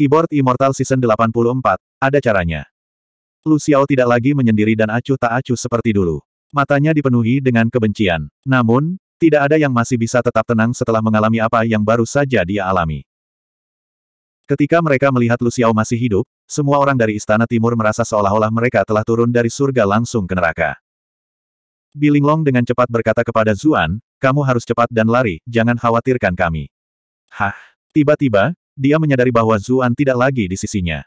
Keyboard Immortal Season 84, ada caranya. Lu Xiao tidak lagi menyendiri dan acuh tak acuh seperti dulu. Matanya dipenuhi dengan kebencian. Namun, tidak ada yang masih bisa tetap tenang setelah mengalami apa yang baru saja dia alami. Ketika mereka melihat Lu Xiao masih hidup, semua orang dari Istana Timur merasa seolah-olah mereka telah turun dari surga langsung ke neraka. Bilinglong dengan cepat berkata kepada Zuan, kamu harus cepat dan lari, jangan khawatirkan kami. Hah? Tiba-tiba, dia menyadari bahwa Zuan tidak lagi di sisinya.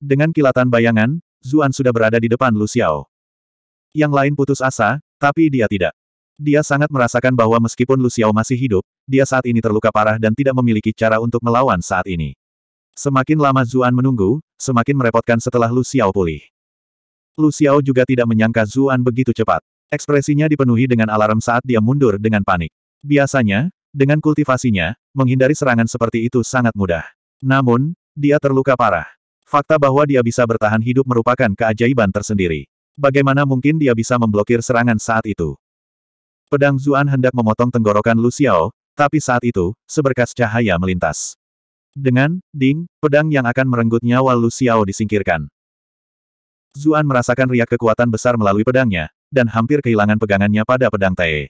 Dengan kilatan bayangan, Zuan sudah berada di depan Lu Xiao. Yang lain putus asa, tapi dia tidak. Dia sangat merasakan bahwa meskipun Lu Xiao masih hidup, dia saat ini terluka parah dan tidak memiliki cara untuk melawan saat ini. Semakin lama Zuan menunggu, semakin merepotkan setelah Lu Xiao pulih. Lu Xiao juga tidak menyangka Zuan begitu cepat. Ekspresinya dipenuhi dengan alarm saat dia mundur dengan panik. Biasanya, dengan kultivasinya, menghindari serangan seperti itu sangat mudah. Namun, dia terluka parah. Fakta bahwa dia bisa bertahan hidup merupakan keajaiban tersendiri. Bagaimana mungkin dia bisa memblokir serangan saat itu? Pedang Zuan hendak memotong tenggorokan Lu Xiao, tapi saat itu, seberkas cahaya melintas. Dengan, ding, pedang yang akan merenggut nyawa Lu Xiao disingkirkan. Zuan merasakan riak kekuatan besar melalui pedangnya, dan hampir kehilangan pegangannya pada pedang Tae.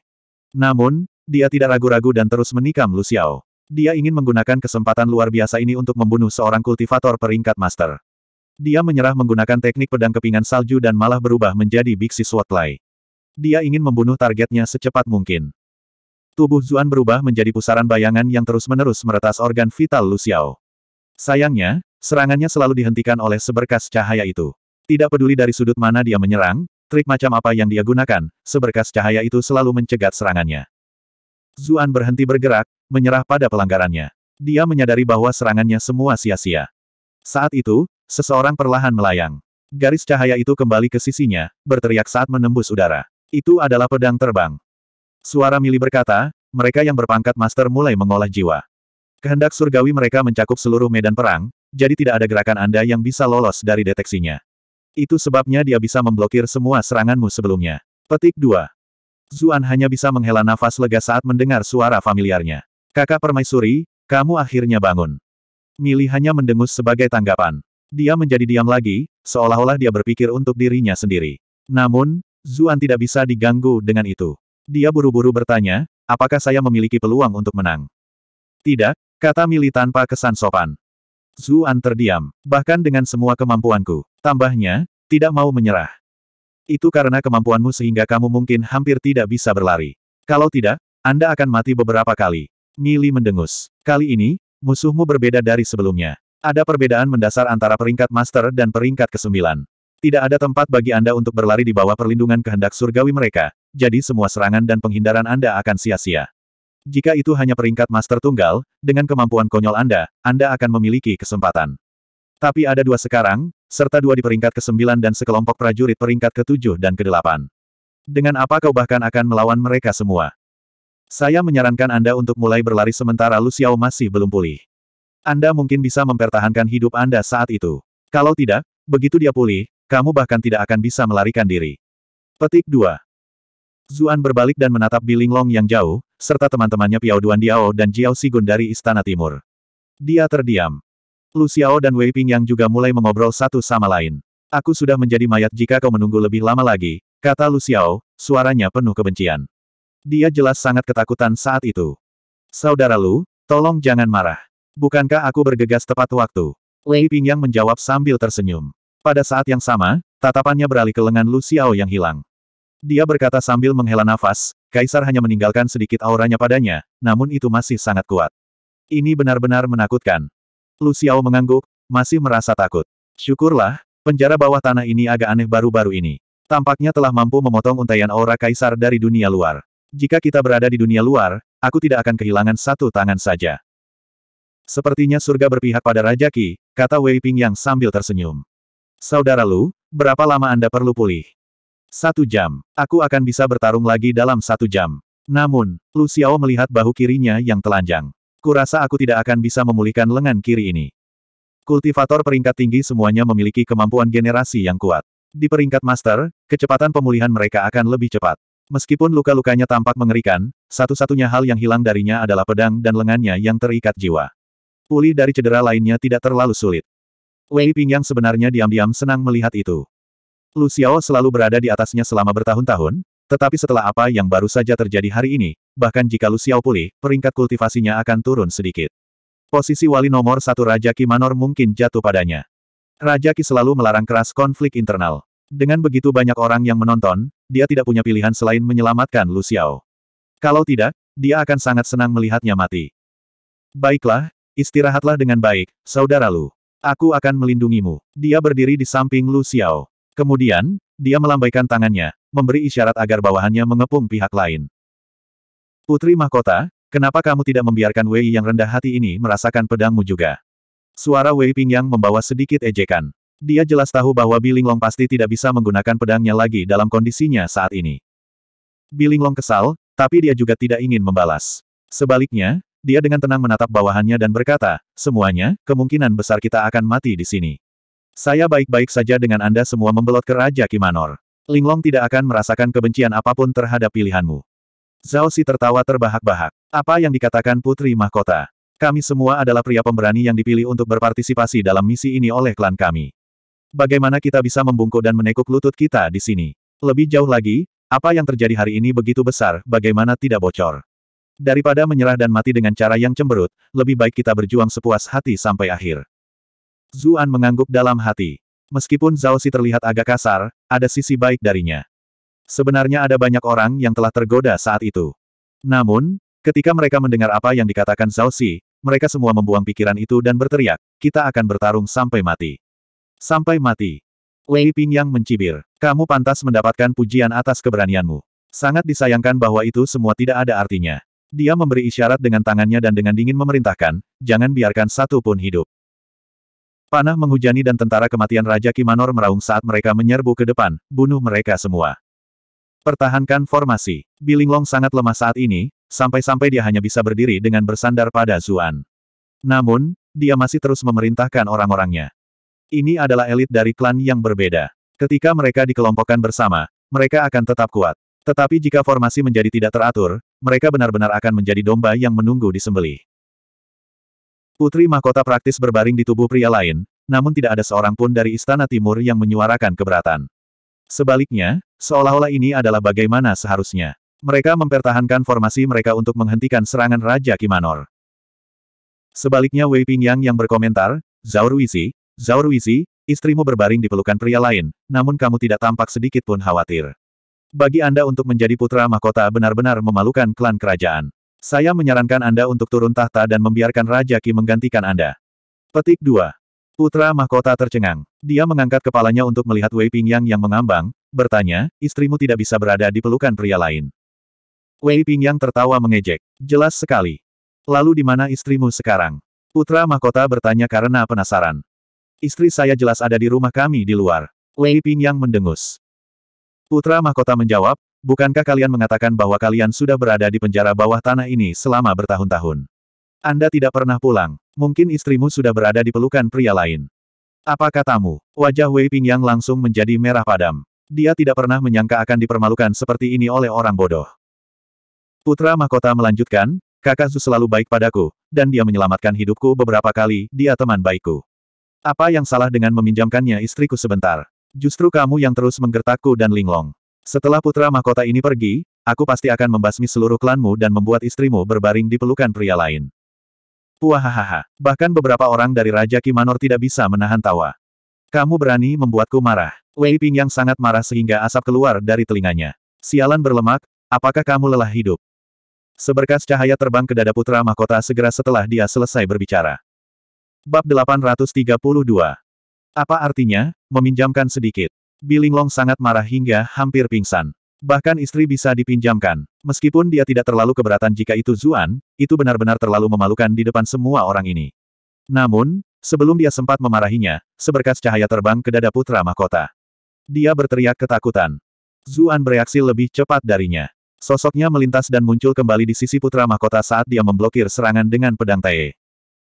Namun, dia tidak ragu-ragu dan terus menikam Lu Xiao. Dia ingin menggunakan kesempatan luar biasa ini untuk membunuh seorang kultivator peringkat master. Dia menyerah menggunakan teknik pedang kepingan salju dan malah berubah menjadi Bixi lai. Dia ingin membunuh targetnya secepat mungkin. Tubuh Zuan berubah menjadi pusaran bayangan yang terus-menerus meretas organ vital Lu Xiao. Sayangnya, serangannya selalu dihentikan oleh seberkas cahaya itu. Tidak peduli dari sudut mana dia menyerang, trik macam apa yang dia gunakan, seberkas cahaya itu selalu mencegat serangannya. Zuan berhenti bergerak, menyerah pada pelanggarannya. Dia menyadari bahwa serangannya semua sia-sia. Saat itu, seseorang perlahan melayang. Garis cahaya itu kembali ke sisinya, berteriak saat menembus udara. Itu adalah pedang terbang. Suara Mili berkata, mereka yang berpangkat master mulai mengolah jiwa. Kehendak surgawi mereka mencakup seluruh medan perang, jadi tidak ada gerakan Anda yang bisa lolos dari deteksinya. Itu sebabnya dia bisa memblokir semua seranganmu sebelumnya. Petik 2. Zuan hanya bisa menghela nafas lega saat mendengar suara familiarnya. Kakak permaisuri, kamu akhirnya bangun. Mili hanya mendengus sebagai tanggapan. Dia menjadi diam lagi, seolah-olah dia berpikir untuk dirinya sendiri. Namun, Zuan tidak bisa diganggu dengan itu. Dia buru-buru bertanya, apakah saya memiliki peluang untuk menang? Tidak, kata Mili tanpa kesan sopan. Zuan terdiam, bahkan dengan semua kemampuanku. Tambahnya, tidak mau menyerah. Itu karena kemampuanmu sehingga kamu mungkin hampir tidak bisa berlari. Kalau tidak, Anda akan mati beberapa kali. Nili mendengus. Kali ini, musuhmu berbeda dari sebelumnya. Ada perbedaan mendasar antara peringkat master dan peringkat kesembilan. Tidak ada tempat bagi Anda untuk berlari di bawah perlindungan kehendak surgawi mereka, jadi semua serangan dan penghindaran Anda akan sia-sia. Jika itu hanya peringkat master tunggal, dengan kemampuan konyol Anda, Anda akan memiliki kesempatan. Tapi ada dua sekarang, serta dua di peringkat ke-9 dan sekelompok prajurit peringkat ke-7 dan ke-8. Dengan apa kau bahkan akan melawan mereka semua? Saya menyarankan Anda untuk mulai berlari sementara Lu Xiao masih belum pulih. Anda mungkin bisa mempertahankan hidup Anda saat itu. Kalau tidak, begitu dia pulih, kamu bahkan tidak akan bisa melarikan diri. Petik 2. Zuan berbalik dan menatap Long yang jauh, serta teman-temannya Piao Duan Diao dan Jiao Sigun dari Istana Timur. Dia terdiam. Lu Xiao dan Wei Ping yang juga mulai mengobrol satu sama lain. Aku sudah menjadi mayat jika kau menunggu lebih lama lagi, kata Lu Xiao, suaranya penuh kebencian. Dia jelas sangat ketakutan saat itu. Saudara Lu, tolong jangan marah. Bukankah aku bergegas tepat waktu? Wei Pingyang menjawab sambil tersenyum. Pada saat yang sama, tatapannya beralih ke lengan Lu Xiao yang hilang. Dia berkata sambil menghela nafas, Kaisar hanya meninggalkan sedikit auranya padanya, namun itu masih sangat kuat. Ini benar-benar menakutkan. Lu Xiao mengangguk, masih merasa takut. Syukurlah, penjara bawah tanah ini agak aneh baru-baru ini. Tampaknya telah mampu memotong untaian aura Kaisar dari dunia luar. Jika kita berada di dunia luar, aku tidak akan kehilangan satu tangan saja. Sepertinya surga berpihak pada Raja Qi, kata Wei Ping yang sambil tersenyum. Saudara Lu, berapa lama Anda perlu pulih? Satu jam. Aku akan bisa bertarung lagi dalam satu jam. Namun, Lu Xiao melihat bahu kirinya yang telanjang. Kurasa aku tidak akan bisa memulihkan lengan kiri ini. Kultivator peringkat tinggi semuanya memiliki kemampuan generasi yang kuat. Di peringkat master, kecepatan pemulihan mereka akan lebih cepat. Meskipun luka-lukanya tampak mengerikan, satu-satunya hal yang hilang darinya adalah pedang dan lengannya yang terikat jiwa. Pulih dari cedera lainnya tidak terlalu sulit. Wei Ping yang sebenarnya diam-diam senang melihat itu. Lu Xiao selalu berada di atasnya selama bertahun-tahun, tetapi setelah apa yang baru saja terjadi hari ini, bahkan jika Lu Xiao pulih, peringkat kultivasinya akan turun sedikit. Posisi wali nomor satu Raja Ki Manor mungkin jatuh padanya. Raja Ki selalu melarang keras konflik internal. Dengan begitu banyak orang yang menonton, dia tidak punya pilihan selain menyelamatkan Lu Xiao. Kalau tidak, dia akan sangat senang melihatnya mati. Baiklah, istirahatlah dengan baik, saudara Lu. Aku akan melindungimu. Dia berdiri di samping Lu Xiao. Kemudian, dia melambaikan tangannya, memberi isyarat agar bawahannya mengepung pihak lain. Putri Mahkota, kenapa kamu tidak membiarkan Wei yang rendah hati ini merasakan pedangmu juga? Suara Wei Pingyang membawa sedikit ejekan. Dia jelas tahu bahwa Bilinglong pasti tidak bisa menggunakan pedangnya lagi dalam kondisinya saat ini. Bilinglong kesal, tapi dia juga tidak ingin membalas. Sebaliknya, dia dengan tenang menatap bawahannya dan berkata, semuanya, kemungkinan besar kita akan mati di sini. Saya baik-baik saja dengan Anda semua membelot ke Raja Kimanor. Linglong tidak akan merasakan kebencian apapun terhadap pilihanmu. Zhao Si tertawa terbahak-bahak. Apa yang dikatakan Putri Mahkota? Kami semua adalah pria pemberani yang dipilih untuk berpartisipasi dalam misi ini oleh klan kami. Bagaimana kita bisa membungkuk dan menekuk lutut kita di sini? Lebih jauh lagi, apa yang terjadi hari ini begitu besar, bagaimana tidak bocor? Daripada menyerah dan mati dengan cara yang cemberut, lebih baik kita berjuang sepuas hati sampai akhir. Zuan mengangguk dalam hati. Meskipun Zhao Si terlihat agak kasar, ada sisi baik darinya. Sebenarnya ada banyak orang yang telah tergoda saat itu. Namun, ketika mereka mendengar apa yang dikatakan Zhao Si, mereka semua membuang pikiran itu dan berteriak, kita akan bertarung sampai mati. Sampai mati. Wei Pingyang mencibir. Kamu pantas mendapatkan pujian atas keberanianmu. Sangat disayangkan bahwa itu semua tidak ada artinya. Dia memberi isyarat dengan tangannya dan dengan dingin memerintahkan, jangan biarkan satu pun hidup. Panah menghujani dan tentara kematian Raja Kimanor meraung saat mereka menyerbu ke depan, bunuh mereka semua. Pertahankan formasi. Bilinglong sangat lemah saat ini, sampai-sampai dia hanya bisa berdiri dengan bersandar pada Zuan. Namun, dia masih terus memerintahkan orang-orangnya. Ini adalah elit dari klan yang berbeda. Ketika mereka dikelompokkan bersama, mereka akan tetap kuat. Tetapi jika formasi menjadi tidak teratur, mereka benar-benar akan menjadi domba yang menunggu disembelih. Putri mahkota praktis berbaring di tubuh pria lain, namun tidak ada seorang pun dari Istana Timur yang menyuarakan keberatan. Sebaliknya, seolah-olah ini adalah bagaimana seharusnya. Mereka mempertahankan formasi mereka untuk menghentikan serangan Raja Kimanor. Sebaliknya Wei Pingyang yang berkomentar, Zhao Ruizi, Zhao Ruizi, istrimu berbaring di pelukan pria lain, namun kamu tidak tampak sedikit pun khawatir. Bagi Anda untuk menjadi putra mahkota benar-benar memalukan klan kerajaan. Saya menyarankan Anda untuk turun tahta dan membiarkan Raja Ki menggantikan Anda. Petik 2. Putra mahkota tercengang. Dia mengangkat kepalanya untuk melihat Wei Pingyang yang mengambang, bertanya, istrimu tidak bisa berada di pelukan pria lain. Wei Pingyang tertawa mengejek. Jelas sekali. Lalu di mana istrimu sekarang? Putra mahkota bertanya karena penasaran. Istri saya jelas ada di rumah kami di luar. Wei Pingyang mendengus. Putra Mahkota menjawab, bukankah kalian mengatakan bahwa kalian sudah berada di penjara bawah tanah ini selama bertahun-tahun? Anda tidak pernah pulang. Mungkin istrimu sudah berada di pelukan pria lain. Apa katamu? Wajah Wei Pingyang langsung menjadi merah padam. Dia tidak pernah menyangka akan dipermalukan seperti ini oleh orang bodoh. Putra Mahkota melanjutkan, kakak Su selalu baik padaku, dan dia menyelamatkan hidupku beberapa kali, dia teman baikku. Apa yang salah dengan meminjamkannya istriku sebentar? Justru kamu yang terus menggertakku dan linglong. Setelah putra mahkota ini pergi, aku pasti akan membasmi seluruh klanmu dan membuat istrimu berbaring di pelukan pria lain. Puahahaha, bahkan beberapa orang dari Raja Kimanor tidak bisa menahan tawa. Kamu berani membuatku marah. Wei Ping yang sangat marah sehingga asap keluar dari telinganya. Sialan berlemak, apakah kamu lelah hidup? Seberkas cahaya terbang ke dada putra mahkota segera setelah dia selesai berbicara. Bab 832. Apa artinya, meminjamkan sedikit? Bilinglong sangat marah hingga hampir pingsan. Bahkan istri bisa dipinjamkan. Meskipun dia tidak terlalu keberatan jika itu Zuan, itu benar-benar terlalu memalukan di depan semua orang ini. Namun, sebelum dia sempat memarahinya, seberkas cahaya terbang ke dada putra mahkota. Dia berteriak ketakutan. Zuan bereaksi lebih cepat darinya. Sosoknya melintas dan muncul kembali di sisi putra mahkota saat dia memblokir serangan dengan pedang Tae.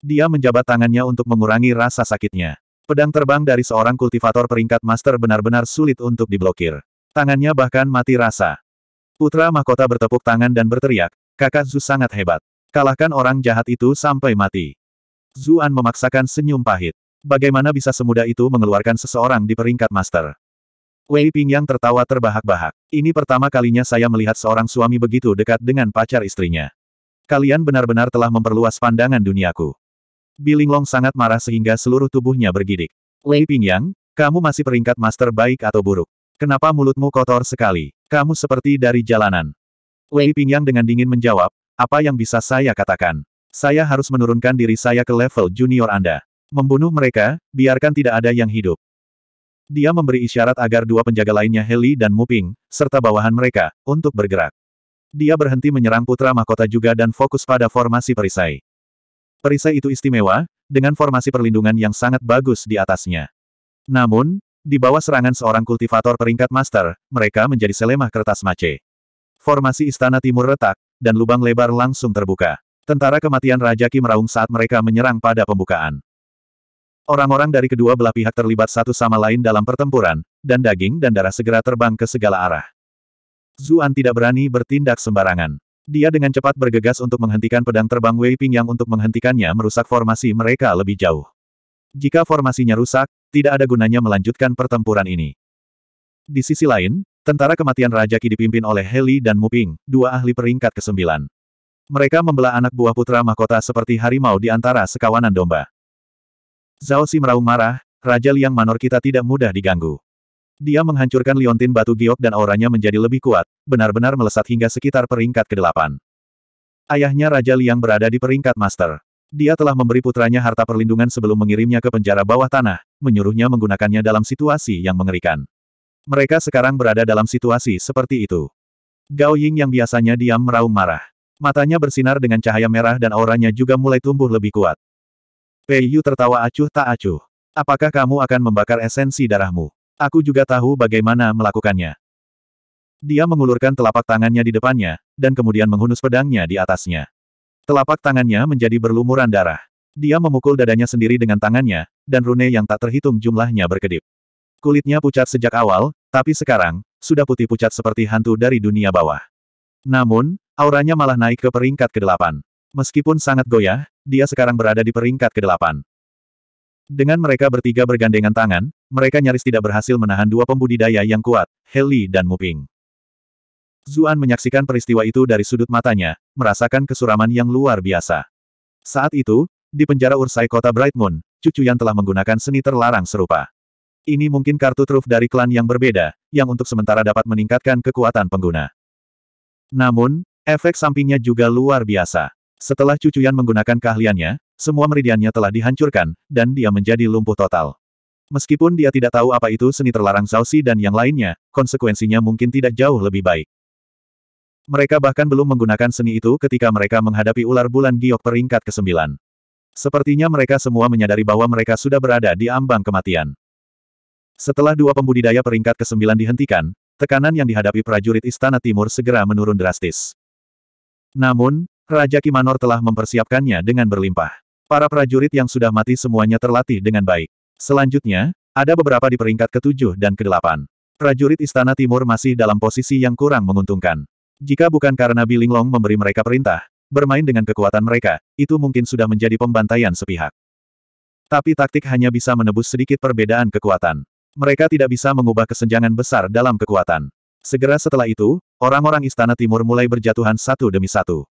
Dia menjabat tangannya untuk mengurangi rasa sakitnya. Pedang terbang dari seorang kultivator peringkat master benar-benar sulit untuk diblokir. Tangannya bahkan mati rasa. Putra mahkota bertepuk tangan dan berteriak, kakak Zu sangat hebat. Kalahkan orang jahat itu sampai mati. Zuan memaksakan senyum pahit. Bagaimana bisa semudah itu mengeluarkan seseorang di peringkat master? Wei Ping yang tertawa terbahak-bahak. Ini pertama kalinya saya melihat seorang suami begitu dekat dengan pacar istrinya. Kalian benar-benar telah memperluas pandangan duniaku. Bilinglong sangat marah sehingga seluruh tubuhnya bergidik. Wei Pingyang, kamu masih peringkat master baik atau buruk? Kenapa mulutmu kotor sekali? Kamu seperti dari jalanan. Wei Pingyang dengan dingin menjawab, apa yang bisa saya katakan? Saya harus menurunkan diri saya ke level junior Anda. Membunuh mereka, biarkan tidak ada yang hidup. Dia memberi isyarat agar dua penjaga lainnya Heli dan Muping, serta bawahan mereka, untuk bergerak. Dia berhenti menyerang putra mahkota juga dan fokus pada formasi perisai. Perisai itu istimewa, dengan formasi perlindungan yang sangat bagus di atasnya. Namun, di bawah serangan seorang kultivator peringkat master, mereka menjadi selemah kertas mace. Formasi istana timur retak, dan lubang lebar langsung terbuka. Tentara kematian Raja Ki meraung saat mereka menyerang pada pembukaan. Orang-orang dari kedua belah pihak terlibat satu sama lain dalam pertempuran, dan daging dan darah segera terbang ke segala arah. Zuan tidak berani bertindak sembarangan. Dia dengan cepat bergegas untuk menghentikan pedang terbang Wei Ping yang untuk menghentikannya merusak formasi mereka lebih jauh. Jika formasinya rusak, tidak ada gunanya melanjutkan pertempuran ini. Di sisi lain, tentara kematian Raja Ki dipimpin oleh Heli dan Muping, dua ahli peringkat ke-9. Mereka membelah anak buah putra mahkota seperti harimau di antara sekawanan domba. Zhao Si meraung marah, Raja Liang Manor kita tidak mudah diganggu. Dia menghancurkan liontin batu giok dan auranya menjadi lebih kuat, benar-benar melesat hingga sekitar peringkat ke-8. Ayahnya Raja Liang berada di peringkat master. Dia telah memberi putranya harta perlindungan sebelum mengirimnya ke penjara bawah tanah, menyuruhnya menggunakannya dalam situasi yang mengerikan. Mereka sekarang berada dalam situasi seperti itu. Gao Ying yang biasanya diam meraung marah. Matanya bersinar dengan cahaya merah dan auranya juga mulai tumbuh lebih kuat. Pei Yu tertawa acuh tak acuh. Apakah kamu akan membakar esensi darahmu? Aku juga tahu bagaimana melakukannya. Dia mengulurkan telapak tangannya di depannya, dan kemudian menghunus pedangnya di atasnya. Telapak tangannya menjadi berlumuran darah. Dia memukul dadanya sendiri dengan tangannya, dan rune yang tak terhitung jumlahnya berkedip. Kulitnya pucat sejak awal, tapi sekarang, sudah putih pucat seperti hantu dari dunia bawah. Namun, auranya malah naik ke peringkat ke-8. Meskipun sangat goyah, dia sekarang berada di peringkat ke-8. Dengan mereka bertiga bergandengan tangan, mereka nyaris tidak berhasil menahan dua pembudidaya yang kuat, Heli dan Muping. Zuan menyaksikan peristiwa itu dari sudut matanya, merasakan kesuraman yang luar biasa. Saat itu, di penjara Ursai kota Bright Moon, Cucu yang telah menggunakan seni terlarang serupa. Ini mungkin kartu truf dari klan yang berbeda, yang untuk sementara dapat meningkatkan kekuatan pengguna. Namun, efek sampingnya juga luar biasa. Setelah Cucu Yan menggunakan keahliannya, semua meridiannya telah dihancurkan, dan dia menjadi lumpuh total. Meskipun dia tidak tahu apa itu seni terlarang Zhaoxi dan yang lainnya, konsekuensinya mungkin tidak jauh lebih baik. Mereka bahkan belum menggunakan seni itu ketika mereka menghadapi ular bulan giok peringkat ke-9. Sepertinya mereka semua menyadari bahwa mereka sudah berada di ambang kematian. Setelah dua pembudidaya peringkat ke-9 dihentikan, tekanan yang dihadapi prajurit Istana Timur segera menurun drastis. Namun, Raja Kimanor telah mempersiapkannya dengan berlimpah. Para prajurit yang sudah mati semuanya terlatih dengan baik. Selanjutnya, ada beberapa di peringkat ketujuh dan kedelapan. Prajurit Istana Timur masih dalam posisi yang kurang menguntungkan. Jika bukan karena Bilinglong memberi mereka perintah, bermain dengan kekuatan mereka, itu mungkin sudah menjadi pembantaian sepihak. Tapi taktik hanya bisa menebus sedikit perbedaan kekuatan. Mereka tidak bisa mengubah kesenjangan besar dalam kekuatan. Segera setelah itu, orang-orang Istana Timur mulai berjatuhan satu demi satu.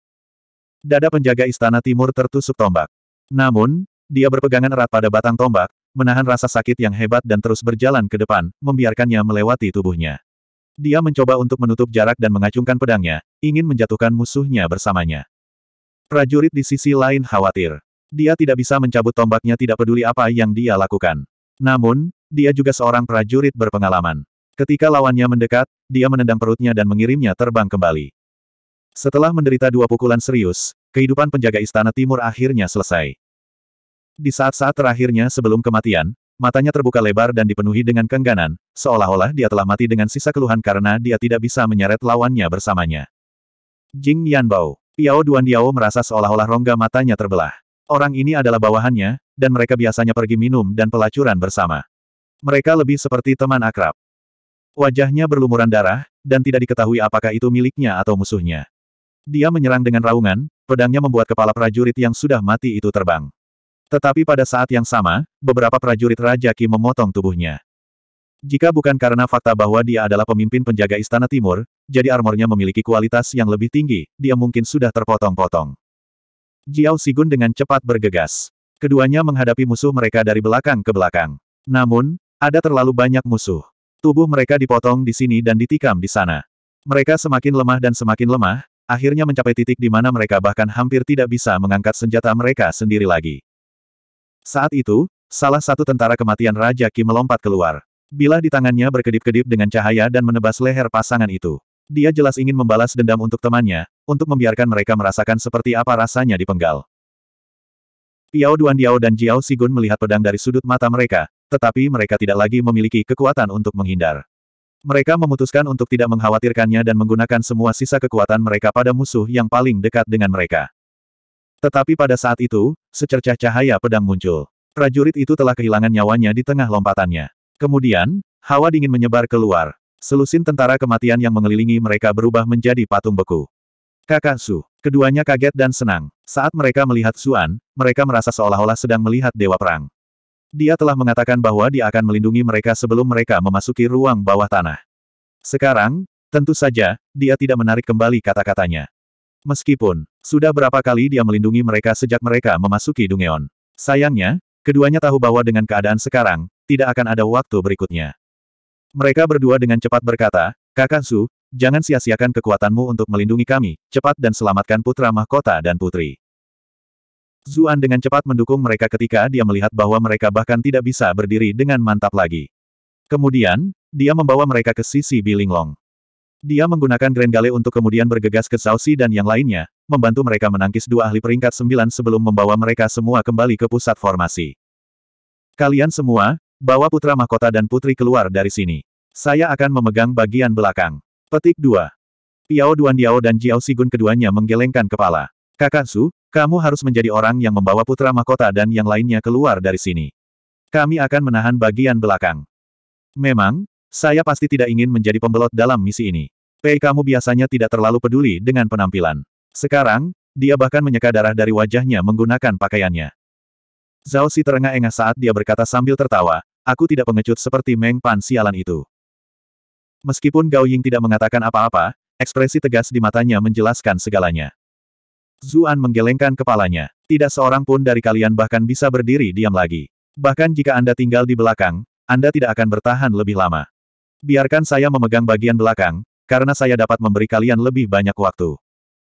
Dada penjaga Istana Timur tertusuk tombak. Namun, dia berpegangan erat pada batang tombak, menahan rasa sakit yang hebat dan terus berjalan ke depan, membiarkannya melewati tubuhnya. Dia mencoba untuk menutup jarak dan mengacungkan pedangnya, ingin menjatuhkan musuhnya bersamanya. Prajurit di sisi lain khawatir. Dia tidak bisa mencabut tombaknya tidak peduli apa yang dia lakukan. Namun, dia juga seorang prajurit berpengalaman. Ketika lawannya mendekat, dia menendang perutnya dan mengirimnya terbang kembali. Setelah menderita dua pukulan serius, kehidupan penjaga istana timur akhirnya selesai. Di saat-saat terakhirnya sebelum kematian, matanya terbuka lebar dan dipenuhi dengan kengganan, seolah-olah dia telah mati dengan sisa keluhan karena dia tidak bisa menyeret lawannya bersamanya. Jing Yanbao, Piao Duan Diao merasa seolah-olah rongga matanya terbelah. Orang ini adalah bawahannya, dan mereka biasanya pergi minum dan pelacuran bersama. Mereka lebih seperti teman akrab. Wajahnya berlumuran darah, dan tidak diketahui apakah itu miliknya atau musuhnya. Dia menyerang dengan raungan, pedangnya membuat kepala prajurit yang sudah mati itu terbang. Tetapi pada saat yang sama, beberapa prajurit Raja Qi memotong tubuhnya. Jika bukan karena fakta bahwa dia adalah pemimpin penjaga Istana Timur, jadi armornya memiliki kualitas yang lebih tinggi, dia mungkin sudah terpotong-potong. Jiao Sigun dengan cepat bergegas. Keduanya menghadapi musuh mereka dari belakang ke belakang. Namun, ada terlalu banyak musuh. Tubuh mereka dipotong di sini dan ditikam di sana. Mereka semakin lemah dan semakin lemah, akhirnya mencapai titik di mana mereka bahkan hampir tidak bisa mengangkat senjata mereka sendiri lagi. Saat itu, salah satu tentara kematian Raja Ki melompat keluar. Bila di tangannya berkedip-kedip dengan cahaya dan menebas leher pasangan itu. Dia jelas ingin membalas dendam untuk temannya, untuk membiarkan mereka merasakan seperti apa rasanya dipenggal. Piao Duandiao dan Jiao Sigun melihat pedang dari sudut mata mereka, tetapi mereka tidak lagi memiliki kekuatan untuk menghindar. Mereka memutuskan untuk tidak mengkhawatirkannya dan menggunakan semua sisa kekuatan mereka pada musuh yang paling dekat dengan mereka. Tetapi pada saat itu, secercah cahaya pedang muncul. Prajurit itu telah kehilangan nyawanya di tengah lompatannya. Kemudian, hawa dingin menyebar keluar. Selusin tentara kematian yang mengelilingi mereka berubah menjadi patung beku. Kakak Su, keduanya kaget dan senang. Saat mereka melihat Suan, mereka merasa seolah-olah sedang melihat dewa perang. Dia telah mengatakan bahwa dia akan melindungi mereka sebelum mereka memasuki ruang bawah tanah. Sekarang, tentu saja, dia tidak menarik kembali kata-katanya. Meskipun, sudah berapa kali dia melindungi mereka sejak mereka memasuki Dungeon. Sayangnya, keduanya tahu bahwa dengan keadaan sekarang, tidak akan ada waktu berikutnya. Mereka berdua dengan cepat berkata, Kakak Su, jangan sia-siakan kekuatanmu untuk melindungi kami, cepat dan selamatkan putra mahkota dan putri. Zuan dengan cepat mendukung mereka ketika dia melihat bahwa mereka bahkan tidak bisa berdiri dengan mantap lagi. Kemudian, dia membawa mereka ke sisi Bilinglong. Dia menggunakan Grand Gale untuk kemudian bergegas ke Sausi dan yang lainnya, membantu mereka menangkis dua ahli peringkat sembilan sebelum membawa mereka semua kembali ke pusat formasi. Kalian semua, bawa putra mahkota dan putri keluar dari sini. Saya akan memegang bagian belakang. Petik 2. Piao Duan Diao dan Jiao Sigun keduanya menggelengkan kepala. Kakak Su, kamu harus menjadi orang yang membawa putra mahkota dan yang lainnya keluar dari sini. Kami akan menahan bagian belakang. Memang, saya pasti tidak ingin menjadi pembelot dalam misi ini. Pei kamu biasanya tidak terlalu peduli dengan penampilan. Sekarang, dia bahkan menyeka darah dari wajahnya menggunakan pakaiannya. Zhao Si terengah-engah saat dia berkata sambil tertawa, aku tidak pengecut seperti Meng Pan sialan itu. Meskipun Gao Ying tidak mengatakan apa-apa, ekspresi tegas di matanya menjelaskan segalanya. Zuan menggelengkan kepalanya. Tidak seorang pun dari kalian bahkan bisa berdiri diam lagi. Bahkan jika Anda tinggal di belakang, Anda tidak akan bertahan lebih lama. Biarkan saya memegang bagian belakang, karena saya dapat memberi kalian lebih banyak waktu.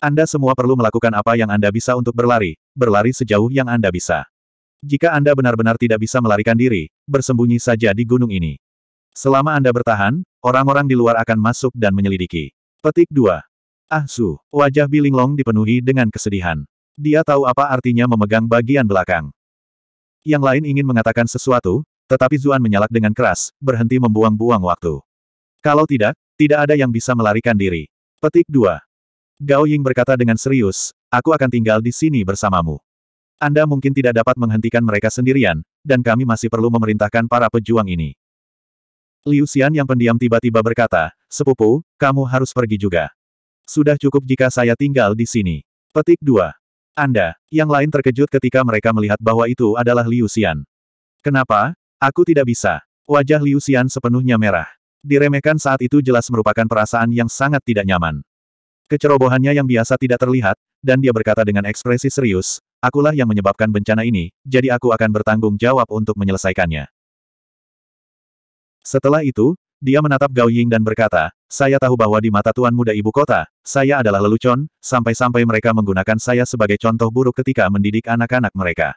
Anda semua perlu melakukan apa yang Anda bisa untuk berlari, berlari sejauh yang Anda bisa. Jika Anda benar-benar tidak bisa melarikan diri, bersembunyi saja di gunung ini. Selama Anda bertahan, orang-orang di luar akan masuk dan menyelidiki. Petik 2. Ah Su, wajah Bilinglong dipenuhi dengan kesedihan. Dia tahu apa artinya memegang bagian belakang. Yang lain ingin mengatakan sesuatu, tetapi Zuan menyalak dengan keras, berhenti membuang-buang waktu. Kalau tidak, tidak ada yang bisa melarikan diri. Petik 2. Gao Ying berkata dengan serius, aku akan tinggal di sini bersamamu. Anda mungkin tidak dapat menghentikan mereka sendirian, dan kami masih perlu memerintahkan para pejuang ini. Liu Xian yang pendiam tiba-tiba berkata, Sepupu, kamu harus pergi juga. Sudah cukup jika saya tinggal di sini. Petik 2. Anda, yang lain terkejut ketika mereka melihat bahwa itu adalah Liu Xian. Kenapa? Aku tidak bisa. Wajah Liu Xian sepenuhnya merah. Diremehkan saat itu jelas merupakan perasaan yang sangat tidak nyaman. Kecerobohannya yang biasa tidak terlihat, dan dia berkata dengan ekspresi serius, akulah yang menyebabkan bencana ini, jadi aku akan bertanggung jawab untuk menyelesaikannya. Setelah itu, dia menatap Gao Ying dan berkata, saya tahu bahwa di mata tuan muda ibu kota, saya adalah lelucon, sampai-sampai mereka menggunakan saya sebagai contoh buruk ketika mendidik anak-anak mereka.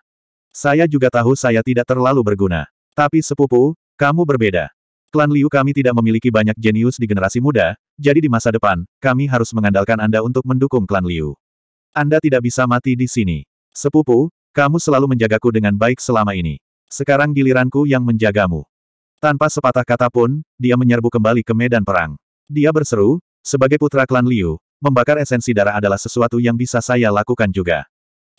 Saya juga tahu saya tidak terlalu berguna. Tapi sepupu, kamu berbeda. Klan Liu kami tidak memiliki banyak jenius di generasi muda, jadi di masa depan, kami harus mengandalkan Anda untuk mendukung klan Liu. Anda tidak bisa mati di sini. Sepupu, kamu selalu menjagaku dengan baik selama ini. Sekarang giliranku yang menjagamu. Tanpa sepatah kata pun, dia menyerbu kembali ke medan perang. Dia berseru, sebagai putra klan Liu, membakar esensi darah adalah sesuatu yang bisa saya lakukan juga.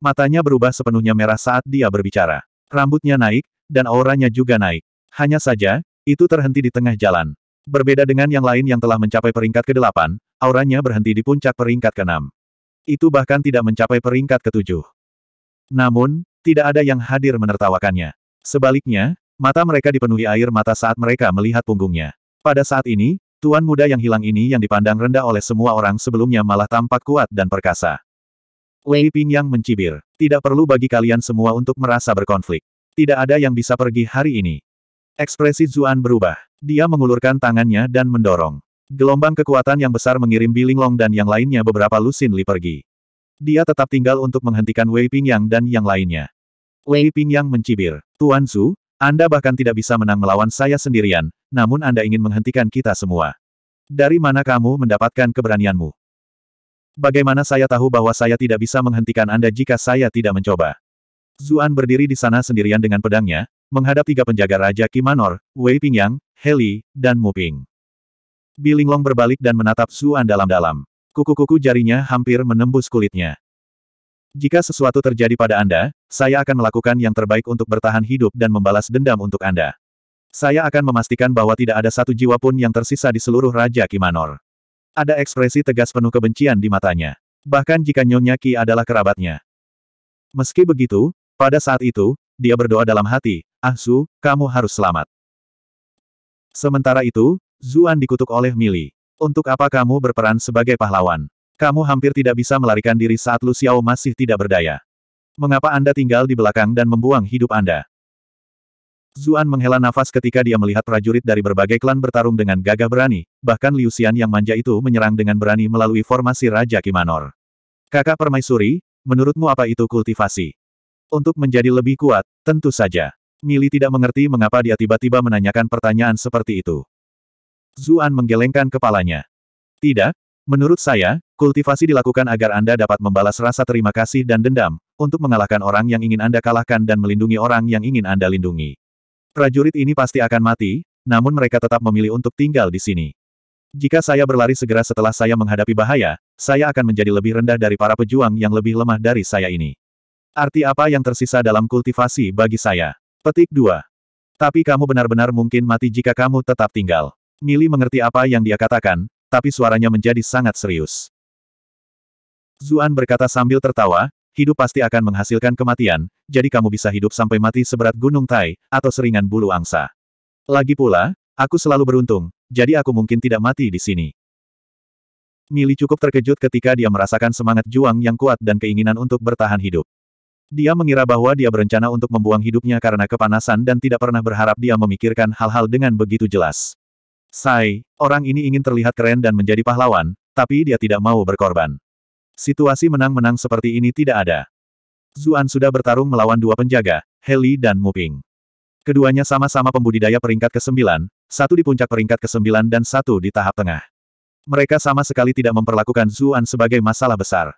Matanya berubah sepenuhnya merah saat dia berbicara. Rambutnya naik, dan auranya juga naik. Hanya saja, itu terhenti di tengah jalan. Berbeda dengan yang lain yang telah mencapai peringkat ke-8, auranya berhenti di puncak peringkat ke-6. Itu bahkan tidak mencapai peringkat ke-7. Namun, tidak ada yang hadir menertawakannya. Sebaliknya, mata mereka dipenuhi air mata saat mereka melihat punggungnya. Pada saat ini, Tuan muda yang hilang ini yang dipandang rendah oleh semua orang sebelumnya malah tampak kuat dan perkasa. Wei Ping yang mencibir. Tidak perlu bagi kalian semua untuk merasa berkonflik. Tidak ada yang bisa pergi hari ini. Ekspresi Zuan berubah. Dia mengulurkan tangannya dan mendorong. Gelombang kekuatan yang besar mengirim Bilinglong dan yang lainnya beberapa lusin li pergi. Dia tetap tinggal untuk menghentikan Wei Pingyang dan yang lainnya. Wei Pingyang mencibir. Tuan Su, anda bahkan tidak bisa menang melawan saya sendirian, namun Anda ingin menghentikan kita semua. Dari mana kamu mendapatkan keberanianmu? Bagaimana saya tahu bahwa saya tidak bisa menghentikan Anda jika saya tidak mencoba? Zuan berdiri di sana sendirian dengan pedangnya, menghadap tiga penjaga Raja Kimanor, Wei Pingyang, Heli, dan Mu Ping. Bilinglong berbalik dan menatap Zuan dalam-dalam. Kuku-kuku jarinya hampir menembus kulitnya. Jika sesuatu terjadi pada Anda, saya akan melakukan yang terbaik untuk bertahan hidup dan membalas dendam untuk Anda. Saya akan memastikan bahwa tidak ada satu jiwa pun yang tersisa di seluruh Raja Kimanor. Ada ekspresi tegas penuh kebencian di matanya. Bahkan jika Nyonya Ki adalah kerabatnya. Meski begitu, pada saat itu, dia berdoa dalam hati, Ah Su, kamu harus selamat. Sementara itu, Zuan dikutuk oleh Mili. Untuk apa kamu berperan sebagai pahlawan? Kamu hampir tidak bisa melarikan diri saat Lu Xiao masih tidak berdaya. Mengapa Anda tinggal di belakang dan membuang hidup Anda? Zuan menghela nafas ketika dia melihat prajurit dari berbagai klan bertarung dengan gagah berani, bahkan Liu Xian yang manja itu menyerang dengan berani melalui formasi Raja Kimanor. Kakak permaisuri, menurutmu apa itu kultivasi? Untuk menjadi lebih kuat, tentu saja. Mili tidak mengerti mengapa dia tiba-tiba menanyakan pertanyaan seperti itu. Zuan menggelengkan kepalanya. Tidak, Menurut saya, kultivasi dilakukan agar Anda dapat membalas rasa terima kasih dan dendam, untuk mengalahkan orang yang ingin Anda kalahkan dan melindungi orang yang ingin Anda lindungi. Prajurit ini pasti akan mati, namun mereka tetap memilih untuk tinggal di sini. Jika saya berlari segera setelah saya menghadapi bahaya, saya akan menjadi lebih rendah dari para pejuang yang lebih lemah dari saya ini. Arti apa yang tersisa dalam kultivasi bagi saya? Petik 2. Tapi kamu benar-benar mungkin mati jika kamu tetap tinggal. Mili mengerti apa yang dia katakan, tapi suaranya menjadi sangat serius. Zuan berkata sambil tertawa, hidup pasti akan menghasilkan kematian, jadi kamu bisa hidup sampai mati seberat gunung Tai, atau seringan bulu angsa. Lagi pula, aku selalu beruntung, jadi aku mungkin tidak mati di sini. Mili cukup terkejut ketika dia merasakan semangat juang yang kuat dan keinginan untuk bertahan hidup. Dia mengira bahwa dia berencana untuk membuang hidupnya karena kepanasan dan tidak pernah berharap dia memikirkan hal-hal dengan begitu jelas. Sai, orang ini ingin terlihat keren dan menjadi pahlawan, tapi dia tidak mau berkorban. Situasi menang-menang seperti ini tidak ada. Zuan sudah bertarung melawan dua penjaga, Heli dan Muping. Keduanya sama-sama pembudidaya peringkat ke-9, satu di puncak peringkat ke-9 dan satu di tahap tengah. Mereka sama sekali tidak memperlakukan Zuan sebagai masalah besar.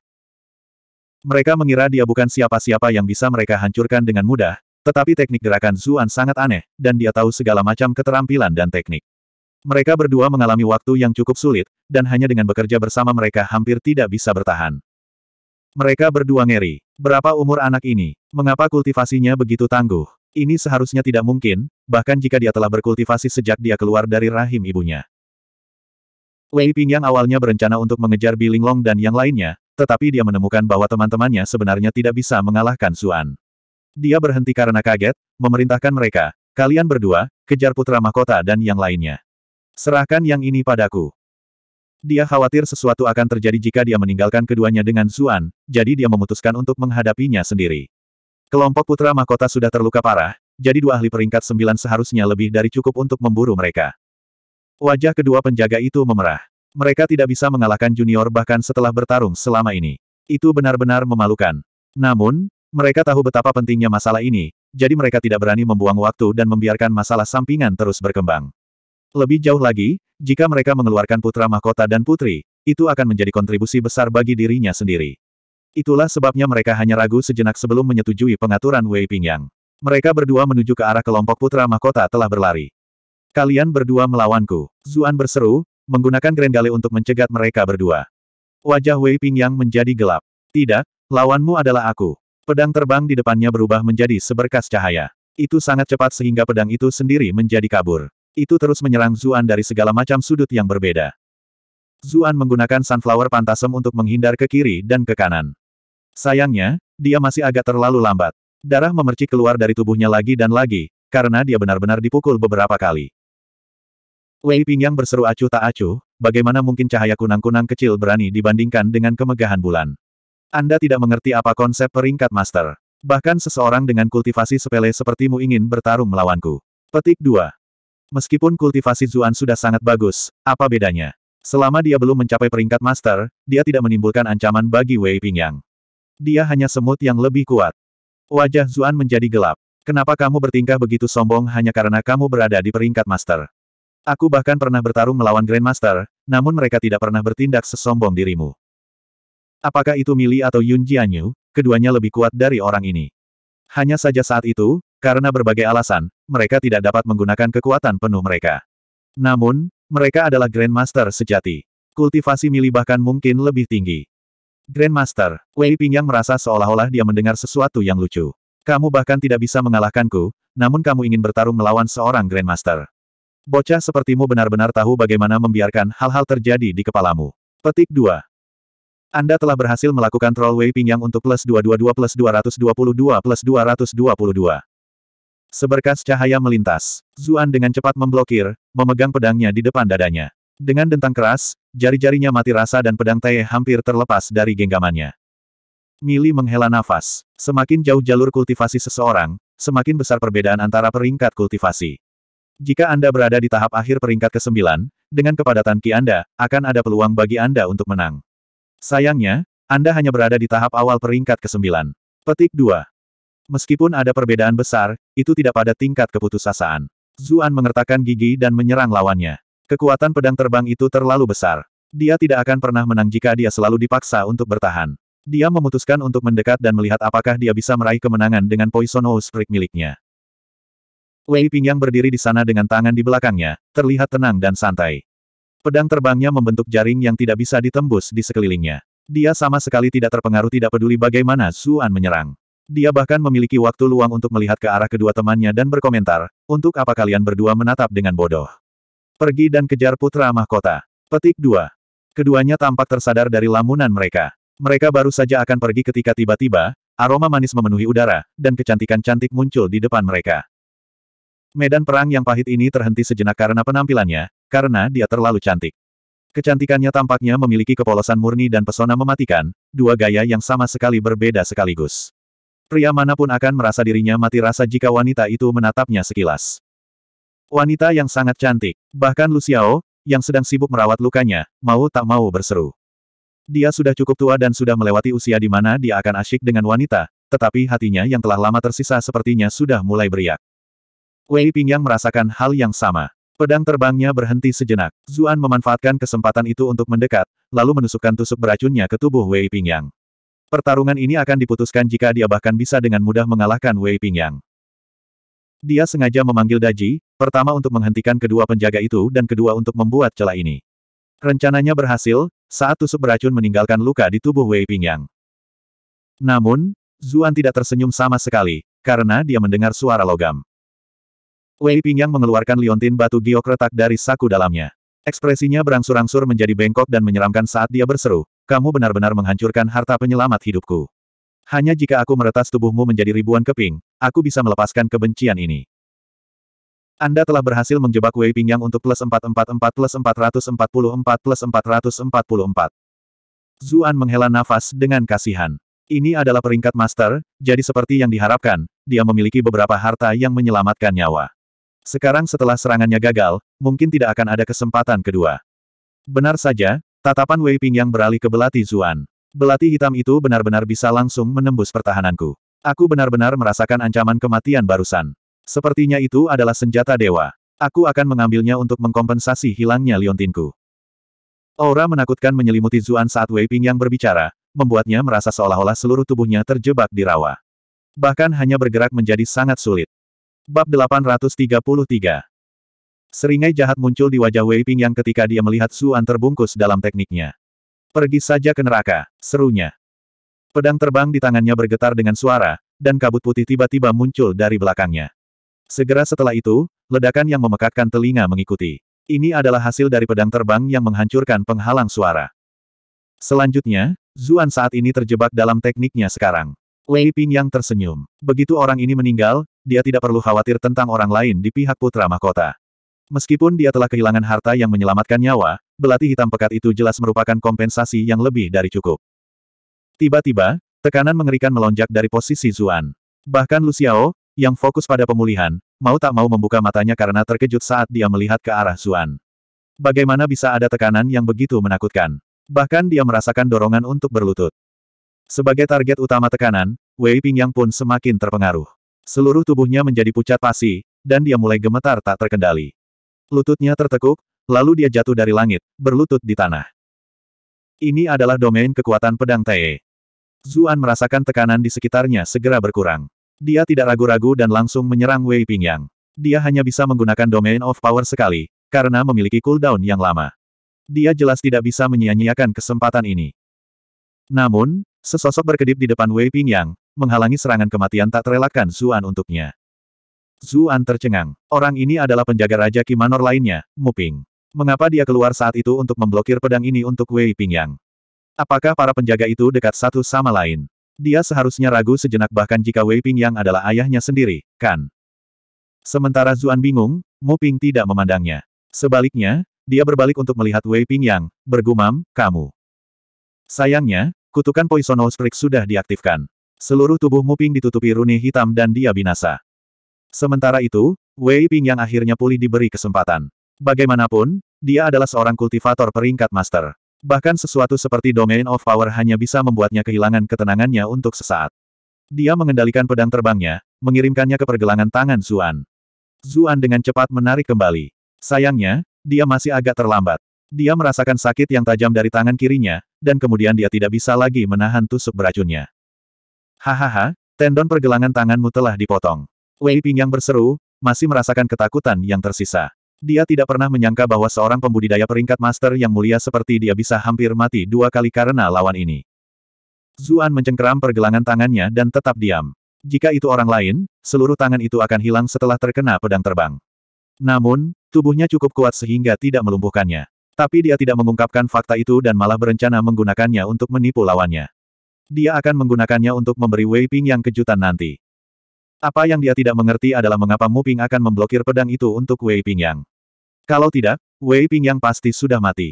Mereka mengira dia bukan siapa-siapa yang bisa mereka hancurkan dengan mudah, tetapi teknik gerakan Zuan sangat aneh, dan dia tahu segala macam keterampilan dan teknik. Mereka berdua mengalami waktu yang cukup sulit, dan hanya dengan bekerja bersama mereka hampir tidak bisa bertahan. Mereka berdua ngeri. Berapa umur anak ini? Mengapa kultivasinya begitu tangguh? Ini seharusnya tidak mungkin, bahkan jika dia telah berkultivasi sejak dia keluar dari rahim ibunya. Wei Ping yang awalnya berencana untuk mengejar Bilinglong dan yang lainnya, tetapi dia menemukan bahwa teman-temannya sebenarnya tidak bisa mengalahkan Suan. Dia berhenti karena kaget, memerintahkan mereka, kalian berdua, kejar putra mahkota dan yang lainnya. Serahkan yang ini padaku. Dia khawatir sesuatu akan terjadi jika dia meninggalkan keduanya dengan Zuan, jadi dia memutuskan untuk menghadapinya sendiri. Kelompok putra mahkota sudah terluka parah, jadi dua ahli peringkat sembilan seharusnya lebih dari cukup untuk memburu mereka. Wajah kedua penjaga itu memerah. Mereka tidak bisa mengalahkan junior bahkan setelah bertarung selama ini. Itu benar-benar memalukan. Namun, mereka tahu betapa pentingnya masalah ini, jadi mereka tidak berani membuang waktu dan membiarkan masalah sampingan terus berkembang. Lebih jauh lagi, jika mereka mengeluarkan putra mahkota dan putri, itu akan menjadi kontribusi besar bagi dirinya sendiri. Itulah sebabnya mereka hanya ragu sejenak sebelum menyetujui pengaturan Wei Pingyang. Mereka berdua menuju ke arah kelompok putra mahkota telah berlari. Kalian berdua melawanku. Zuan berseru, menggunakan Grendale untuk mencegat mereka berdua. Wajah Wei Pingyang menjadi gelap. Tidak, lawanmu adalah aku. Pedang terbang di depannya berubah menjadi seberkas cahaya. Itu sangat cepat sehingga pedang itu sendiri menjadi kabur. Itu terus menyerang Zuan dari segala macam sudut yang berbeda. Zuan menggunakan Sunflower Pantasem untuk menghindar ke kiri dan ke kanan. Sayangnya, dia masih agak terlalu lambat. Darah memercik keluar dari tubuhnya lagi dan lagi, karena dia benar-benar dipukul beberapa kali. Wei Pingyang berseru acuh tak acuh, bagaimana mungkin cahaya kunang-kunang kecil berani dibandingkan dengan kemegahan bulan. Anda tidak mengerti apa konsep peringkat master. Bahkan seseorang dengan kultivasi sepele sepertimu ingin bertarung melawanku. Petik 2. Meskipun kultivasi Zuan sudah sangat bagus, apa bedanya? Selama dia belum mencapai peringkat master, dia tidak menimbulkan ancaman bagi Wei Pingyang. Dia hanya semut yang lebih kuat. Wajah Zuan menjadi gelap. Kenapa kamu bertingkah begitu sombong hanya karena kamu berada di peringkat master? Aku bahkan pernah bertarung melawan Grandmaster, namun mereka tidak pernah bertindak sesombong dirimu. Apakah itu Mili atau Yun Jianyu, keduanya lebih kuat dari orang ini. Hanya saja saat itu, karena berbagai alasan, mereka tidak dapat menggunakan kekuatan penuh mereka. Namun, mereka adalah Grandmaster sejati. Kultivasi mili bahkan mungkin lebih tinggi. Grandmaster, Wei Ping yang merasa seolah-olah dia mendengar sesuatu yang lucu. Kamu bahkan tidak bisa mengalahkanku, namun kamu ingin bertarung melawan seorang Grandmaster. Bocah sepertimu benar-benar tahu bagaimana membiarkan hal-hal terjadi di kepalamu. Petik 2. Anda telah berhasil melakukan troll Wei Ping yang untuk plus 222 plus 222 plus 222. Seberkas cahaya melintas. Zuan dengan cepat memblokir, memegang pedangnya di depan dadanya. Dengan dentang keras, jari-jarinya mati rasa dan pedang Tae hampir terlepas dari genggamannya. Mili menghela nafas. Semakin jauh jalur kultivasi seseorang, semakin besar perbedaan antara peringkat kultivasi. Jika Anda berada di tahap akhir peringkat ke-9, dengan kepadatan Ki Anda, akan ada peluang bagi Anda untuk menang. Sayangnya, Anda hanya berada di tahap awal peringkat ke-9. Petik 2. Meskipun ada perbedaan besar, itu tidak pada tingkat keputusasaan. Zuan mengertakkan gigi dan menyerang lawannya. Kekuatan pedang terbang itu terlalu besar. Dia tidak akan pernah menang jika dia selalu dipaksa untuk bertahan. Dia memutuskan untuk mendekat dan melihat apakah dia bisa meraih kemenangan dengan Poison Oak miliknya. Wei Pingyang berdiri di sana dengan tangan di belakangnya, terlihat tenang dan santai. Pedang terbangnya membentuk jaring yang tidak bisa ditembus di sekelilingnya. Dia sama sekali tidak terpengaruh tidak peduli bagaimana Zuan menyerang. Dia bahkan memiliki waktu luang untuk melihat ke arah kedua temannya dan berkomentar, untuk apa kalian berdua menatap dengan bodoh. Pergi dan kejar putra mahkota. Petik 2. Keduanya tampak tersadar dari lamunan mereka. Mereka baru saja akan pergi ketika tiba-tiba, aroma manis memenuhi udara, dan kecantikan cantik muncul di depan mereka. Medan perang yang pahit ini terhenti sejenak karena penampilannya, karena dia terlalu cantik. Kecantikannya tampaknya memiliki kepolosan murni dan pesona mematikan, dua gaya yang sama sekali berbeda sekaligus. Pria manapun akan merasa dirinya mati rasa jika wanita itu menatapnya sekilas. Wanita yang sangat cantik, bahkan Luciao, yang sedang sibuk merawat lukanya, mau tak mau berseru. Dia sudah cukup tua dan sudah melewati usia di mana dia akan asyik dengan wanita, tetapi hatinya yang telah lama tersisa sepertinya sudah mulai beriak. Wei Pingyang merasakan hal yang sama. Pedang terbangnya berhenti sejenak. Zuan memanfaatkan kesempatan itu untuk mendekat, lalu menusukkan tusuk beracunnya ke tubuh Wei Pingyang. Pertarungan ini akan diputuskan jika dia bahkan bisa dengan mudah mengalahkan Wei Pingyang. Dia sengaja memanggil Daji, pertama untuk menghentikan kedua penjaga itu dan kedua untuk membuat celah ini. Rencananya berhasil, saat tusuk beracun meninggalkan luka di tubuh Wei Pingyang. Namun, Zuan tidak tersenyum sama sekali, karena dia mendengar suara logam. Wei Pingyang mengeluarkan liontin batu giok retak dari saku dalamnya. Ekspresinya berangsur-angsur menjadi bengkok dan menyeramkan saat dia berseru, kamu benar-benar menghancurkan harta penyelamat hidupku. Hanya jika aku meretas tubuhmu menjadi ribuan keping, aku bisa melepaskan kebencian ini. Anda telah berhasil menjebak Wei Pingyang untuk plus 444 plus 444 plus 444. Zuan menghela nafas dengan kasihan. Ini adalah peringkat master, jadi seperti yang diharapkan, dia memiliki beberapa harta yang menyelamatkan nyawa. Sekarang setelah serangannya gagal, mungkin tidak akan ada kesempatan kedua. Benar saja, Tatapan Wei Ping yang beralih ke belati Zuan. Belati hitam itu benar-benar bisa langsung menembus pertahananku. Aku benar-benar merasakan ancaman kematian barusan. Sepertinya itu adalah senjata dewa. Aku akan mengambilnya untuk mengkompensasi hilangnya liontinku. Aura menakutkan menyelimuti Zuan saat Wei Ping yang berbicara, membuatnya merasa seolah-olah seluruh tubuhnya terjebak di rawa. Bahkan hanya bergerak menjadi sangat sulit. Bab 833 Seringai jahat muncul di wajah Wei Ping yang ketika dia melihat Suan terbungkus dalam tekniknya. Pergi saja ke neraka, serunya. Pedang terbang di tangannya bergetar dengan suara, dan kabut putih tiba-tiba muncul dari belakangnya. Segera setelah itu, ledakan yang memekakkan telinga mengikuti. Ini adalah hasil dari pedang terbang yang menghancurkan penghalang suara. Selanjutnya, Zuan saat ini terjebak dalam tekniknya sekarang. Wei Ping yang tersenyum. Begitu orang ini meninggal, dia tidak perlu khawatir tentang orang lain di pihak putra mahkota. Meskipun dia telah kehilangan harta yang menyelamatkan nyawa, belati hitam pekat itu jelas merupakan kompensasi yang lebih dari cukup. Tiba-tiba, tekanan mengerikan melonjak dari posisi Zuan. Bahkan Luciao, yang fokus pada pemulihan, mau tak mau membuka matanya karena terkejut saat dia melihat ke arah Zuan. Bagaimana bisa ada tekanan yang begitu menakutkan? Bahkan dia merasakan dorongan untuk berlutut. Sebagai target utama tekanan, Wei Pingyang pun semakin terpengaruh. Seluruh tubuhnya menjadi pucat pasi, dan dia mulai gemetar tak terkendali. Lututnya tertekuk, lalu dia jatuh dari langit, berlutut di tanah. Ini adalah domain kekuatan pedang Tae. Zuan merasakan tekanan di sekitarnya segera berkurang. Dia tidak ragu-ragu dan langsung menyerang Wei Pingyang. Dia hanya bisa menggunakan domain of power sekali, karena memiliki cooldown yang lama. Dia jelas tidak bisa menyia-nyiakan kesempatan ini. Namun, sesosok berkedip di depan Wei Pingyang, menghalangi serangan kematian tak terelakkan Zuan untuknya. Zuan tercengang. Orang ini adalah penjaga Raja Kimanor lainnya, Muping. Mengapa dia keluar saat itu untuk memblokir pedang ini untuk Wei Pingyang? Apakah para penjaga itu dekat satu sama lain? Dia seharusnya ragu sejenak bahkan jika Wei Pingyang adalah ayahnya sendiri, kan? Sementara Zuan bingung, Muping tidak memandangnya. Sebaliknya, dia berbalik untuk melihat Wei Pingyang, bergumam, kamu. Sayangnya, kutukan Poisonous Freak sudah diaktifkan. Seluruh tubuh Muping ditutupi rune hitam dan dia binasa. Sementara itu, Wei Ping yang akhirnya pulih diberi kesempatan. Bagaimanapun, dia adalah seorang kultivator peringkat master. Bahkan sesuatu seperti Domain of Power hanya bisa membuatnya kehilangan ketenangannya untuk sesaat. Dia mengendalikan pedang terbangnya, mengirimkannya ke pergelangan tangan Zuan. Zuan dengan cepat menarik kembali. Sayangnya, dia masih agak terlambat. Dia merasakan sakit yang tajam dari tangan kirinya, dan kemudian dia tidak bisa lagi menahan tusuk beracunnya. Hahaha, tendon pergelangan tanganmu telah dipotong. Wei Ping yang berseru, masih merasakan ketakutan yang tersisa. Dia tidak pernah menyangka bahwa seorang pembudidaya peringkat master yang mulia seperti dia bisa hampir mati dua kali karena lawan ini. Zuan mencengkeram pergelangan tangannya dan tetap diam. Jika itu orang lain, seluruh tangan itu akan hilang setelah terkena pedang terbang. Namun, tubuhnya cukup kuat sehingga tidak melumpuhkannya. Tapi dia tidak mengungkapkan fakta itu dan malah berencana menggunakannya untuk menipu lawannya. Dia akan menggunakannya untuk memberi Wei Ping yang kejutan nanti. Apa yang dia tidak mengerti adalah mengapa Muping akan memblokir pedang itu untuk Wei Pingyang. Kalau tidak, Wei Pingyang pasti sudah mati.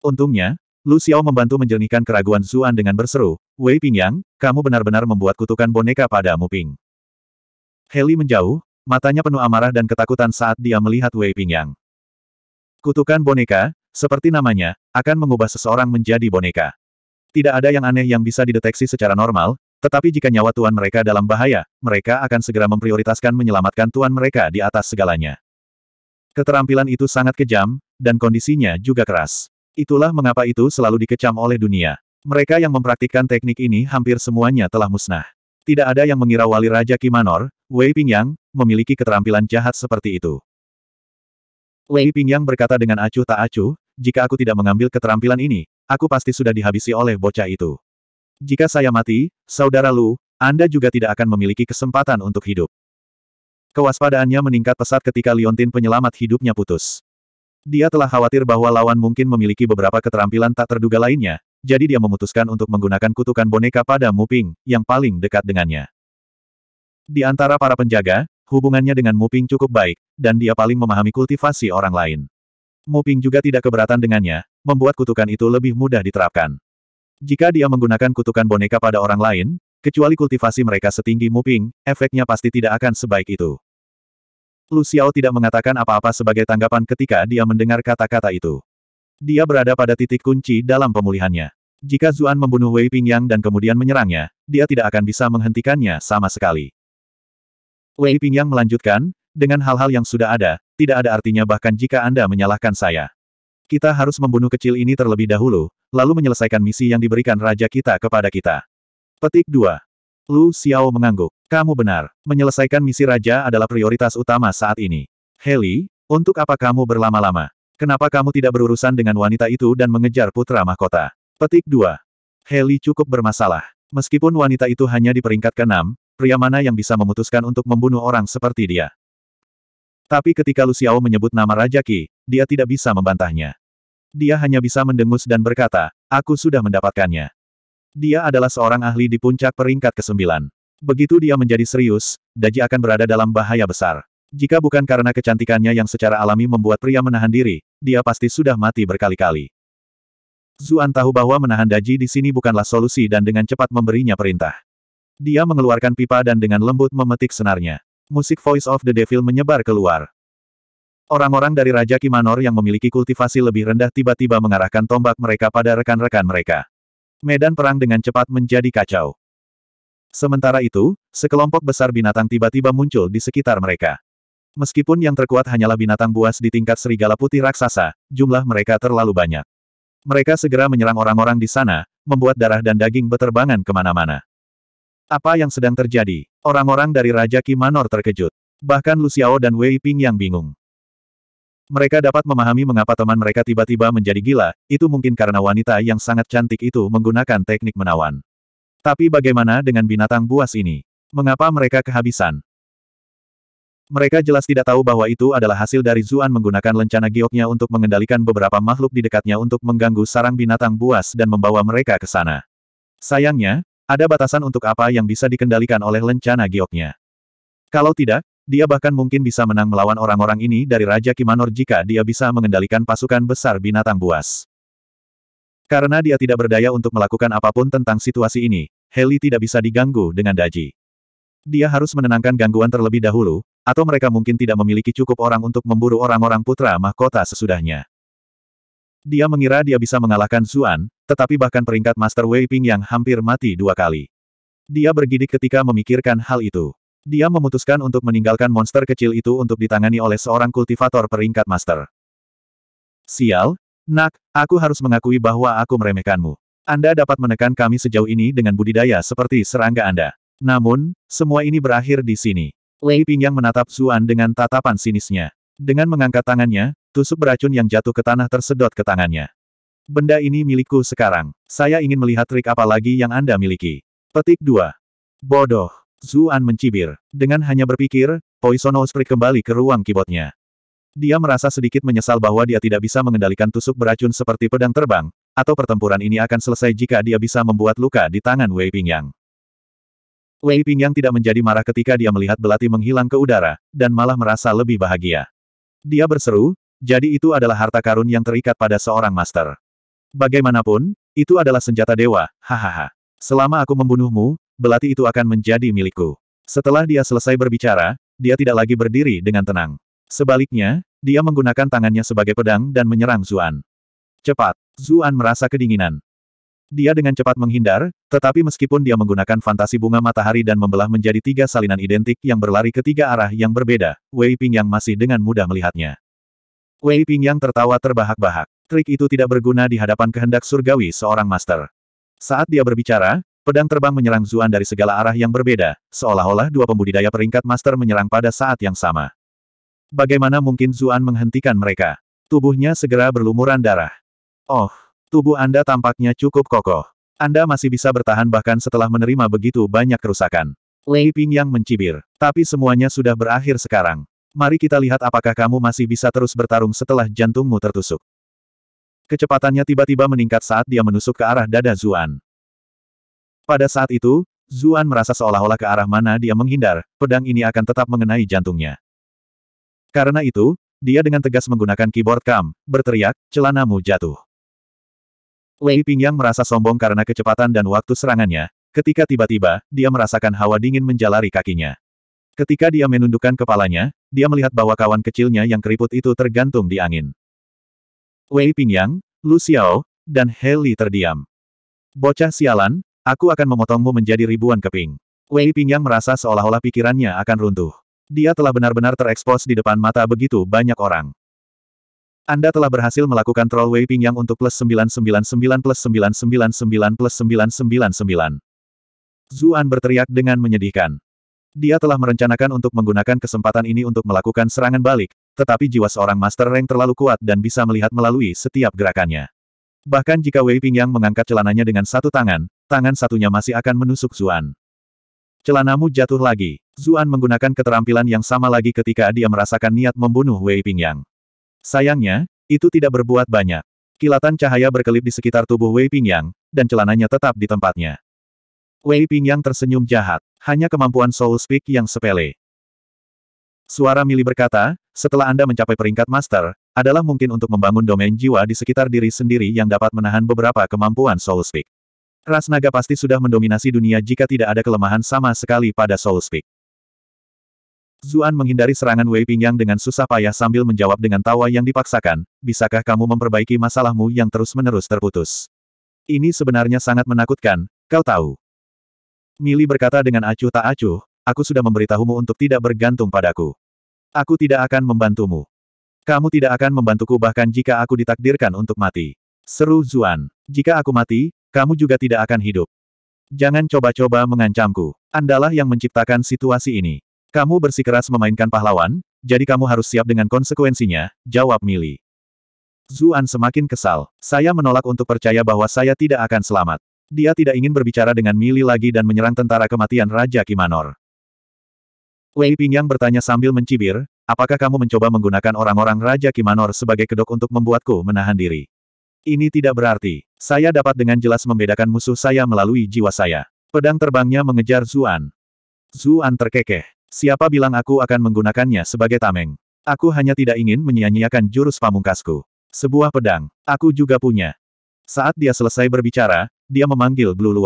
Untungnya, Lu Xiao membantu menjernihkan keraguan Zuan dengan berseru, Wei Pingyang, kamu benar-benar membuat kutukan boneka pada Muping. Heli menjauh, matanya penuh amarah dan ketakutan saat dia melihat Wei Pingyang. Kutukan boneka, seperti namanya, akan mengubah seseorang menjadi boneka. Tidak ada yang aneh yang bisa dideteksi secara normal, tetapi jika nyawa tuan mereka dalam bahaya, mereka akan segera memprioritaskan menyelamatkan tuan mereka di atas segalanya. Keterampilan itu sangat kejam, dan kondisinya juga keras. Itulah mengapa itu selalu dikecam oleh dunia. Mereka yang mempraktikkan teknik ini hampir semuanya telah musnah. Tidak ada yang mengira wali Raja Kimanor, Wei Pingyang, memiliki keterampilan jahat seperti itu. Wei Pingyang berkata dengan acuh tak acuh, jika aku tidak mengambil keterampilan ini, aku pasti sudah dihabisi oleh bocah itu. Jika saya mati, saudara Lu, Anda juga tidak akan memiliki kesempatan untuk hidup. Kewaspadaannya meningkat pesat ketika Liontin penyelamat hidupnya putus. Dia telah khawatir bahwa lawan mungkin memiliki beberapa keterampilan tak terduga lainnya, jadi dia memutuskan untuk menggunakan kutukan boneka pada Muping, yang paling dekat dengannya. Di antara para penjaga, hubungannya dengan Muping cukup baik, dan dia paling memahami kultivasi orang lain. Muping juga tidak keberatan dengannya, membuat kutukan itu lebih mudah diterapkan. Jika dia menggunakan kutukan boneka pada orang lain, kecuali kultivasi mereka setinggi Muping, efeknya pasti tidak akan sebaik itu. Lu Xiao tidak mengatakan apa-apa sebagai tanggapan ketika dia mendengar kata-kata itu. Dia berada pada titik kunci dalam pemulihannya. Jika Zuan membunuh Wei Pingyang dan kemudian menyerangnya, dia tidak akan bisa menghentikannya sama sekali. Wei Pingyang melanjutkan, dengan hal-hal yang sudah ada, tidak ada artinya bahkan jika Anda menyalahkan saya. Kita harus membunuh kecil ini terlebih dahulu, lalu menyelesaikan misi yang diberikan raja kita kepada kita. Petik 2. Lu Xiao mengangguk. Kamu benar, menyelesaikan misi raja adalah prioritas utama saat ini. Heli, untuk apa kamu berlama-lama? Kenapa kamu tidak berurusan dengan wanita itu dan mengejar putra mahkota? Petik 2. Heli cukup bermasalah. Meskipun wanita itu hanya di peringkat keenam, pria mana yang bisa memutuskan untuk membunuh orang seperti dia? Tapi ketika Lu Xiao menyebut nama Raja Qi, dia tidak bisa membantahnya. Dia hanya bisa mendengus dan berkata, aku sudah mendapatkannya. Dia adalah seorang ahli di puncak peringkat ke-9. Begitu dia menjadi serius, Daji akan berada dalam bahaya besar. Jika bukan karena kecantikannya yang secara alami membuat pria menahan diri, dia pasti sudah mati berkali-kali. Zuan tahu bahwa menahan Daji di sini bukanlah solusi dan dengan cepat memberinya perintah. Dia mengeluarkan pipa dan dengan lembut memetik senarnya musik Voice of the Devil menyebar keluar. Orang-orang dari Raja Kimanor yang memiliki kultivasi lebih rendah tiba-tiba mengarahkan tombak mereka pada rekan-rekan mereka. Medan perang dengan cepat menjadi kacau. Sementara itu, sekelompok besar binatang tiba-tiba muncul di sekitar mereka. Meskipun yang terkuat hanyalah binatang buas di tingkat serigala putih raksasa, jumlah mereka terlalu banyak. Mereka segera menyerang orang-orang di sana, membuat darah dan daging beterbangan kemana-mana. Apa yang sedang terjadi? Orang-orang dari Raja Manor terkejut. Bahkan Luciao dan Wei Ping yang bingung. Mereka dapat memahami mengapa teman mereka tiba-tiba menjadi gila, itu mungkin karena wanita yang sangat cantik itu menggunakan teknik menawan. Tapi bagaimana dengan binatang buas ini? Mengapa mereka kehabisan? Mereka jelas tidak tahu bahwa itu adalah hasil dari Zuan menggunakan lencana gioknya untuk mengendalikan beberapa makhluk di dekatnya untuk mengganggu sarang binatang buas dan membawa mereka ke sana. Sayangnya, ada batasan untuk apa yang bisa dikendalikan oleh lencana gioknya. Kalau tidak, dia bahkan mungkin bisa menang melawan orang-orang ini dari Raja Kimanor jika dia bisa mengendalikan pasukan besar binatang buas. Karena dia tidak berdaya untuk melakukan apapun tentang situasi ini, Heli tidak bisa diganggu dengan Daji. Dia harus menenangkan gangguan terlebih dahulu, atau mereka mungkin tidak memiliki cukup orang untuk memburu orang-orang putra mahkota sesudahnya. Dia mengira dia bisa mengalahkan Zuan, tetapi bahkan peringkat Master Wei Ping yang hampir mati dua kali. Dia bergidik ketika memikirkan hal itu. Dia memutuskan untuk meninggalkan monster kecil itu untuk ditangani oleh seorang kultivator peringkat Master. Sial, nak, aku harus mengakui bahwa aku meremehkanmu. Anda dapat menekan kami sejauh ini dengan budidaya seperti serangga Anda. Namun, semua ini berakhir di sini. Wei Ping yang menatap Zuan dengan tatapan sinisnya. Dengan mengangkat tangannya, tusuk beracun yang jatuh ke tanah tersedot ke tangannya. Benda ini milikku sekarang. Saya ingin melihat trik apa lagi yang Anda miliki. Petik 2. Bodoh. Zuan mencibir. Dengan hanya berpikir, Poison Osprey kembali ke ruang keyboardnya. Dia merasa sedikit menyesal bahwa dia tidak bisa mengendalikan tusuk beracun seperti pedang terbang, atau pertempuran ini akan selesai jika dia bisa membuat luka di tangan Wei Pingyang. Wei Pingyang tidak menjadi marah ketika dia melihat belati menghilang ke udara, dan malah merasa lebih bahagia. Dia berseru, jadi itu adalah harta karun yang terikat pada seorang master. Bagaimanapun, itu adalah senjata dewa, hahaha. Selama aku membunuhmu, belati itu akan menjadi milikku. Setelah dia selesai berbicara, dia tidak lagi berdiri dengan tenang. Sebaliknya, dia menggunakan tangannya sebagai pedang dan menyerang Zuan. Cepat, Zuan merasa kedinginan. Dia dengan cepat menghindar, tetapi meskipun dia menggunakan fantasi bunga matahari dan membelah menjadi tiga salinan identik yang berlari ke tiga arah yang berbeda, Wei Ping yang masih dengan mudah melihatnya. Wei Ping yang tertawa terbahak-bahak. Trik itu tidak berguna di hadapan kehendak surgawi seorang master. Saat dia berbicara, pedang terbang menyerang Zuan dari segala arah yang berbeda, seolah-olah dua pembudidaya peringkat master menyerang pada saat yang sama. Bagaimana mungkin Zuan menghentikan mereka? Tubuhnya segera berlumuran darah. Oh, tubuh Anda tampaknya cukup kokoh. Anda masih bisa bertahan bahkan setelah menerima begitu banyak kerusakan. Wei Ping yang mencibir. Tapi semuanya sudah berakhir sekarang. Mari kita lihat apakah kamu masih bisa terus bertarung setelah jantungmu tertusuk. Kecepatannya tiba-tiba meningkat saat dia menusuk ke arah dada Zuan. Pada saat itu, Zuan merasa seolah-olah ke arah mana dia menghindar, pedang ini akan tetap mengenai jantungnya. Karena itu, dia dengan tegas menggunakan keyboard cam, berteriak, celanamu jatuh. Wei Pingyang merasa sombong karena kecepatan dan waktu serangannya, ketika tiba-tiba, dia merasakan hawa dingin menjalari kakinya. Ketika dia menundukkan kepalanya, dia melihat bahwa kawan kecilnya yang keriput itu tergantung di angin. Wei Pingyang, Lu Xiao, dan He Li terdiam. Bocah sialan, aku akan memotongmu menjadi ribuan keping. Wei Pingyang merasa seolah-olah pikirannya akan runtuh. Dia telah benar-benar terekspos di depan mata begitu banyak orang. Anda telah berhasil melakukan troll Wei Pingyang untuk plus 999 plus 999 plus 999. Zuan berteriak dengan menyedihkan. Dia telah merencanakan untuk menggunakan kesempatan ini untuk melakukan serangan balik, tetapi jiwa seorang Master reng terlalu kuat dan bisa melihat melalui setiap gerakannya. Bahkan jika Wei Pingyang mengangkat celananya dengan satu tangan, tangan satunya masih akan menusuk Zuan. Celanamu jatuh lagi. Zuan menggunakan keterampilan yang sama lagi ketika dia merasakan niat membunuh Wei Pingyang. Sayangnya, itu tidak berbuat banyak. Kilatan cahaya berkelip di sekitar tubuh Wei Pingyang, dan celananya tetap di tempatnya. Wei Pingyang tersenyum jahat. Hanya kemampuan Soul Speak yang sepele. Suara Mili berkata, setelah Anda mencapai peringkat master, adalah mungkin untuk membangun domain jiwa di sekitar diri sendiri yang dapat menahan beberapa kemampuan Soul Speak. Ras naga pasti sudah mendominasi dunia jika tidak ada kelemahan sama sekali pada Soul Speak. Zuan menghindari serangan Wei Pingyang dengan susah payah sambil menjawab dengan tawa yang dipaksakan, bisakah kamu memperbaiki masalahmu yang terus-menerus terputus? Ini sebenarnya sangat menakutkan, kau tahu. Mili berkata dengan acuh tak acuh, aku sudah memberitahumu untuk tidak bergantung padaku. Aku tidak akan membantumu. Kamu tidak akan membantuku bahkan jika aku ditakdirkan untuk mati. Seru Zuan. Jika aku mati, kamu juga tidak akan hidup. Jangan coba-coba mengancamku. Andalah yang menciptakan situasi ini. Kamu bersikeras memainkan pahlawan, jadi kamu harus siap dengan konsekuensinya, jawab Mili. Zuan semakin kesal. Saya menolak untuk percaya bahwa saya tidak akan selamat. Dia tidak ingin berbicara dengan Mili lagi dan menyerang tentara kematian Raja Kimanor. Wei Pingyang bertanya sambil mencibir, apakah kamu mencoba menggunakan orang-orang Raja Kimanor sebagai kedok untuk membuatku menahan diri? Ini tidak berarti. Saya dapat dengan jelas membedakan musuh saya melalui jiwa saya. Pedang terbangnya mengejar Zuan. Zuan terkekeh. Siapa bilang aku akan menggunakannya sebagai tameng? Aku hanya tidak ingin menyia-nyiakan jurus pamungkasku. Sebuah pedang. Aku juga punya. Saat dia selesai berbicara, dia memanggil Blue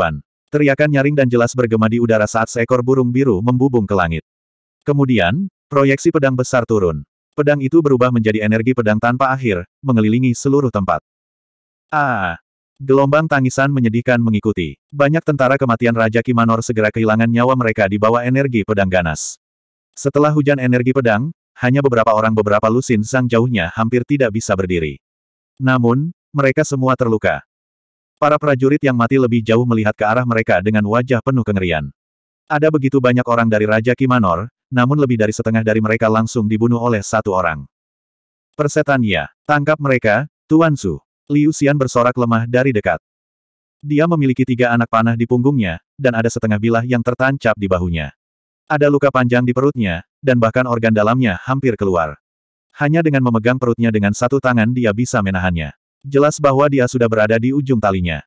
Teriakan nyaring dan jelas bergema di udara saat seekor burung biru membubung ke langit. Kemudian, proyeksi pedang besar turun. Pedang itu berubah menjadi energi pedang tanpa akhir, mengelilingi seluruh tempat. Ah! Gelombang tangisan menyedihkan mengikuti. Banyak tentara kematian Raja Kimanor segera kehilangan nyawa mereka di bawah energi pedang ganas. Setelah hujan energi pedang, hanya beberapa orang beberapa lusin sang jauhnya hampir tidak bisa berdiri. Namun, mereka semua terluka. Para prajurit yang mati lebih jauh melihat ke arah mereka dengan wajah penuh kengerian. Ada begitu banyak orang dari Raja Kimanor, namun lebih dari setengah dari mereka langsung dibunuh oleh satu orang. Persetan ya, tangkap mereka, Tuan Su. Liu Xian bersorak lemah dari dekat. Dia memiliki tiga anak panah di punggungnya, dan ada setengah bilah yang tertancap di bahunya. Ada luka panjang di perutnya, dan bahkan organ dalamnya hampir keluar. Hanya dengan memegang perutnya dengan satu tangan dia bisa menahannya. Jelas bahwa dia sudah berada di ujung talinya.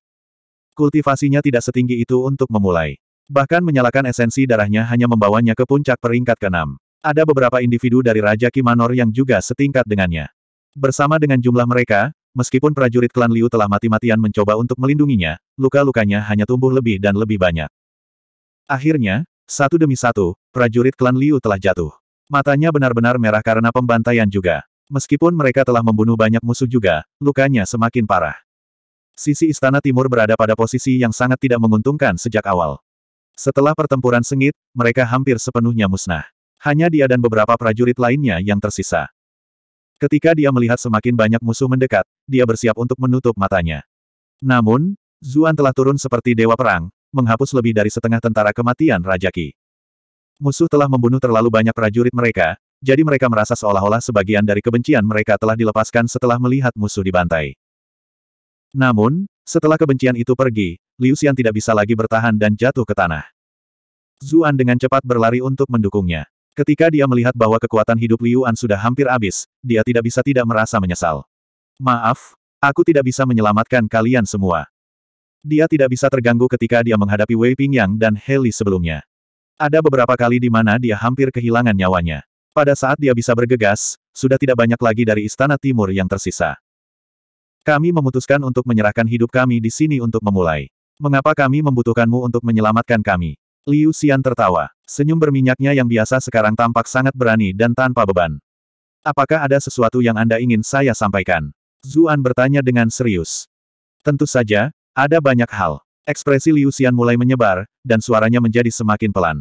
Kultivasinya tidak setinggi itu untuk memulai. Bahkan menyalakan esensi darahnya hanya membawanya ke puncak peringkat keenam. Ada beberapa individu dari Raja Kimanor yang juga setingkat dengannya. Bersama dengan jumlah mereka, meskipun prajurit klan Liu telah mati-matian mencoba untuk melindunginya, luka-lukanya hanya tumbuh lebih dan lebih banyak. Akhirnya, satu demi satu, prajurit klan Liu telah jatuh. Matanya benar-benar merah karena pembantaian juga. Meskipun mereka telah membunuh banyak musuh juga, lukanya semakin parah. Sisi istana timur berada pada posisi yang sangat tidak menguntungkan sejak awal. Setelah pertempuran sengit, mereka hampir sepenuhnya musnah. Hanya dia dan beberapa prajurit lainnya yang tersisa. Ketika dia melihat semakin banyak musuh mendekat, dia bersiap untuk menutup matanya. Namun, Zuan telah turun seperti dewa perang, menghapus lebih dari setengah tentara kematian Rajaki. Musuh telah membunuh terlalu banyak prajurit mereka, jadi mereka merasa seolah-olah sebagian dari kebencian mereka telah dilepaskan setelah melihat musuh dibantai. Namun, setelah kebencian itu pergi, Liu Xian tidak bisa lagi bertahan dan jatuh ke tanah. Zuan dengan cepat berlari untuk mendukungnya. Ketika dia melihat bahwa kekuatan hidup Liu An sudah hampir habis, dia tidak bisa tidak merasa menyesal. Maaf, aku tidak bisa menyelamatkan kalian semua. Dia tidak bisa terganggu ketika dia menghadapi Wei Pingyang dan Heli sebelumnya. Ada beberapa kali di mana dia hampir kehilangan nyawanya. Pada saat dia bisa bergegas, sudah tidak banyak lagi dari Istana Timur yang tersisa. Kami memutuskan untuk menyerahkan hidup kami di sini untuk memulai. Mengapa kami membutuhkanmu untuk menyelamatkan kami? Liu Xian tertawa. Senyum berminyaknya yang biasa sekarang tampak sangat berani dan tanpa beban. Apakah ada sesuatu yang Anda ingin saya sampaikan? Zuan bertanya dengan serius. Tentu saja, ada banyak hal. Ekspresi Liu Xian mulai menyebar, dan suaranya menjadi semakin pelan.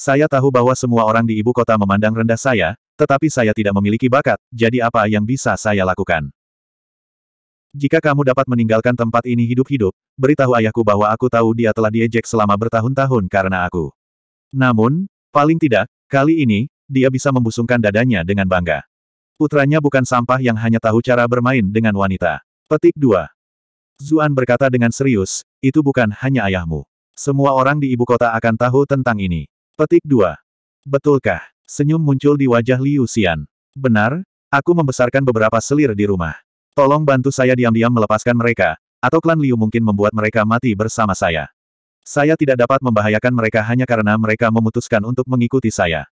Saya tahu bahwa semua orang di ibu kota memandang rendah saya, tetapi saya tidak memiliki bakat, jadi apa yang bisa saya lakukan? Jika kamu dapat meninggalkan tempat ini hidup-hidup, beritahu ayahku bahwa aku tahu dia telah diejek selama bertahun-tahun karena aku. Namun, paling tidak, kali ini, dia bisa membusungkan dadanya dengan bangga. Putranya bukan sampah yang hanya tahu cara bermain dengan wanita. Petik 2. Zuan berkata dengan serius, itu bukan hanya ayahmu. Semua orang di ibu kota akan tahu tentang ini. Petik 2. Betulkah? Senyum muncul di wajah Liu Xian. Benar, aku membesarkan beberapa selir di rumah. Tolong bantu saya diam-diam melepaskan mereka, atau klan Liu mungkin membuat mereka mati bersama saya. Saya tidak dapat membahayakan mereka hanya karena mereka memutuskan untuk mengikuti saya.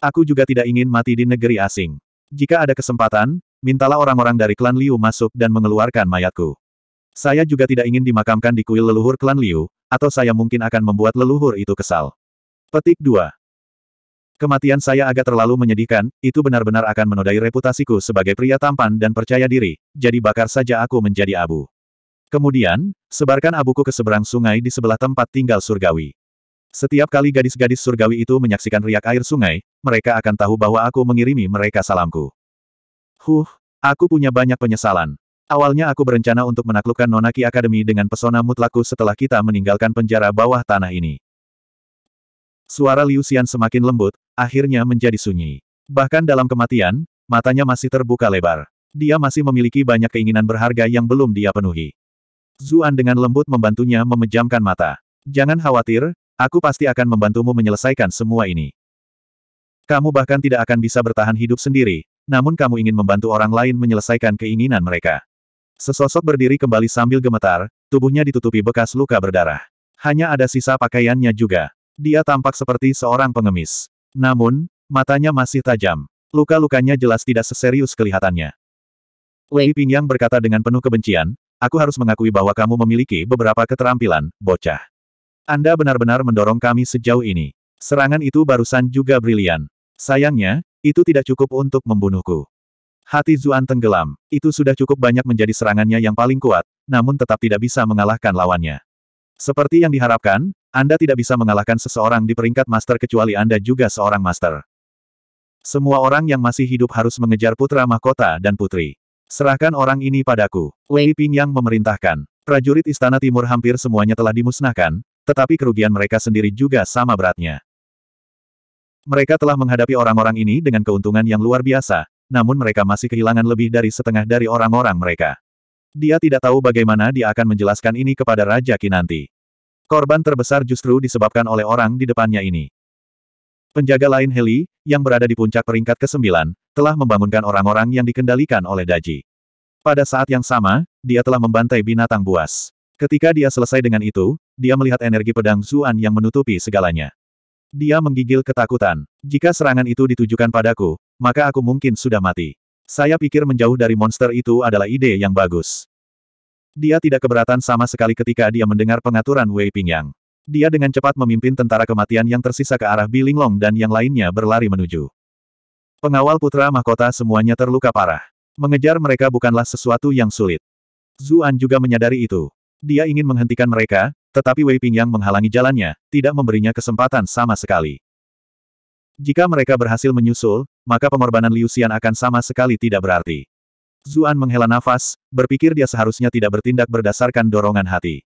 Aku juga tidak ingin mati di negeri asing. Jika ada kesempatan, mintalah orang-orang dari klan Liu masuk dan mengeluarkan mayatku. Saya juga tidak ingin dimakamkan di kuil leluhur klan Liu, atau saya mungkin akan membuat leluhur itu kesal. Petik 2. Kematian saya agak terlalu menyedihkan, itu benar-benar akan menodai reputasiku sebagai pria tampan dan percaya diri, jadi bakar saja aku menjadi abu. Kemudian, sebarkan abuku ke seberang sungai di sebelah tempat tinggal surgawi. Setiap kali gadis-gadis surgawi itu menyaksikan riak air sungai, mereka akan tahu bahwa aku mengirimi mereka salamku. Huh, aku punya banyak penyesalan. Awalnya aku berencana untuk menaklukkan Nonaki Academy dengan pesona mutlakku setelah kita meninggalkan penjara bawah tanah ini. Suara Liu Xian semakin lembut, akhirnya menjadi sunyi. Bahkan dalam kematian, matanya masih terbuka lebar. Dia masih memiliki banyak keinginan berharga yang belum dia penuhi. Zuan dengan lembut membantunya memejamkan mata. Jangan khawatir, aku pasti akan membantumu menyelesaikan semua ini. Kamu bahkan tidak akan bisa bertahan hidup sendiri, namun kamu ingin membantu orang lain menyelesaikan keinginan mereka. Sesosok berdiri kembali sambil gemetar, tubuhnya ditutupi bekas luka berdarah. Hanya ada sisa pakaiannya juga. Dia tampak seperti seorang pengemis. Namun, matanya masih tajam. Luka-lukanya jelas tidak seserius kelihatannya. Wei Pingyang berkata dengan penuh kebencian, aku harus mengakui bahwa kamu memiliki beberapa keterampilan, bocah. Anda benar-benar mendorong kami sejauh ini. Serangan itu barusan juga brilian. Sayangnya, itu tidak cukup untuk membunuhku. Hati Zuan tenggelam. Itu sudah cukup banyak menjadi serangannya yang paling kuat, namun tetap tidak bisa mengalahkan lawannya. Seperti yang diharapkan, Anda tidak bisa mengalahkan seseorang di peringkat master kecuali Anda juga seorang master. Semua orang yang masih hidup harus mengejar putra mahkota dan putri. Serahkan orang ini padaku. Wei Ping yang memerintahkan. Prajurit Istana Timur hampir semuanya telah dimusnahkan, tetapi kerugian mereka sendiri juga sama beratnya. Mereka telah menghadapi orang-orang ini dengan keuntungan yang luar biasa, namun mereka masih kehilangan lebih dari setengah dari orang-orang mereka. Dia tidak tahu bagaimana dia akan menjelaskan ini kepada Raja Kinanti. Korban terbesar justru disebabkan oleh orang di depannya ini. Penjaga lain Heli, yang berada di puncak peringkat ke-9, telah membangunkan orang-orang yang dikendalikan oleh Daji. Pada saat yang sama, dia telah membantai binatang buas. Ketika dia selesai dengan itu, dia melihat energi pedang Zuan yang menutupi segalanya. Dia menggigil ketakutan. Jika serangan itu ditujukan padaku, maka aku mungkin sudah mati. Saya pikir menjauh dari monster itu adalah ide yang bagus. Dia tidak keberatan sama sekali ketika dia mendengar pengaturan Wei Pingyang. Dia dengan cepat memimpin tentara kematian yang tersisa ke arah Bilinglong dan yang lainnya berlari menuju. Pengawal putra mahkota semuanya terluka parah. Mengejar mereka bukanlah sesuatu yang sulit. Zuan juga menyadari itu. Dia ingin menghentikan mereka, tetapi Wei Pingyang menghalangi jalannya, tidak memberinya kesempatan sama sekali. Jika mereka berhasil menyusul, maka pengorbanan Liu Xian akan sama sekali tidak berarti. Zuan menghela nafas, berpikir dia seharusnya tidak bertindak berdasarkan dorongan hati.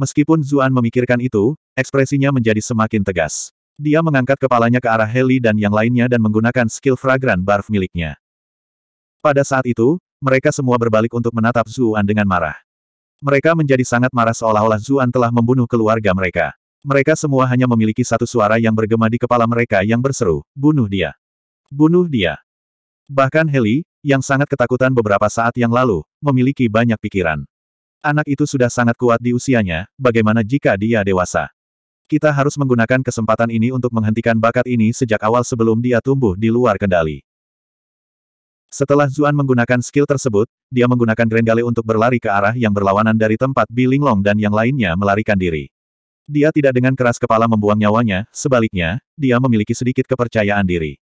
Meskipun Zuan memikirkan itu, ekspresinya menjadi semakin tegas. Dia mengangkat kepalanya ke arah Heli dan yang lainnya dan menggunakan skill fragran barf miliknya. Pada saat itu, mereka semua berbalik untuk menatap Zuan dengan marah. Mereka menjadi sangat marah seolah-olah Zuan telah membunuh keluarga mereka. Mereka semua hanya memiliki satu suara yang bergema di kepala mereka yang berseru, bunuh dia. Bunuh dia. Bahkan Heli, yang sangat ketakutan beberapa saat yang lalu, memiliki banyak pikiran. Anak itu sudah sangat kuat di usianya, bagaimana jika dia dewasa? Kita harus menggunakan kesempatan ini untuk menghentikan bakat ini sejak awal sebelum dia tumbuh di luar kendali. Setelah Zuan menggunakan skill tersebut, dia menggunakan Grendale untuk berlari ke arah yang berlawanan dari tempat Bilinglong dan yang lainnya melarikan diri. Dia tidak dengan keras kepala membuang nyawanya, sebaliknya, dia memiliki sedikit kepercayaan diri.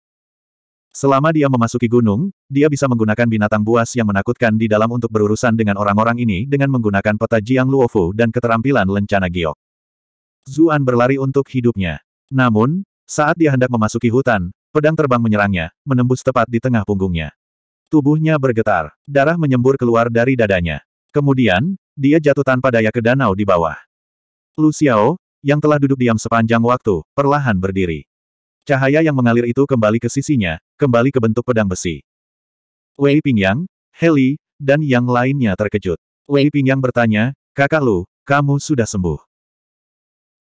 Selama dia memasuki gunung, dia bisa menggunakan binatang buas yang menakutkan di dalam untuk berurusan dengan orang-orang ini dengan menggunakan peta Jiang Luofu dan keterampilan lencana giok. Zuan berlari untuk hidupnya. Namun, saat dia hendak memasuki hutan, pedang terbang menyerangnya, menembus tepat di tengah punggungnya. Tubuhnya bergetar, darah menyembur keluar dari dadanya. Kemudian, dia jatuh tanpa daya ke danau di bawah. Lu Xiao, yang telah duduk diam sepanjang waktu, perlahan berdiri. Cahaya yang mengalir itu kembali ke sisinya, kembali ke bentuk pedang besi. Wei Pingyang, Heli, dan yang lainnya terkejut. Wei Pingyang bertanya, kakak Lu, kamu sudah sembuh.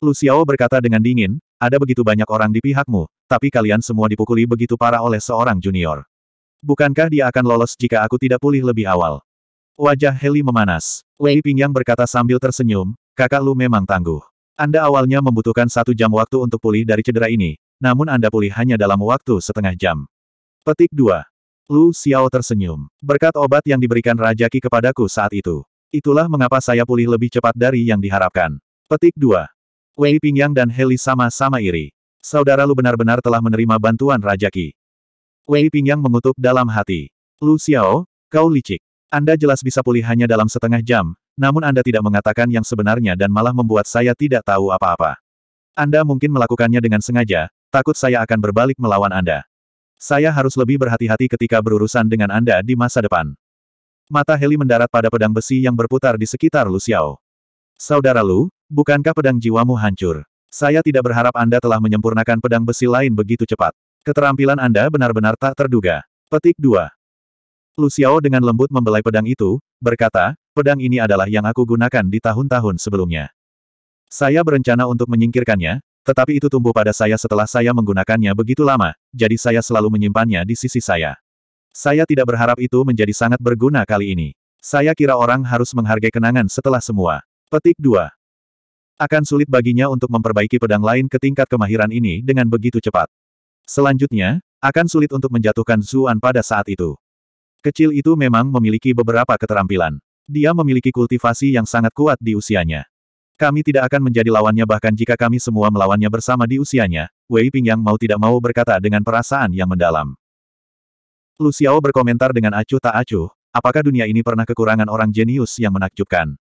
Lu Xiao berkata dengan dingin, ada begitu banyak orang di pihakmu, tapi kalian semua dipukuli begitu parah oleh seorang junior. Bukankah dia akan lolos jika aku tidak pulih lebih awal? Wajah Heli memanas. Wei Pingyang berkata sambil tersenyum, Kakak Lu memang tangguh. Anda awalnya membutuhkan satu jam waktu untuk pulih dari cedera ini, namun Anda pulih hanya dalam waktu setengah jam. Petik 2. Lu Xiao tersenyum. Berkat obat yang diberikan Raja Ki kepadaku saat itu. Itulah mengapa saya pulih lebih cepat dari yang diharapkan. Petik 2. Wei Pingyang dan Heli sama-sama iri. Saudara Lu benar-benar telah menerima bantuan Raja Ki. Wei Pingyang mengutuk dalam hati. Lu Xiao, kau licik. Anda jelas bisa pulih hanya dalam setengah jam, namun Anda tidak mengatakan yang sebenarnya dan malah membuat saya tidak tahu apa-apa. Anda mungkin melakukannya dengan sengaja, takut saya akan berbalik melawan Anda. Saya harus lebih berhati-hati ketika berurusan dengan Anda di masa depan. Mata Heli mendarat pada pedang besi yang berputar di sekitar Lu Xiao. Saudara Lu, bukankah pedang jiwamu hancur? Saya tidak berharap Anda telah menyempurnakan pedang besi lain begitu cepat. Keterampilan Anda benar-benar tak terduga. Petik 2. Lu Xiao dengan lembut membelai pedang itu, berkata, pedang ini adalah yang aku gunakan di tahun-tahun sebelumnya. Saya berencana untuk menyingkirkannya, tetapi itu tumbuh pada saya setelah saya menggunakannya begitu lama, jadi saya selalu menyimpannya di sisi saya. Saya tidak berharap itu menjadi sangat berguna kali ini. Saya kira orang harus menghargai kenangan setelah semua. Petik 2. Akan sulit baginya untuk memperbaiki pedang lain ke tingkat kemahiran ini dengan begitu cepat. Selanjutnya, akan sulit untuk menjatuhkan Zuan pada saat itu kecil itu memang memiliki beberapa keterampilan. Dia memiliki kultivasi yang sangat kuat di usianya. Kami tidak akan menjadi lawannya bahkan jika kami semua melawannya bersama di usianya, Wei Pingyang mau tidak mau berkata dengan perasaan yang mendalam. Lu Xiao berkomentar dengan acuh tak acuh, apakah dunia ini pernah kekurangan orang jenius yang menakjubkan?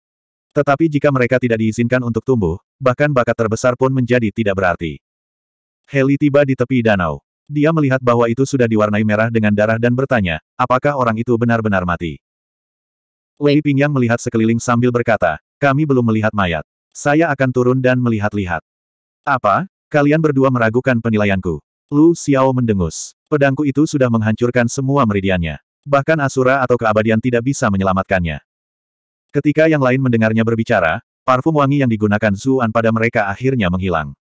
Tetapi jika mereka tidak diizinkan untuk tumbuh, bahkan bakat terbesar pun menjadi tidak berarti. Heli tiba di tepi danau. Dia melihat bahwa itu sudah diwarnai merah dengan darah dan bertanya, apakah orang itu benar-benar mati? Wei Pingyang melihat sekeliling sambil berkata, kami belum melihat mayat. Saya akan turun dan melihat-lihat. Apa? Kalian berdua meragukan penilaianku. Lu Xiao mendengus. Pedangku itu sudah menghancurkan semua meridiannya. Bahkan Asura atau keabadian tidak bisa menyelamatkannya. Ketika yang lain mendengarnya berbicara, parfum wangi yang digunakan Zuan pada mereka akhirnya menghilang.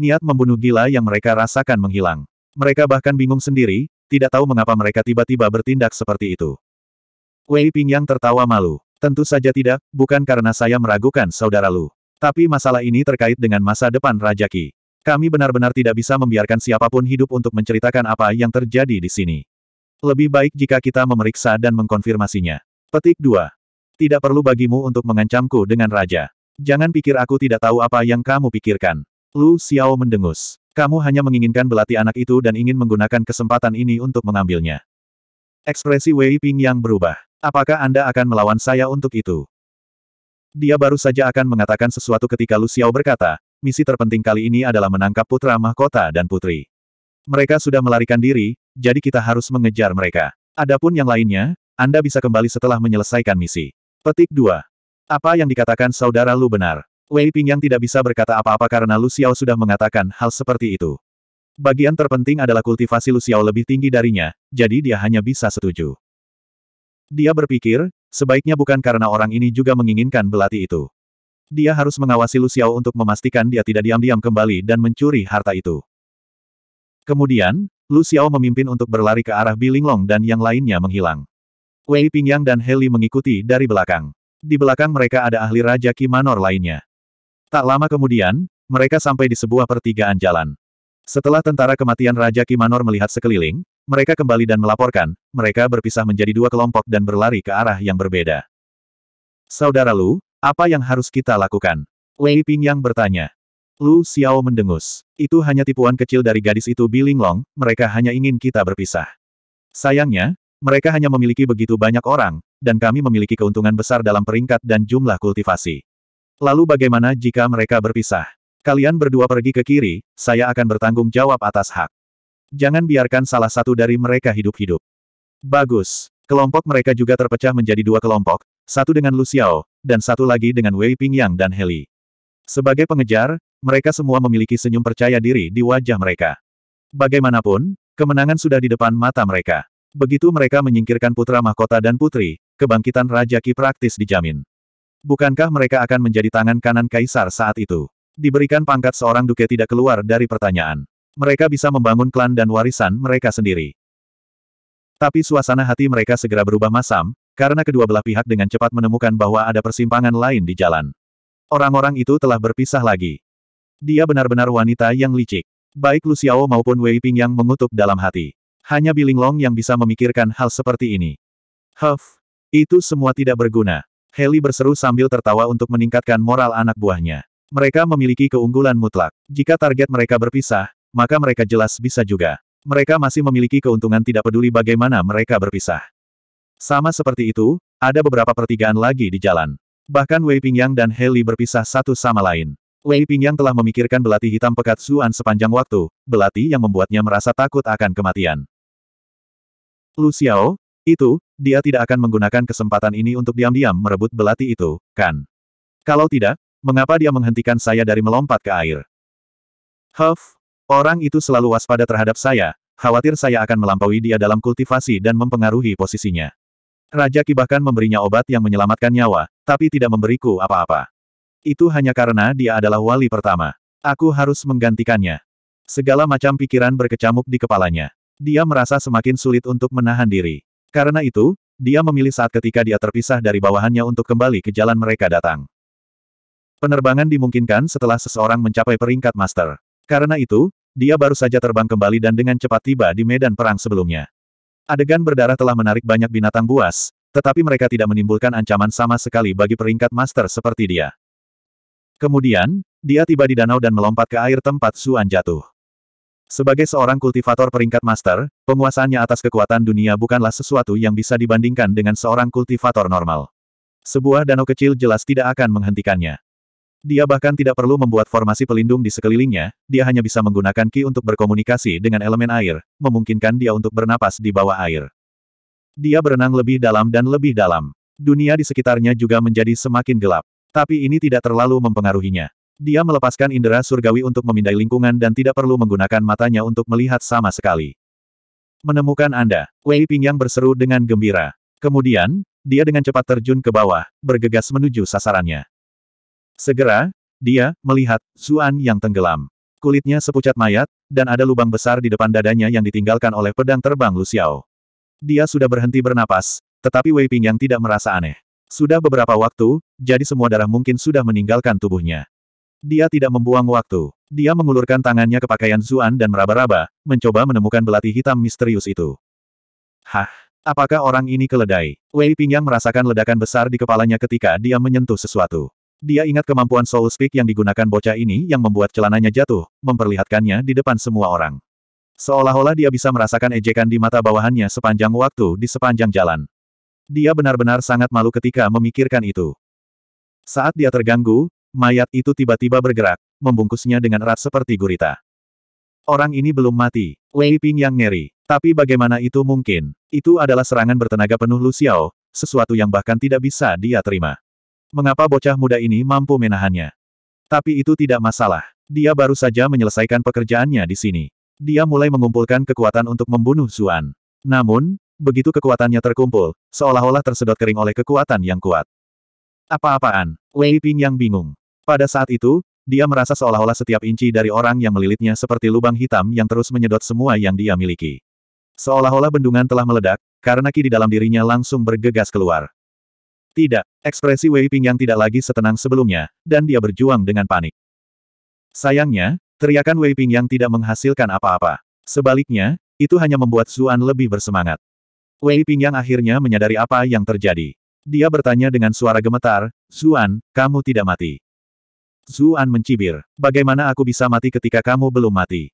Niat membunuh gila yang mereka rasakan menghilang. Mereka bahkan bingung sendiri, tidak tahu mengapa mereka tiba-tiba bertindak seperti itu. Wei Ping yang tertawa malu. Tentu saja tidak, bukan karena saya meragukan saudara Lu. Tapi masalah ini terkait dengan masa depan Raja Qi. Kami benar-benar tidak bisa membiarkan siapapun hidup untuk menceritakan apa yang terjadi di sini. Lebih baik jika kita memeriksa dan mengkonfirmasinya. Petik 2. Tidak perlu bagimu untuk mengancamku dengan Raja. Jangan pikir aku tidak tahu apa yang kamu pikirkan. Lu Xiao mendengus. Kamu hanya menginginkan belati anak itu dan ingin menggunakan kesempatan ini untuk mengambilnya. Ekspresi Wei Ping yang berubah. Apakah Anda akan melawan saya untuk itu? Dia baru saja akan mengatakan sesuatu ketika Lu Xiao berkata, misi terpenting kali ini adalah menangkap putra mahkota dan putri. Mereka sudah melarikan diri, jadi kita harus mengejar mereka. Adapun yang lainnya, Anda bisa kembali setelah menyelesaikan misi. Petik 2. Apa yang dikatakan saudara Lu benar? Wei Ping yang tidak bisa berkata apa-apa karena Lu Xiao sudah mengatakan hal seperti itu. Bagian terpenting adalah kultivasi Lu Xiao lebih tinggi darinya, jadi dia hanya bisa setuju. Dia berpikir, sebaiknya bukan karena orang ini juga menginginkan belati itu. Dia harus mengawasi Lu Xiao untuk memastikan dia tidak diam-diam kembali dan mencuri harta itu. Kemudian, Lu Xiao memimpin untuk berlari ke arah Bilinglong dan yang lainnya menghilang. Wei Pingyang dan Heli mengikuti dari belakang. Di belakang mereka ada ahli Raja Kimanor lainnya. Tak lama kemudian, mereka sampai di sebuah pertigaan jalan. Setelah tentara kematian Raja Kimanor melihat sekeliling, mereka kembali dan melaporkan, mereka berpisah menjadi dua kelompok dan berlari ke arah yang berbeda. Saudara Lu, apa yang harus kita lakukan? Wei Ping yang bertanya. Lu Xiao mendengus. Itu hanya tipuan kecil dari gadis itu Bilinglong, mereka hanya ingin kita berpisah. Sayangnya, mereka hanya memiliki begitu banyak orang, dan kami memiliki keuntungan besar dalam peringkat dan jumlah kultivasi. Lalu bagaimana jika mereka berpisah? Kalian berdua pergi ke kiri, saya akan bertanggung jawab atas hak. Jangan biarkan salah satu dari mereka hidup-hidup. Bagus. Kelompok mereka juga terpecah menjadi dua kelompok, satu dengan Lu Xiao, dan satu lagi dengan Wei Pingyang dan Heli. Sebagai pengejar, mereka semua memiliki senyum percaya diri di wajah mereka. Bagaimanapun, kemenangan sudah di depan mata mereka. Begitu mereka menyingkirkan putra mahkota dan putri, kebangkitan Raja Ki praktis dijamin. Bukankah mereka akan menjadi tangan kanan kaisar saat itu? Diberikan pangkat seorang duke tidak keluar dari pertanyaan. Mereka bisa membangun klan dan warisan mereka sendiri. Tapi suasana hati mereka segera berubah masam, karena kedua belah pihak dengan cepat menemukan bahwa ada persimpangan lain di jalan. Orang-orang itu telah berpisah lagi. Dia benar-benar wanita yang licik. Baik Lu maupun Wei Ping yang mengutuk dalam hati. Hanya Biling Long yang bisa memikirkan hal seperti ini. Huff, itu semua tidak berguna. Heli berseru sambil tertawa untuk meningkatkan moral anak buahnya. Mereka memiliki keunggulan mutlak. Jika target mereka berpisah, maka mereka jelas bisa juga. Mereka masih memiliki keuntungan tidak peduli bagaimana mereka berpisah. Sama seperti itu, ada beberapa pertigaan lagi di jalan. Bahkan Wei Pingyang dan Heli berpisah satu sama lain. Wei Pingyang telah memikirkan belati hitam pekat Suan sepanjang waktu, belati yang membuatnya merasa takut akan kematian. Lu Xiao, itu, dia tidak akan menggunakan kesempatan ini untuk diam-diam merebut belati itu, kan? Kalau tidak, mengapa dia menghentikan saya dari melompat ke air? Huff, orang itu selalu waspada terhadap saya, khawatir saya akan melampaui dia dalam kultivasi dan mempengaruhi posisinya. Raja Ki bahkan memberinya obat yang menyelamatkan nyawa, tapi tidak memberiku apa-apa. Itu hanya karena dia adalah wali pertama. Aku harus menggantikannya. Segala macam pikiran berkecamuk di kepalanya. Dia merasa semakin sulit untuk menahan diri. Karena itu, dia memilih saat ketika dia terpisah dari bawahannya untuk kembali ke jalan mereka datang. Penerbangan dimungkinkan setelah seseorang mencapai peringkat master. Karena itu, dia baru saja terbang kembali dan dengan cepat tiba di medan perang sebelumnya. Adegan berdarah telah menarik banyak binatang buas, tetapi mereka tidak menimbulkan ancaman sama sekali bagi peringkat master seperti dia. Kemudian, dia tiba di danau dan melompat ke air tempat Suan jatuh. Sebagai seorang kultivator peringkat master, penguasaannya atas kekuatan dunia bukanlah sesuatu yang bisa dibandingkan dengan seorang kultivator normal. Sebuah danau kecil jelas tidak akan menghentikannya. Dia bahkan tidak perlu membuat formasi pelindung di sekelilingnya, dia hanya bisa menggunakan ki untuk berkomunikasi dengan elemen air, memungkinkan dia untuk bernapas di bawah air. Dia berenang lebih dalam dan lebih dalam. Dunia di sekitarnya juga menjadi semakin gelap. Tapi ini tidak terlalu mempengaruhinya. Dia melepaskan indera surgawi untuk memindai lingkungan dan tidak perlu menggunakan matanya untuk melihat sama sekali. Menemukan Anda, Wei Pingyang berseru dengan gembira. Kemudian, dia dengan cepat terjun ke bawah, bergegas menuju sasarannya. Segera, dia melihat Zuan yang tenggelam. Kulitnya sepucat mayat, dan ada lubang besar di depan dadanya yang ditinggalkan oleh pedang terbang Lu Xiao. Dia sudah berhenti bernapas, tetapi Wei Pingyang tidak merasa aneh. Sudah beberapa waktu, jadi semua darah mungkin sudah meninggalkan tubuhnya. Dia tidak membuang waktu. Dia mengulurkan tangannya ke pakaian Zuan dan meraba-raba, mencoba menemukan belati hitam misterius itu. Hah? Apakah orang ini keledai? Wei Pingyang merasakan ledakan besar di kepalanya ketika dia menyentuh sesuatu. Dia ingat kemampuan Soul Speak yang digunakan bocah ini yang membuat celananya jatuh, memperlihatkannya di depan semua orang. Seolah-olah dia bisa merasakan ejekan di mata bawahannya sepanjang waktu di sepanjang jalan. Dia benar-benar sangat malu ketika memikirkan itu. Saat dia terganggu, mayat itu tiba-tiba bergerak, membungkusnya dengan erat seperti gurita. Orang ini belum mati, Wei Ping yang ngeri. Tapi bagaimana itu mungkin? Itu adalah serangan bertenaga penuh Lu Xiao, sesuatu yang bahkan tidak bisa dia terima. Mengapa bocah muda ini mampu menahannya? Tapi itu tidak masalah. Dia baru saja menyelesaikan pekerjaannya di sini. Dia mulai mengumpulkan kekuatan untuk membunuh Zuan. Namun, begitu kekuatannya terkumpul, seolah-olah tersedot kering oleh kekuatan yang kuat. Apa-apaan? Wei Ping yang bingung. Pada saat itu, dia merasa seolah-olah setiap inci dari orang yang melilitnya seperti lubang hitam yang terus menyedot semua yang dia miliki. Seolah-olah bendungan telah meledak, karena ki di dalam dirinya langsung bergegas keluar. Tidak, ekspresi Wei Ping yang tidak lagi setenang sebelumnya, dan dia berjuang dengan panik. Sayangnya, teriakan Wei Ping yang tidak menghasilkan apa-apa. Sebaliknya, itu hanya membuat Zuan lebih bersemangat. Wei Ping yang akhirnya menyadari apa yang terjadi. Dia bertanya dengan suara gemetar, Zuan, kamu tidak mati. Zuan mencibir. Bagaimana aku bisa mati ketika kamu belum mati?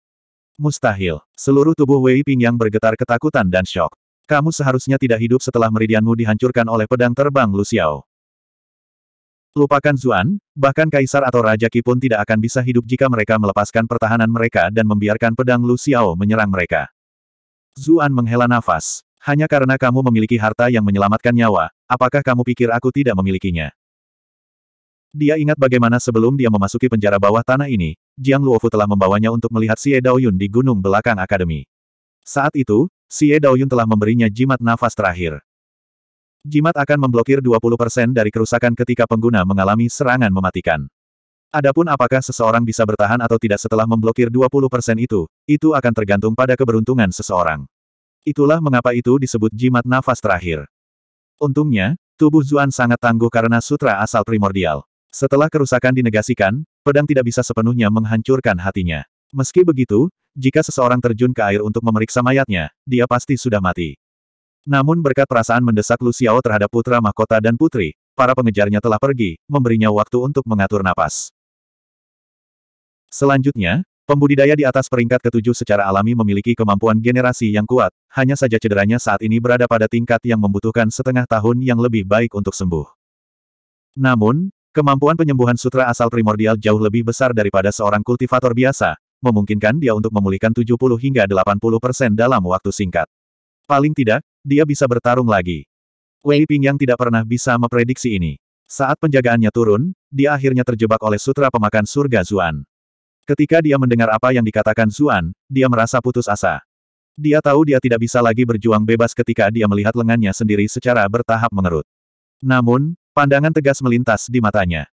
Mustahil. Seluruh tubuh Wei Ping yang bergetar ketakutan dan shock. Kamu seharusnya tidak hidup setelah meridianmu dihancurkan oleh pedang terbang Lu Xiao. Lupakan Zuan, bahkan kaisar atau raja Qi pun tidak akan bisa hidup jika mereka melepaskan pertahanan mereka dan membiarkan pedang Lu Xiao menyerang mereka. Zuan menghela nafas. Hanya karena kamu memiliki harta yang menyelamatkan nyawa, apakah kamu pikir aku tidak memilikinya? Dia ingat bagaimana sebelum dia memasuki penjara bawah tanah ini, Jiang Luofu telah membawanya untuk melihat Xie Daoyun di Gunung Belakang Akademi. Saat itu, Xie Daoyun telah memberinya jimat nafas terakhir. Jimat akan memblokir 20% dari kerusakan ketika pengguna mengalami serangan mematikan. Adapun apakah seseorang bisa bertahan atau tidak setelah memblokir 20% itu, itu akan tergantung pada keberuntungan seseorang. Itulah mengapa itu disebut jimat nafas terakhir. Untungnya, tubuh Zuan sangat tangguh karena sutra asal primordial. Setelah kerusakan dinegasikan, pedang tidak bisa sepenuhnya menghancurkan hatinya. Meski begitu, jika seseorang terjun ke air untuk memeriksa mayatnya, dia pasti sudah mati. Namun berkat perasaan mendesak Lu Xiao terhadap putra mahkota dan putri, para pengejarnya telah pergi, memberinya waktu untuk mengatur napas. Selanjutnya, Pembudidaya di atas peringkat ketujuh secara alami memiliki kemampuan generasi yang kuat, hanya saja cederanya saat ini berada pada tingkat yang membutuhkan setengah tahun yang lebih baik untuk sembuh. Namun, Kemampuan penyembuhan sutra asal primordial jauh lebih besar daripada seorang kultivator biasa, memungkinkan dia untuk memulihkan 70 hingga 80 persen dalam waktu singkat. Paling tidak, dia bisa bertarung lagi. Wei Ping yang tidak pernah bisa memprediksi ini. Saat penjagaannya turun, dia akhirnya terjebak oleh sutra pemakan surga Zuan. Ketika dia mendengar apa yang dikatakan Zuan, dia merasa putus asa. Dia tahu dia tidak bisa lagi berjuang bebas ketika dia melihat lengannya sendiri secara bertahap mengerut. Namun, Pandangan tegas melintas di matanya.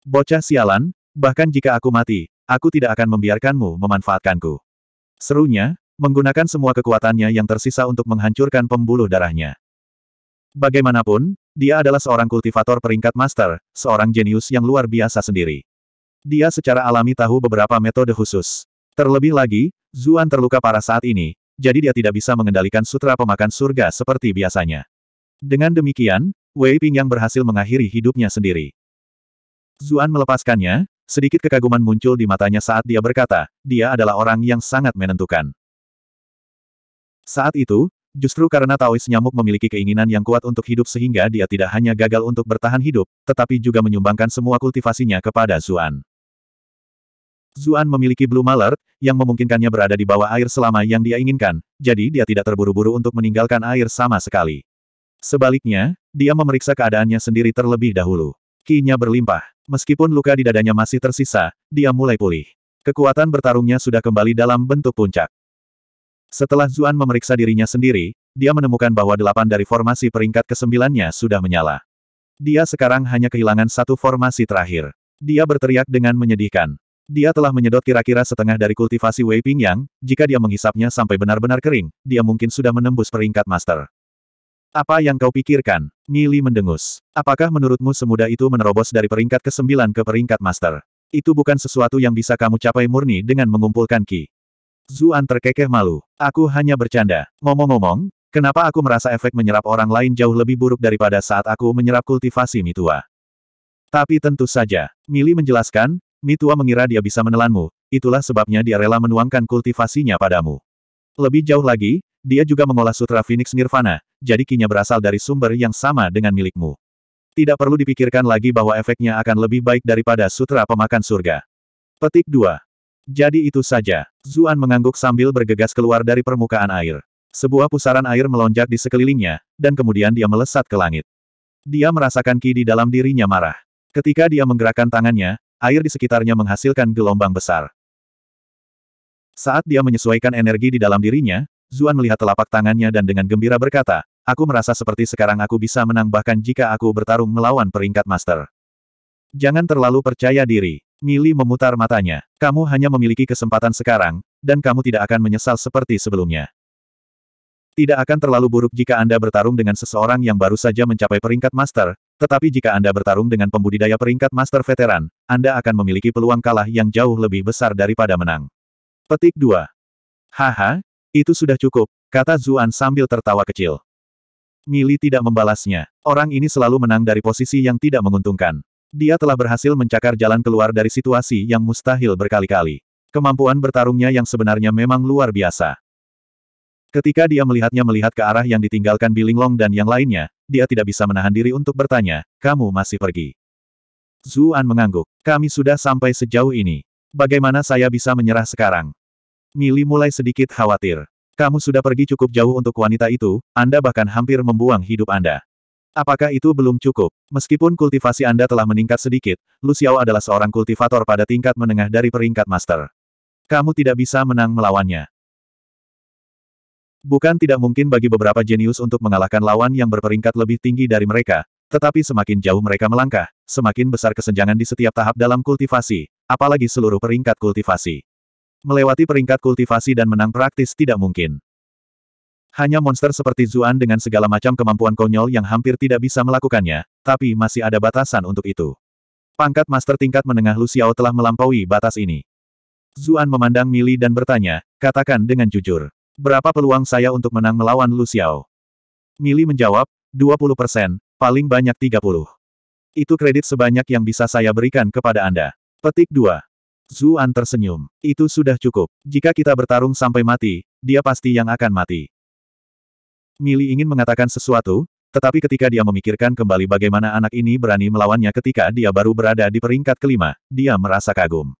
Bocah sialan, bahkan jika aku mati, aku tidak akan membiarkanmu memanfaatkanku. Serunya, menggunakan semua kekuatannya yang tersisa untuk menghancurkan pembuluh darahnya. Bagaimanapun, dia adalah seorang kultivator peringkat master, seorang jenius yang luar biasa sendiri. Dia secara alami tahu beberapa metode khusus. Terlebih lagi, Zuan terluka parah saat ini, jadi dia tidak bisa mengendalikan sutra pemakan surga seperti biasanya. Dengan demikian, Wei Ping yang berhasil mengakhiri hidupnya sendiri. Zuan melepaskannya, sedikit kekaguman muncul di matanya saat dia berkata, dia adalah orang yang sangat menentukan. Saat itu, justru karena Taois nyamuk memiliki keinginan yang kuat untuk hidup sehingga dia tidak hanya gagal untuk bertahan hidup, tetapi juga menyumbangkan semua kultivasinya kepada Zuan. Zuan memiliki Blue Malert, yang memungkinkannya berada di bawah air selama yang dia inginkan, jadi dia tidak terburu-buru untuk meninggalkan air sama sekali. Sebaliknya, dia memeriksa keadaannya sendiri terlebih dahulu. Kinya berlimpah. Meskipun luka di dadanya masih tersisa, dia mulai pulih. Kekuatan bertarungnya sudah kembali dalam bentuk puncak. Setelah Zuan memeriksa dirinya sendiri, dia menemukan bahwa delapan dari formasi peringkat kesembilannya sudah menyala. Dia sekarang hanya kehilangan satu formasi terakhir. Dia berteriak dengan menyedihkan. Dia telah menyedot kira-kira setengah dari kultivasi Wei Ping yang, jika dia menghisapnya sampai benar-benar kering, dia mungkin sudah menembus peringkat master. Apa yang kau pikirkan? Mili mendengus. Apakah menurutmu semudah itu menerobos dari peringkat ke-9 ke peringkat master? Itu bukan sesuatu yang bisa kamu capai murni dengan mengumpulkan ki. Zuan terkekeh malu. Aku hanya bercanda. Ngomong-ngomong, kenapa aku merasa efek menyerap orang lain jauh lebih buruk daripada saat aku menyerap kultivasi mitua? Tapi tentu saja, Mili menjelaskan, Mitua mengira dia bisa menelanmu, itulah sebabnya dia rela menuangkan kultivasinya padamu. Lebih jauh lagi, dia juga mengolah sutra Phoenix Nirvana, jadi kinya berasal dari sumber yang sama dengan milikmu. Tidak perlu dipikirkan lagi bahwa efeknya akan lebih baik daripada sutra pemakan surga. Petik 2. Jadi itu saja. Zuan mengangguk sambil bergegas keluar dari permukaan air. Sebuah pusaran air melonjak di sekelilingnya, dan kemudian dia melesat ke langit. Dia merasakan ki di dalam dirinya marah. Ketika dia menggerakkan tangannya, air di sekitarnya menghasilkan gelombang besar. Saat dia menyesuaikan energi di dalam dirinya, Zuan melihat telapak tangannya dan dengan gembira berkata, aku merasa seperti sekarang aku bisa menang bahkan jika aku bertarung melawan peringkat master. Jangan terlalu percaya diri. Mili memutar matanya. Kamu hanya memiliki kesempatan sekarang, dan kamu tidak akan menyesal seperti sebelumnya. Tidak akan terlalu buruk jika Anda bertarung dengan seseorang yang baru saja mencapai peringkat master, tetapi jika Anda bertarung dengan pembudidaya peringkat master veteran, Anda akan memiliki peluang kalah yang jauh lebih besar daripada menang. Petik 2. Haha, itu sudah cukup, kata Zuan sambil tertawa kecil. Mili tidak membalasnya. Orang ini selalu menang dari posisi yang tidak menguntungkan. Dia telah berhasil mencakar jalan keluar dari situasi yang mustahil berkali-kali. Kemampuan bertarungnya yang sebenarnya memang luar biasa. Ketika dia melihatnya melihat ke arah yang ditinggalkan Bilinglong dan yang lainnya, dia tidak bisa menahan diri untuk bertanya, kamu masih pergi. Zuan mengangguk, kami sudah sampai sejauh ini. Bagaimana saya bisa menyerah sekarang? Mili mulai sedikit khawatir. Kamu sudah pergi cukup jauh untuk wanita itu, Anda bahkan hampir membuang hidup Anda. Apakah itu belum cukup? Meskipun kultivasi Anda telah meningkat sedikit, Lu Xiao adalah seorang kultivator pada tingkat menengah dari peringkat master. Kamu tidak bisa menang melawannya. Bukan tidak mungkin bagi beberapa jenius untuk mengalahkan lawan yang berperingkat lebih tinggi dari mereka, tetapi semakin jauh mereka melangkah, semakin besar kesenjangan di setiap tahap dalam kultivasi, apalagi seluruh peringkat kultivasi. Melewati peringkat kultivasi dan menang praktis tidak mungkin. Hanya monster seperti Zuan dengan segala macam kemampuan konyol yang hampir tidak bisa melakukannya, tapi masih ada batasan untuk itu. Pangkat master tingkat menengah Lu telah melampaui batas ini. Zuan memandang Mili dan bertanya, katakan dengan jujur. Berapa peluang saya untuk menang melawan Lu Mili menjawab, 20 persen, paling banyak 30. Itu kredit sebanyak yang bisa saya berikan kepada Anda. Petik 2. Zuan tersenyum. Itu sudah cukup. Jika kita bertarung sampai mati, dia pasti yang akan mati. Mili ingin mengatakan sesuatu, tetapi ketika dia memikirkan kembali bagaimana anak ini berani melawannya ketika dia baru berada di peringkat kelima, dia merasa kagum.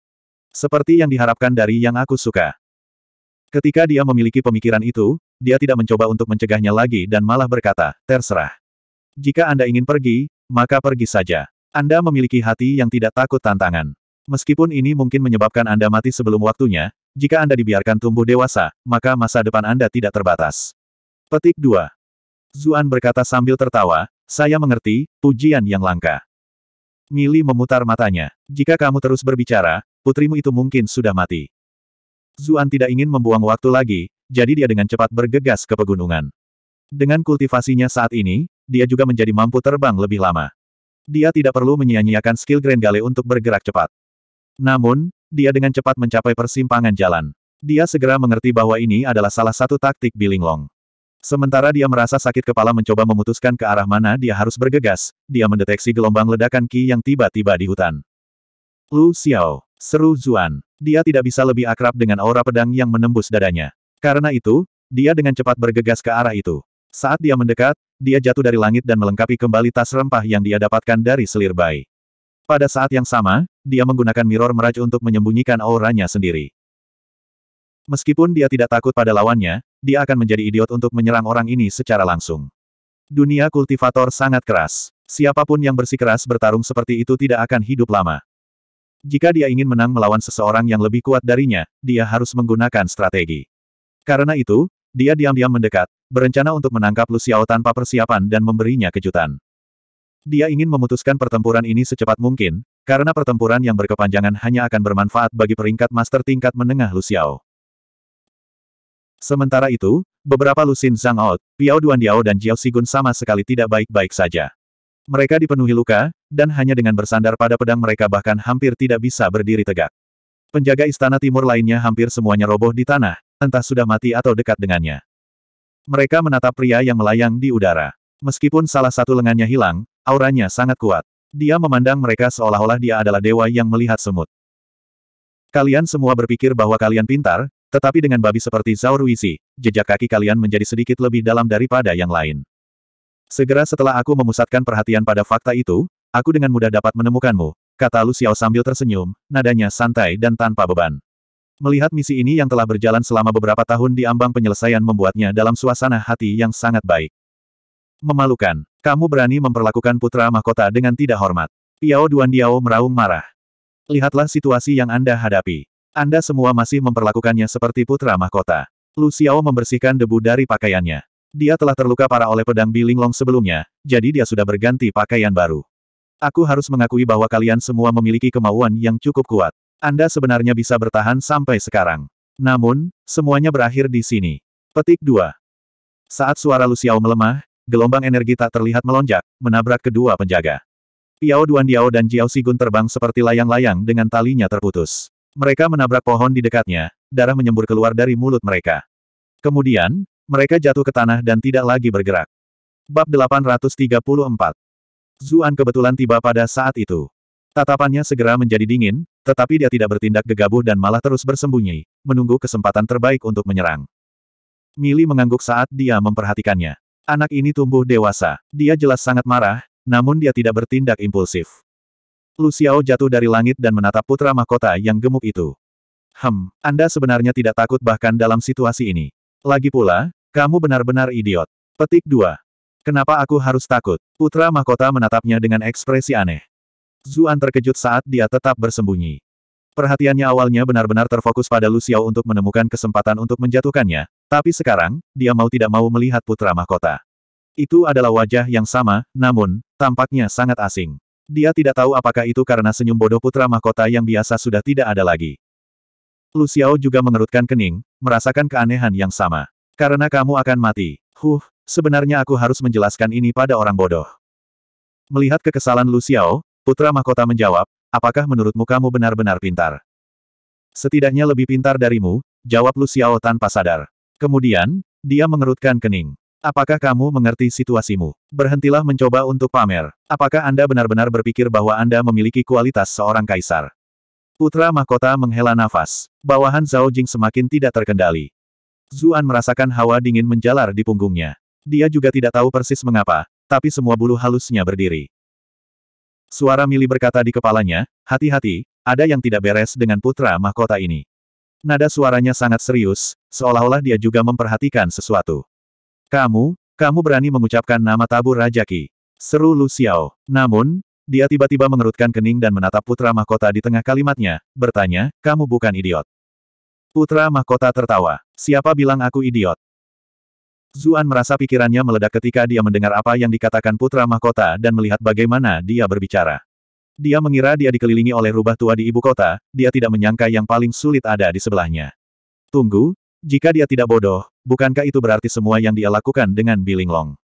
Seperti yang diharapkan dari yang aku suka. Ketika dia memiliki pemikiran itu, dia tidak mencoba untuk mencegahnya lagi dan malah berkata, terserah. Jika Anda ingin pergi, maka pergi saja. Anda memiliki hati yang tidak takut tantangan. Meskipun ini mungkin menyebabkan Anda mati sebelum waktunya, jika Anda dibiarkan tumbuh dewasa, maka masa depan Anda tidak terbatas. Petik 2. Zuan berkata sambil tertawa, saya mengerti, pujian yang langka. Mili memutar matanya. Jika kamu terus berbicara, putrimu itu mungkin sudah mati. Zuan tidak ingin membuang waktu lagi, jadi dia dengan cepat bergegas ke pegunungan. Dengan kultivasinya saat ini, dia juga menjadi mampu terbang lebih lama. Dia tidak perlu menyia-nyiakan skill Grand Gale untuk bergerak cepat. Namun, dia dengan cepat mencapai persimpangan jalan. Dia segera mengerti bahwa ini adalah salah satu taktik Bilinglong. Sementara dia merasa sakit kepala mencoba memutuskan ke arah mana dia harus bergegas, dia mendeteksi gelombang ledakan Qi yang tiba-tiba di hutan. Lu Xiao, seru Zuan. Dia tidak bisa lebih akrab dengan aura pedang yang menembus dadanya. Karena itu, dia dengan cepat bergegas ke arah itu. Saat dia mendekat, dia jatuh dari langit dan melengkapi kembali tas rempah yang dia dapatkan dari selir bayi. Pada saat yang sama, dia menggunakan mirror meraj untuk menyembunyikan auranya sendiri. Meskipun dia tidak takut pada lawannya, dia akan menjadi idiot untuk menyerang orang ini secara langsung. Dunia kultivator sangat keras. Siapapun yang bersikeras bertarung seperti itu tidak akan hidup lama. Jika dia ingin menang melawan seseorang yang lebih kuat darinya, dia harus menggunakan strategi. Karena itu, dia diam-diam mendekat, berencana untuk menangkap Lusiao tanpa persiapan dan memberinya kejutan. Dia ingin memutuskan pertempuran ini secepat mungkin, karena pertempuran yang berkepanjangan hanya akan bermanfaat bagi peringkat master tingkat menengah Lu Xiao. Sementara itu, beberapa Lusin Zhang Out, Piao Duan Duandiao dan Jiao Sigun sama sekali tidak baik-baik saja. Mereka dipenuhi luka, dan hanya dengan bersandar pada pedang mereka bahkan hampir tidak bisa berdiri tegak. Penjaga istana timur lainnya hampir semuanya roboh di tanah, entah sudah mati atau dekat dengannya. Mereka menatap pria yang melayang di udara. Meskipun salah satu lengannya hilang, Auranya sangat kuat. Dia memandang mereka seolah-olah dia adalah dewa yang melihat semut. Kalian semua berpikir bahwa kalian pintar, tetapi dengan babi seperti Zhao Ruizi, jejak kaki kalian menjadi sedikit lebih dalam daripada yang lain. Segera setelah aku memusatkan perhatian pada fakta itu, aku dengan mudah dapat menemukanmu, kata Lu Xiao sambil tersenyum, nadanya santai dan tanpa beban. Melihat misi ini yang telah berjalan selama beberapa tahun di ambang penyelesaian membuatnya dalam suasana hati yang sangat baik. Memalukan. Kamu berani memperlakukan putra mahkota dengan tidak hormat. Piao Duan Diao meraung marah. Lihatlah situasi yang Anda hadapi. Anda semua masih memperlakukannya seperti putra mahkota. Lu Xiao membersihkan debu dari pakaiannya. Dia telah terluka parah oleh pedang bilinglong sebelumnya, jadi dia sudah berganti pakaian baru. Aku harus mengakui bahwa kalian semua memiliki kemauan yang cukup kuat. Anda sebenarnya bisa bertahan sampai sekarang. Namun, semuanya berakhir di sini. Petik 2. Saat suara Lu Xiao melemah, gelombang energi tak terlihat melonjak, menabrak kedua penjaga. Piao Diao dan Jiao Sigun terbang seperti layang-layang dengan talinya terputus. Mereka menabrak pohon di dekatnya, darah menyembur keluar dari mulut mereka. Kemudian, mereka jatuh ke tanah dan tidak lagi bergerak. Bab 834 Zuan kebetulan tiba pada saat itu. Tatapannya segera menjadi dingin, tetapi dia tidak bertindak gegabah dan malah terus bersembunyi, menunggu kesempatan terbaik untuk menyerang. Mili mengangguk saat dia memperhatikannya. Anak ini tumbuh dewasa. Dia jelas sangat marah, namun dia tidak bertindak impulsif. Lu Xiao jatuh dari langit dan menatap putra mahkota yang gemuk itu. Hem, Anda sebenarnya tidak takut bahkan dalam situasi ini. Lagi pula, kamu benar-benar idiot. Petik 2. Kenapa aku harus takut? Putra mahkota menatapnya dengan ekspresi aneh. Zuan terkejut saat dia tetap bersembunyi. Perhatiannya awalnya benar-benar terfokus pada Luciao untuk menemukan kesempatan untuk menjatuhkannya, tapi sekarang, dia mau tidak mau melihat putra mahkota. Itu adalah wajah yang sama, namun, tampaknya sangat asing. Dia tidak tahu apakah itu karena senyum bodoh putra mahkota yang biasa sudah tidak ada lagi. Lu Xiao juga mengerutkan kening, merasakan keanehan yang sama. Karena kamu akan mati. Huh, sebenarnya aku harus menjelaskan ini pada orang bodoh. Melihat kekesalan Lu Xiao, putra mahkota menjawab, apakah menurutmu kamu benar-benar pintar? Setidaknya lebih pintar darimu, jawab Lu Xiao tanpa sadar. Kemudian, dia mengerutkan kening. Apakah kamu mengerti situasimu? Berhentilah mencoba untuk pamer. Apakah Anda benar-benar berpikir bahwa Anda memiliki kualitas seorang kaisar? Putra mahkota menghela nafas. Bawahan Zhao Jing semakin tidak terkendali. Zuan merasakan hawa dingin menjalar di punggungnya. Dia juga tidak tahu persis mengapa, tapi semua bulu halusnya berdiri. Suara Mili berkata di kepalanya, hati-hati, ada yang tidak beres dengan putra mahkota ini. Nada suaranya sangat serius, seolah-olah dia juga memperhatikan sesuatu. Kamu, kamu berani mengucapkan nama tabu Rajaki. Seru Lu Xiao. Namun, dia tiba-tiba mengerutkan kening dan menatap putra mahkota di tengah kalimatnya, bertanya, kamu bukan idiot. Putra mahkota tertawa. Siapa bilang aku idiot? Zuan merasa pikirannya meledak ketika dia mendengar apa yang dikatakan putra mahkota dan melihat bagaimana dia berbicara. Dia mengira dia dikelilingi oleh rubah tua di ibu kota, dia tidak menyangka yang paling sulit ada di sebelahnya. Tunggu, jika dia tidak bodoh, bukankah itu berarti semua yang dia lakukan dengan Bilinglong?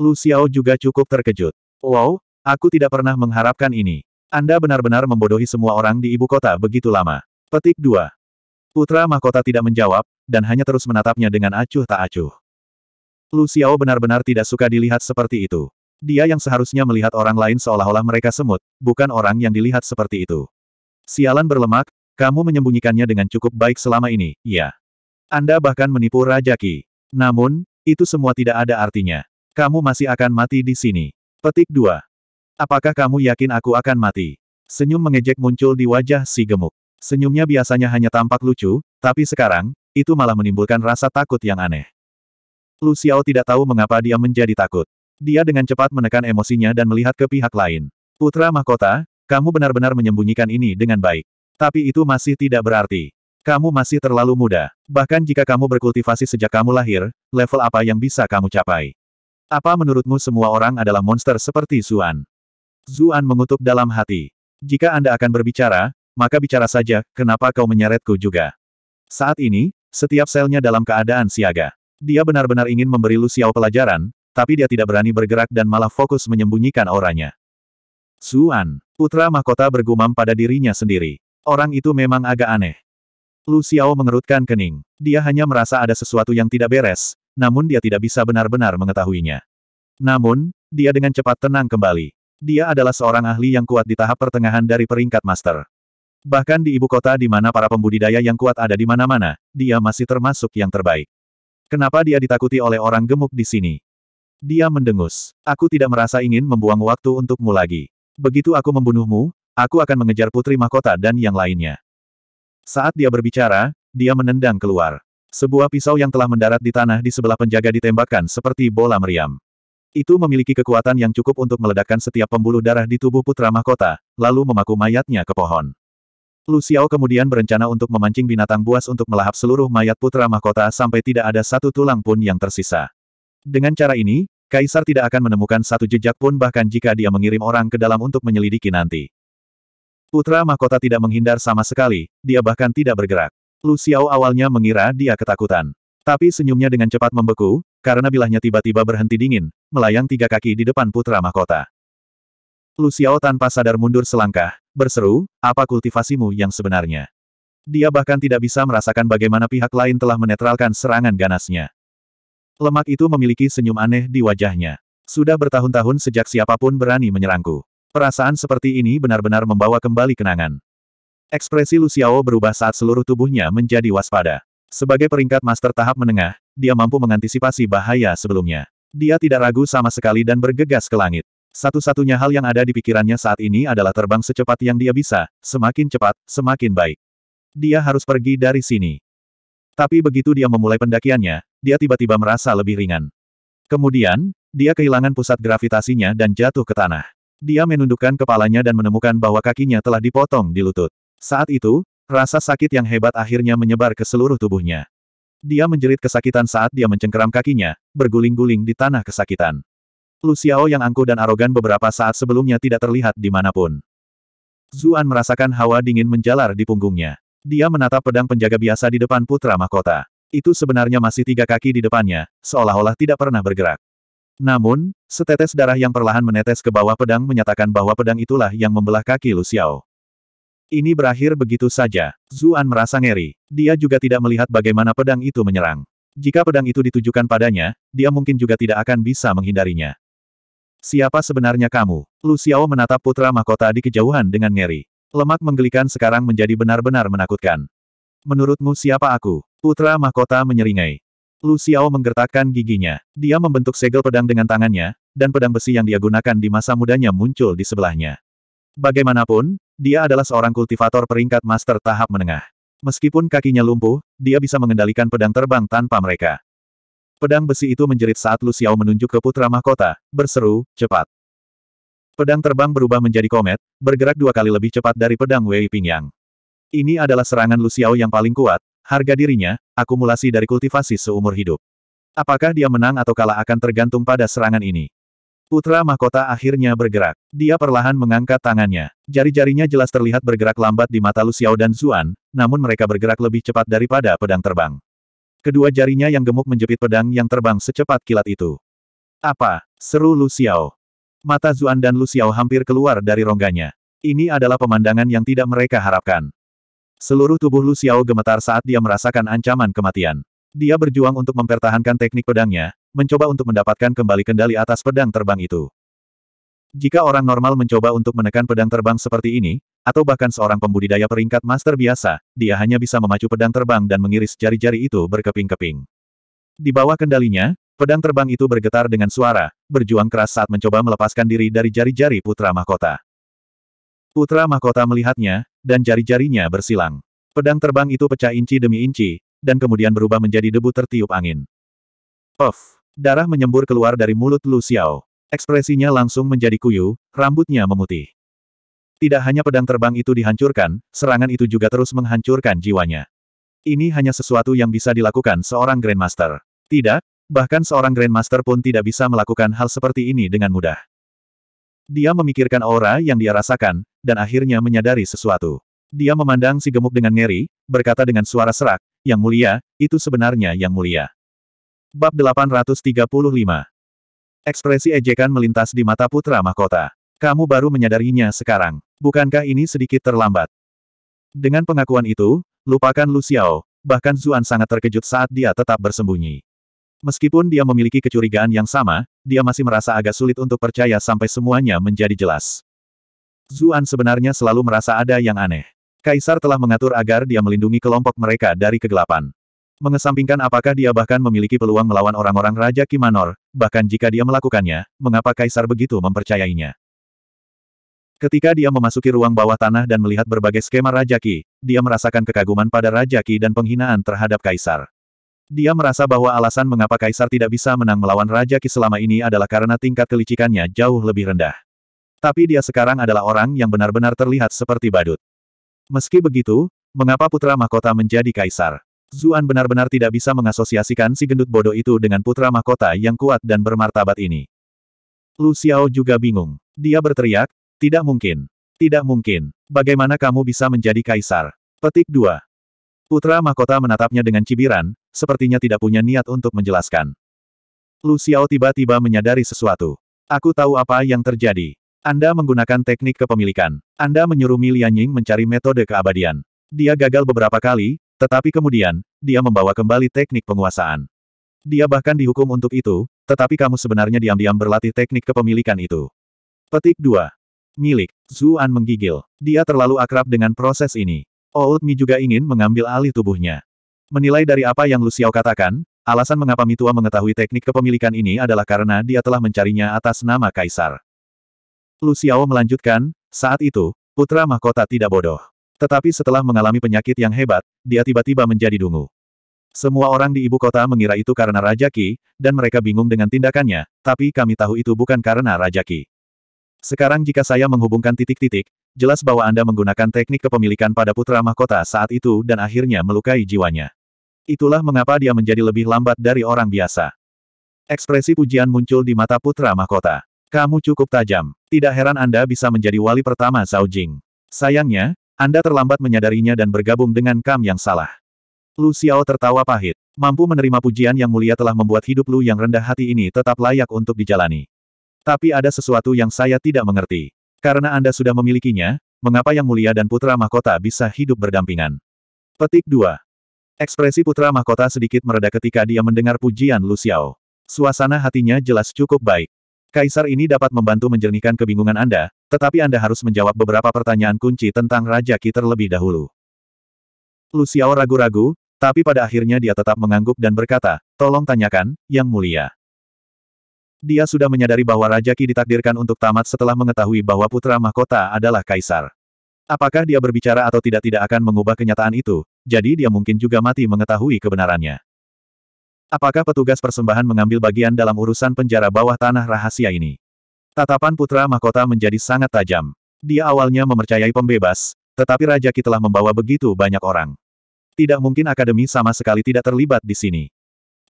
Lu Xiao juga cukup terkejut. Wow, aku tidak pernah mengharapkan ini. Anda benar-benar membodohi semua orang di ibu kota begitu lama. Petik 2. Putra mahkota tidak menjawab, dan hanya terus menatapnya dengan acuh tak acuh. Lu Xiao benar-benar tidak suka dilihat seperti itu. Dia yang seharusnya melihat orang lain seolah-olah mereka semut, bukan orang yang dilihat seperti itu. Sialan berlemak, kamu menyembunyikannya dengan cukup baik selama ini, ya. Anda bahkan menipu Raja Ki. Namun, itu semua tidak ada artinya. Kamu masih akan mati di sini. Petik 2. Apakah kamu yakin aku akan mati? Senyum mengejek muncul di wajah si gemuk. Senyumnya biasanya hanya tampak lucu, tapi sekarang, itu malah menimbulkan rasa takut yang aneh. Lu Xiao tidak tahu mengapa dia menjadi takut. Dia dengan cepat menekan emosinya dan melihat ke pihak lain. Putra Mahkota, kamu benar-benar menyembunyikan ini dengan baik. Tapi itu masih tidak berarti. Kamu masih terlalu muda. Bahkan jika kamu berkultivasi sejak kamu lahir, level apa yang bisa kamu capai? Apa menurutmu semua orang adalah monster seperti Zuan? Zuan mengutuk dalam hati. Jika Anda akan berbicara, maka bicara saja, kenapa kau menyeretku juga? Saat ini, setiap selnya dalam keadaan siaga. Dia benar-benar ingin memberi Lu Xiao pelajaran, tapi dia tidak berani bergerak dan malah fokus menyembunyikan auranya. Suan, putra mahkota bergumam pada dirinya sendiri. Orang itu memang agak aneh. Lu Xiao mengerutkan kening. Dia hanya merasa ada sesuatu yang tidak beres, namun dia tidak bisa benar-benar mengetahuinya. Namun, dia dengan cepat tenang kembali. Dia adalah seorang ahli yang kuat di tahap pertengahan dari peringkat master. Bahkan di ibu kota di mana para pembudidaya yang kuat ada di mana-mana, dia masih termasuk yang terbaik. Kenapa dia ditakuti oleh orang gemuk di sini? Dia mendengus. Aku tidak merasa ingin membuang waktu untukmu lagi. Begitu aku membunuhmu, aku akan mengejar Putri Mahkota dan yang lainnya. Saat dia berbicara, dia menendang keluar. Sebuah pisau yang telah mendarat di tanah di sebelah penjaga ditembakkan seperti bola meriam. Itu memiliki kekuatan yang cukup untuk meledakkan setiap pembuluh darah di tubuh Putra Mahkota, lalu memaku mayatnya ke pohon. Lu Xiao kemudian berencana untuk memancing binatang buas untuk melahap seluruh mayat Putra Mahkota sampai tidak ada satu tulang pun yang tersisa. Dengan cara ini, Kaisar tidak akan menemukan satu jejak pun bahkan jika dia mengirim orang ke dalam untuk menyelidiki nanti. Putra mahkota tidak menghindar sama sekali, dia bahkan tidak bergerak. Lu Xiao awalnya mengira dia ketakutan. Tapi senyumnya dengan cepat membeku, karena bilahnya tiba-tiba berhenti dingin, melayang tiga kaki di depan putra mahkota. Lu Xiao tanpa sadar mundur selangkah, berseru, apa kultivasimu yang sebenarnya? Dia bahkan tidak bisa merasakan bagaimana pihak lain telah menetralkan serangan ganasnya. Lemak itu memiliki senyum aneh di wajahnya. Sudah bertahun-tahun sejak siapapun berani menyerangku. Perasaan seperti ini benar-benar membawa kembali kenangan. Ekspresi Luciao berubah saat seluruh tubuhnya menjadi waspada. Sebagai peringkat master tahap menengah, dia mampu mengantisipasi bahaya sebelumnya. Dia tidak ragu sama sekali dan bergegas ke langit. Satu-satunya hal yang ada di pikirannya saat ini adalah terbang secepat yang dia bisa, semakin cepat, semakin baik. Dia harus pergi dari sini. Tapi begitu dia memulai pendakiannya, dia tiba-tiba merasa lebih ringan. Kemudian, dia kehilangan pusat gravitasinya dan jatuh ke tanah. Dia menundukkan kepalanya dan menemukan bahwa kakinya telah dipotong di lutut. Saat itu, rasa sakit yang hebat akhirnya menyebar ke seluruh tubuhnya. Dia menjerit kesakitan saat dia mencengkeram kakinya, berguling-guling di tanah kesakitan. Luciao yang angkuh dan arogan beberapa saat sebelumnya tidak terlihat di dimanapun. Zuan merasakan hawa dingin menjalar di punggungnya. Dia menatap pedang penjaga biasa di depan putra mahkota. Itu sebenarnya masih tiga kaki di depannya, seolah-olah tidak pernah bergerak. Namun, setetes darah yang perlahan menetes ke bawah pedang menyatakan bahwa pedang itulah yang membelah kaki Lu Xiao. Ini berakhir begitu saja. Zuan merasa ngeri. Dia juga tidak melihat bagaimana pedang itu menyerang. Jika pedang itu ditujukan padanya, dia mungkin juga tidak akan bisa menghindarinya. Siapa sebenarnya kamu? Lu Xiao menatap putra mahkota di kejauhan dengan ngeri. Lemak menggelikan sekarang menjadi benar-benar menakutkan. Menurutmu siapa aku? Putra mahkota menyeringai. Lu Xiao menggertakkan giginya. Dia membentuk segel pedang dengan tangannya, dan pedang besi yang dia gunakan di masa mudanya muncul di sebelahnya. Bagaimanapun, dia adalah seorang kultivator peringkat master tahap menengah. Meskipun kakinya lumpuh, dia bisa mengendalikan pedang terbang tanpa mereka. Pedang besi itu menjerit saat Lu Xiao menunjuk ke putra mahkota, berseru, cepat. Pedang terbang berubah menjadi komet, bergerak dua kali lebih cepat dari pedang Wei Pingyang. Ini adalah serangan Lu Xiao yang paling kuat, Harga dirinya, akumulasi dari kultivasi seumur hidup. Apakah dia menang atau kalah akan tergantung pada serangan ini. Putra mahkota akhirnya bergerak. Dia perlahan mengangkat tangannya. Jari-jarinya jelas terlihat bergerak lambat di mata Lusiao dan Zuan, namun mereka bergerak lebih cepat daripada pedang terbang. Kedua jarinya yang gemuk menjepit pedang yang terbang secepat kilat itu. Apa? Seru Lusiao. Mata Zuan dan Lusiao hampir keluar dari rongganya. Ini adalah pemandangan yang tidak mereka harapkan. Seluruh tubuh Lu Xiao gemetar saat dia merasakan ancaman kematian. Dia berjuang untuk mempertahankan teknik pedangnya, mencoba untuk mendapatkan kembali kendali atas pedang terbang itu. Jika orang normal mencoba untuk menekan pedang terbang seperti ini, atau bahkan seorang pembudidaya peringkat master biasa, dia hanya bisa memacu pedang terbang dan mengiris jari-jari itu berkeping-keping. Di bawah kendalinya, pedang terbang itu bergetar dengan suara, berjuang keras saat mencoba melepaskan diri dari jari-jari putra mahkota. Putra mahkota melihatnya, dan jari-jarinya bersilang. Pedang terbang itu pecah inci demi inci, dan kemudian berubah menjadi debu tertiup angin. Puff! Darah menyembur keluar dari mulut Lu Xiao. Ekspresinya langsung menjadi kuyu, rambutnya memutih. Tidak hanya pedang terbang itu dihancurkan, serangan itu juga terus menghancurkan jiwanya. Ini hanya sesuatu yang bisa dilakukan seorang Grandmaster. Tidak, bahkan seorang Grandmaster pun tidak bisa melakukan hal seperti ini dengan mudah. Dia memikirkan aura yang dia rasakan, dan akhirnya menyadari sesuatu. Dia memandang si gemuk dengan ngeri, berkata dengan suara serak, Yang mulia, itu sebenarnya yang mulia. Bab 835 Ekspresi ejekan melintas di mata putra mahkota. Kamu baru menyadarinya sekarang. Bukankah ini sedikit terlambat? Dengan pengakuan itu, lupakan Lu Xiao, bahkan Zuan sangat terkejut saat dia tetap bersembunyi. Meskipun dia memiliki kecurigaan yang sama, dia masih merasa agak sulit untuk percaya sampai semuanya menjadi jelas. Zuan sebenarnya selalu merasa ada yang aneh. Kaisar telah mengatur agar dia melindungi kelompok mereka dari kegelapan. Mengesampingkan apakah dia bahkan memiliki peluang melawan orang-orang Raja Kimanor, bahkan jika dia melakukannya, mengapa Kaisar begitu mempercayainya? Ketika dia memasuki ruang bawah tanah dan melihat berbagai skema Raja Ki, dia merasakan kekaguman pada Raja Ki dan penghinaan terhadap Kaisar. Dia merasa bahwa alasan mengapa Kaisar tidak bisa menang melawan Raja Ki selama ini adalah karena tingkat kelicikannya jauh lebih rendah. Tapi dia sekarang adalah orang yang benar-benar terlihat seperti badut. Meski begitu, mengapa putra mahkota menjadi Kaisar? Zuan benar-benar tidak bisa mengasosiasikan si gendut bodoh itu dengan putra mahkota yang kuat dan bermartabat ini. Lu Xiao juga bingung. Dia berteriak, tidak mungkin. Tidak mungkin. Bagaimana kamu bisa menjadi Kaisar? Petik 2. Putra mahkota menatapnya dengan cibiran, sepertinya tidak punya niat untuk menjelaskan. Lu Xiao tiba-tiba menyadari sesuatu. Aku tahu apa yang terjadi. Anda menggunakan teknik kepemilikan. Anda menyuruh Mi Lianying mencari metode keabadian. Dia gagal beberapa kali, tetapi kemudian, dia membawa kembali teknik penguasaan. Dia bahkan dihukum untuk itu, tetapi kamu sebenarnya diam-diam berlatih teknik kepemilikan itu. Petik 2. Milik, Zuan menggigil. Dia terlalu akrab dengan proses ini. Old Mi juga ingin mengambil alih tubuhnya. Menilai dari apa yang Lusiao katakan, alasan mengapa Mitua mengetahui teknik kepemilikan ini adalah karena dia telah mencarinya atas nama Kaisar. Lusiao melanjutkan, saat itu, putra mahkota tidak bodoh. Tetapi setelah mengalami penyakit yang hebat, dia tiba-tiba menjadi dungu. Semua orang di ibu kota mengira itu karena Raja Ki, dan mereka bingung dengan tindakannya, tapi kami tahu itu bukan karena Raja Ki. Sekarang jika saya menghubungkan titik-titik, jelas bahwa Anda menggunakan teknik kepemilikan pada putra mahkota saat itu dan akhirnya melukai jiwanya. Itulah mengapa dia menjadi lebih lambat dari orang biasa. Ekspresi pujian muncul di mata putra mahkota. Kamu cukup tajam. Tidak heran Anda bisa menjadi wali pertama Zhao Jing. Sayangnya, Anda terlambat menyadarinya dan bergabung dengan kam yang salah. Lu Xiao tertawa pahit. Mampu menerima pujian yang mulia telah membuat hidup Lu yang rendah hati ini tetap layak untuk dijalani. Tapi ada sesuatu yang saya tidak mengerti. Karena Anda sudah memilikinya, mengapa Yang Mulia dan Putra Mahkota bisa hidup berdampingan? Petik 2. Ekspresi putra mahkota sedikit mereda ketika dia mendengar pujian Lu Xiao. Suasana hatinya jelas cukup baik. Kaisar ini dapat membantu menjernihkan kebingungan Anda, tetapi Anda harus menjawab beberapa pertanyaan kunci tentang Raja Ki terlebih dahulu. Lu Xiao ragu-ragu, tapi pada akhirnya dia tetap mengangguk dan berkata, tolong tanyakan, Yang Mulia. Dia sudah menyadari bahwa Raja Ki ditakdirkan untuk tamat setelah mengetahui bahwa putra mahkota adalah Kaisar. Apakah dia berbicara atau tidak tidak akan mengubah kenyataan itu, jadi dia mungkin juga mati mengetahui kebenarannya. Apakah petugas persembahan mengambil bagian dalam urusan penjara bawah tanah rahasia ini? Tatapan putra mahkota menjadi sangat tajam. Dia awalnya memercayai pembebas, tetapi Raja Ki telah membawa begitu banyak orang. Tidak mungkin akademi sama sekali tidak terlibat di sini.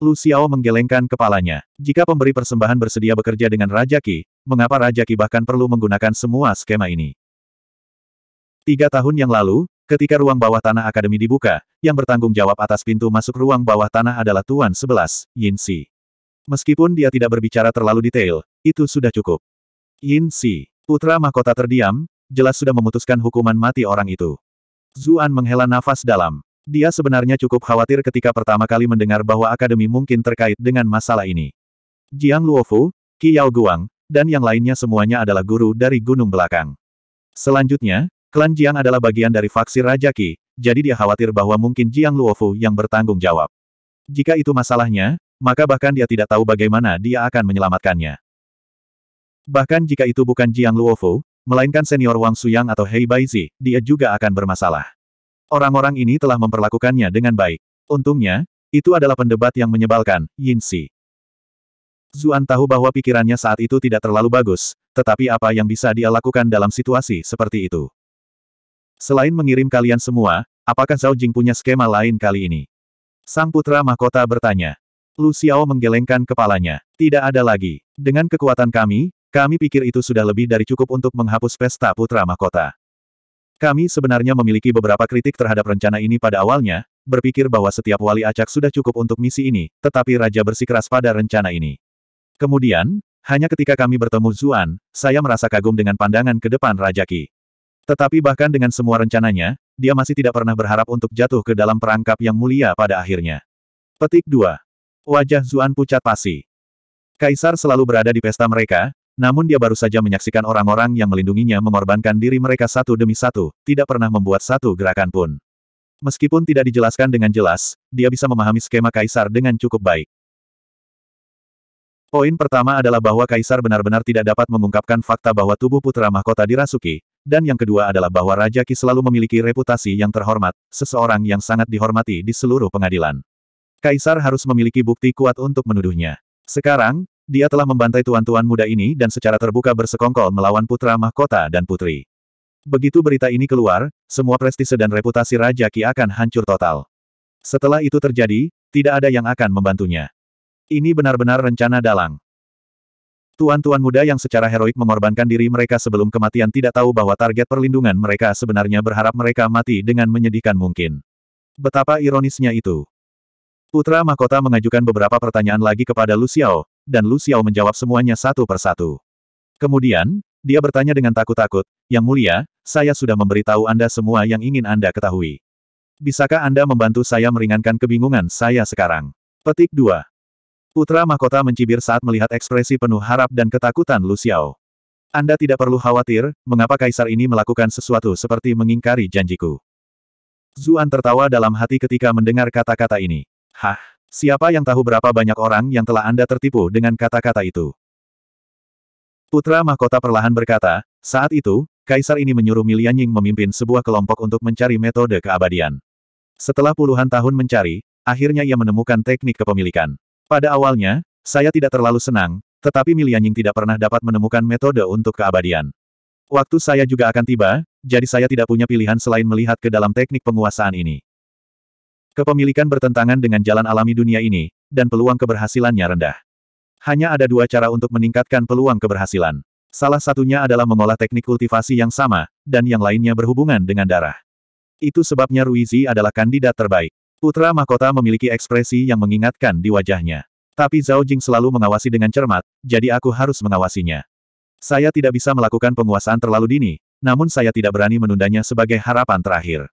Lu Xiao menggelengkan kepalanya. Jika pemberi persembahan bersedia bekerja dengan Raja Ki, mengapa Raja Ki bahkan perlu menggunakan semua skema ini? Tiga tahun yang lalu, Ketika ruang bawah tanah akademi dibuka, yang bertanggung jawab atas pintu masuk ruang bawah tanah adalah Tuan Sebelas, Yin Si. Meskipun dia tidak berbicara terlalu detail, itu sudah cukup. Yin Si, putra mahkota terdiam, jelas sudah memutuskan hukuman mati orang itu. Zuan menghela nafas dalam. Dia sebenarnya cukup khawatir ketika pertama kali mendengar bahwa akademi mungkin terkait dengan masalah ini. Jiang Luofu, Qiao Guang, dan yang lainnya semuanya adalah guru dari gunung belakang. Selanjutnya, Klan Jiang adalah bagian dari faksi Raja Qi, jadi dia khawatir bahwa mungkin Jiang Luofu yang bertanggung jawab. Jika itu masalahnya, maka bahkan dia tidak tahu bagaimana dia akan menyelamatkannya. Bahkan jika itu bukan Jiang Luofu, melainkan senior Wang Suyang atau Hei Baizi, dia juga akan bermasalah. Orang-orang ini telah memperlakukannya dengan baik. Untungnya, itu adalah pendebat yang menyebalkan, Yin Si. Zuan tahu bahwa pikirannya saat itu tidak terlalu bagus, tetapi apa yang bisa dia lakukan dalam situasi seperti itu? Selain mengirim kalian semua, apakah Zhao Jing punya skema lain kali ini? Sang putra mahkota bertanya. Lu Xiao menggelengkan kepalanya. Tidak ada lagi. Dengan kekuatan kami, kami pikir itu sudah lebih dari cukup untuk menghapus pesta putra mahkota. Kami sebenarnya memiliki beberapa kritik terhadap rencana ini pada awalnya, berpikir bahwa setiap wali acak sudah cukup untuk misi ini, tetapi Raja bersikeras pada rencana ini. Kemudian, hanya ketika kami bertemu Zuan, saya merasa kagum dengan pandangan ke depan Raja Ki. Tetapi bahkan dengan semua rencananya, dia masih tidak pernah berharap untuk jatuh ke dalam perangkap yang mulia pada akhirnya. Petik 2. Wajah Zuan pucat pasi. Kaisar selalu berada di pesta mereka, namun dia baru saja menyaksikan orang-orang yang melindunginya mengorbankan diri mereka satu demi satu, tidak pernah membuat satu gerakan pun. Meskipun tidak dijelaskan dengan jelas, dia bisa memahami skema kaisar dengan cukup baik. Poin pertama adalah bahwa Kaisar benar-benar tidak dapat mengungkapkan fakta bahwa tubuh putra mahkota dirasuki, dan yang kedua adalah bahwa Raja Ki selalu memiliki reputasi yang terhormat, seseorang yang sangat dihormati di seluruh pengadilan. Kaisar harus memiliki bukti kuat untuk menuduhnya. Sekarang, dia telah membantai tuan-tuan muda ini dan secara terbuka bersekongkol melawan putra mahkota dan putri. Begitu berita ini keluar, semua prestise dan reputasi Raja Ki akan hancur total. Setelah itu terjadi, tidak ada yang akan membantunya. Ini benar-benar rencana dalang. Tuan-tuan muda yang secara heroik mengorbankan diri mereka sebelum kematian tidak tahu bahwa target perlindungan mereka sebenarnya berharap mereka mati dengan menyedihkan mungkin. Betapa ironisnya itu. Putra Mahkota mengajukan beberapa pertanyaan lagi kepada Lu dan Lu menjawab semuanya satu persatu. Kemudian, dia bertanya dengan takut-takut, Yang mulia, saya sudah memberitahu Anda semua yang ingin Anda ketahui. Bisakah Anda membantu saya meringankan kebingungan saya sekarang? Petik 2. Putra Mahkota mencibir saat melihat ekspresi penuh harap dan ketakutan Lu Xiao. Anda tidak perlu khawatir, mengapa kaisar ini melakukan sesuatu seperti mengingkari janjiku. Zuan tertawa dalam hati ketika mendengar kata-kata ini. Hah, siapa yang tahu berapa banyak orang yang telah Anda tertipu dengan kata-kata itu? Putra Mahkota perlahan berkata, saat itu, kaisar ini menyuruh Milian memimpin sebuah kelompok untuk mencari metode keabadian. Setelah puluhan tahun mencari, akhirnya ia menemukan teknik kepemilikan. Pada awalnya, saya tidak terlalu senang, tetapi Milianying tidak pernah dapat menemukan metode untuk keabadian. Waktu saya juga akan tiba, jadi saya tidak punya pilihan selain melihat ke dalam teknik penguasaan ini. Kepemilikan bertentangan dengan jalan alami dunia ini, dan peluang keberhasilannya rendah. Hanya ada dua cara untuk meningkatkan peluang keberhasilan. Salah satunya adalah mengolah teknik kultivasi yang sama, dan yang lainnya berhubungan dengan darah. Itu sebabnya Ruizi adalah kandidat terbaik. Putra mahkota memiliki ekspresi yang mengingatkan di wajahnya. Tapi Zhao Jing selalu mengawasi dengan cermat, jadi aku harus mengawasinya. Saya tidak bisa melakukan penguasaan terlalu dini, namun saya tidak berani menundanya sebagai harapan terakhir.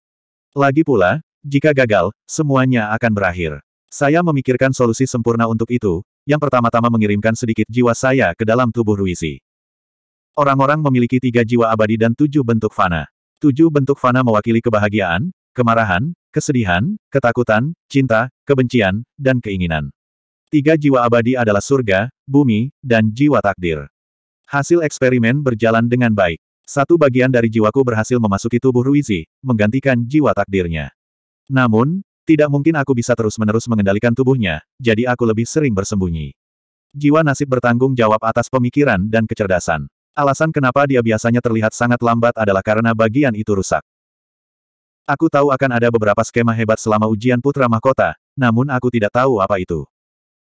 Lagi pula, jika gagal, semuanya akan berakhir. Saya memikirkan solusi sempurna untuk itu, yang pertama-tama mengirimkan sedikit jiwa saya ke dalam tubuh Ruizi. Orang-orang memiliki tiga jiwa abadi dan tujuh bentuk fana. Tujuh bentuk fana mewakili kebahagiaan, kemarahan, kesedihan, ketakutan, cinta, kebencian, dan keinginan. Tiga jiwa abadi adalah surga, bumi, dan jiwa takdir. Hasil eksperimen berjalan dengan baik. Satu bagian dari jiwaku berhasil memasuki tubuh Ruizi, menggantikan jiwa takdirnya. Namun, tidak mungkin aku bisa terus-menerus mengendalikan tubuhnya, jadi aku lebih sering bersembunyi. Jiwa nasib bertanggung jawab atas pemikiran dan kecerdasan. Alasan kenapa dia biasanya terlihat sangat lambat adalah karena bagian itu rusak. Aku tahu akan ada beberapa skema hebat selama ujian putra mahkota, namun aku tidak tahu apa itu.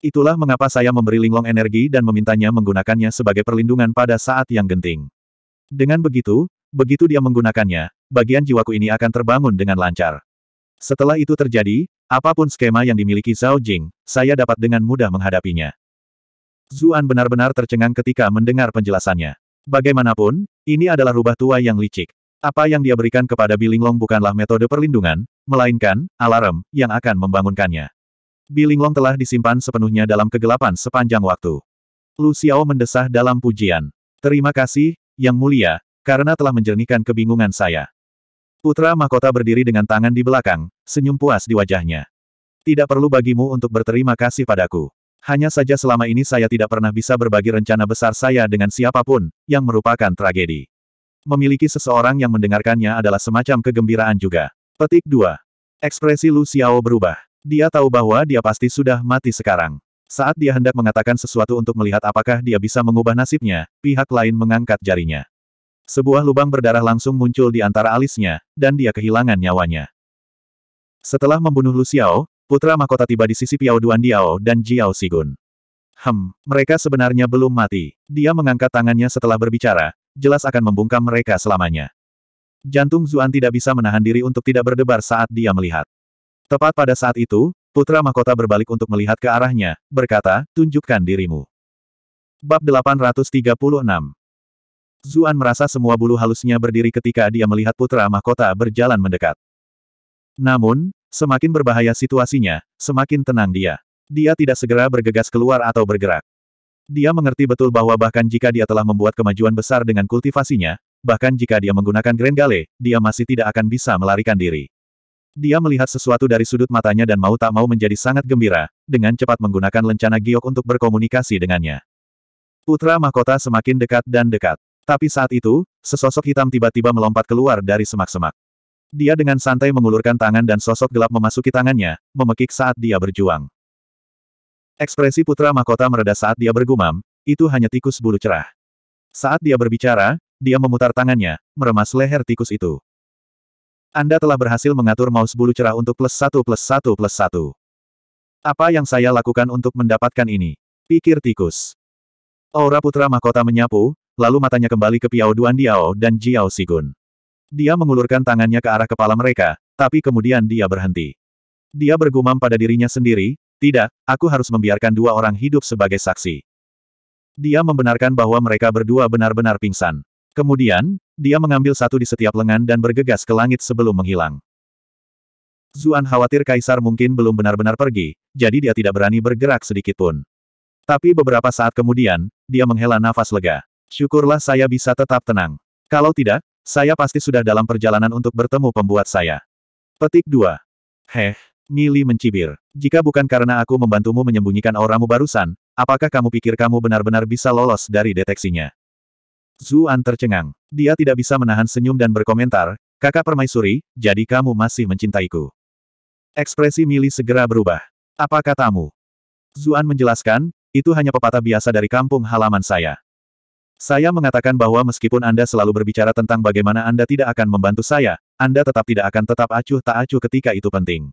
Itulah mengapa saya memberi linglong energi dan memintanya menggunakannya sebagai perlindungan pada saat yang genting. Dengan begitu, begitu dia menggunakannya, bagian jiwaku ini akan terbangun dengan lancar. Setelah itu terjadi, apapun skema yang dimiliki Zhao Jing, saya dapat dengan mudah menghadapinya. Zuan benar-benar tercengang ketika mendengar penjelasannya. Bagaimanapun, ini adalah rubah tua yang licik. Apa yang dia berikan kepada Bilinglong bukanlah metode perlindungan, melainkan, alarm, yang akan membangunkannya. Bilinglong telah disimpan sepenuhnya dalam kegelapan sepanjang waktu. Lu Xiao mendesah dalam pujian. Terima kasih, Yang Mulia, karena telah menjernihkan kebingungan saya. Putra mahkota berdiri dengan tangan di belakang, senyum puas di wajahnya. Tidak perlu bagimu untuk berterima kasih padaku. Hanya saja selama ini saya tidak pernah bisa berbagi rencana besar saya dengan siapapun, yang merupakan tragedi. Memiliki seseorang yang mendengarkannya adalah semacam kegembiraan juga. Petik 2. Ekspresi Lu Xiao berubah. Dia tahu bahwa dia pasti sudah mati sekarang. Saat dia hendak mengatakan sesuatu untuk melihat apakah dia bisa mengubah nasibnya, pihak lain mengangkat jarinya. Sebuah lubang berdarah langsung muncul di antara alisnya, dan dia kehilangan nyawanya. Setelah membunuh Lu Xiao, putra mahkota tiba di sisi Piao Duan Diao dan Jiao Sigun. Hem, mereka sebenarnya belum mati. Dia mengangkat tangannya setelah berbicara, jelas akan membungkam mereka selamanya. Jantung Zuan tidak bisa menahan diri untuk tidak berdebar saat dia melihat. Tepat pada saat itu, Putra Mahkota berbalik untuk melihat ke arahnya, berkata, tunjukkan dirimu. Bab 836 Zuan merasa semua bulu halusnya berdiri ketika dia melihat Putra Mahkota berjalan mendekat. Namun, semakin berbahaya situasinya, semakin tenang dia. Dia tidak segera bergegas keluar atau bergerak. Dia mengerti betul bahwa bahkan jika dia telah membuat kemajuan besar dengan kultivasinya, bahkan jika dia menggunakan Grand Gale, dia masih tidak akan bisa melarikan diri. Dia melihat sesuatu dari sudut matanya dan mau tak mau menjadi sangat gembira, dengan cepat menggunakan lencana giok untuk berkomunikasi dengannya. Putra mahkota semakin dekat dan dekat. Tapi saat itu, sesosok hitam tiba-tiba melompat keluar dari semak-semak. Dia dengan santai mengulurkan tangan dan sosok gelap memasuki tangannya, memekik saat dia berjuang. Ekspresi putra mahkota mereda saat dia bergumam, itu hanya tikus bulu cerah. Saat dia berbicara, dia memutar tangannya, meremas leher tikus itu. Anda telah berhasil mengatur maus bulu cerah untuk plus satu plus satu plus satu. Apa yang saya lakukan untuk mendapatkan ini? Pikir tikus. Aura putra mahkota menyapu, lalu matanya kembali ke Piao Duan Diao dan Jiao Sigun. Dia mengulurkan tangannya ke arah kepala mereka, tapi kemudian dia berhenti. Dia bergumam pada dirinya sendiri, tidak, aku harus membiarkan dua orang hidup sebagai saksi. Dia membenarkan bahwa mereka berdua benar-benar pingsan. Kemudian, dia mengambil satu di setiap lengan dan bergegas ke langit sebelum menghilang. Zuan khawatir kaisar mungkin belum benar-benar pergi, jadi dia tidak berani bergerak sedikitpun. Tapi beberapa saat kemudian, dia menghela nafas lega. Syukurlah saya bisa tetap tenang. Kalau tidak, saya pasti sudah dalam perjalanan untuk bertemu pembuat saya. Petik 2. Heh, Mili mencibir. Jika bukan karena aku membantumu menyembunyikan auramu barusan, apakah kamu pikir kamu benar-benar bisa lolos dari deteksinya? Zuan tercengang. Dia tidak bisa menahan senyum dan berkomentar, kakak permaisuri, jadi kamu masih mencintaiku. Ekspresi Mili segera berubah. Apa katamu? Zuan menjelaskan, itu hanya pepatah biasa dari kampung halaman saya. Saya mengatakan bahwa meskipun Anda selalu berbicara tentang bagaimana Anda tidak akan membantu saya, Anda tetap tidak akan tetap acuh tak acuh ketika itu penting.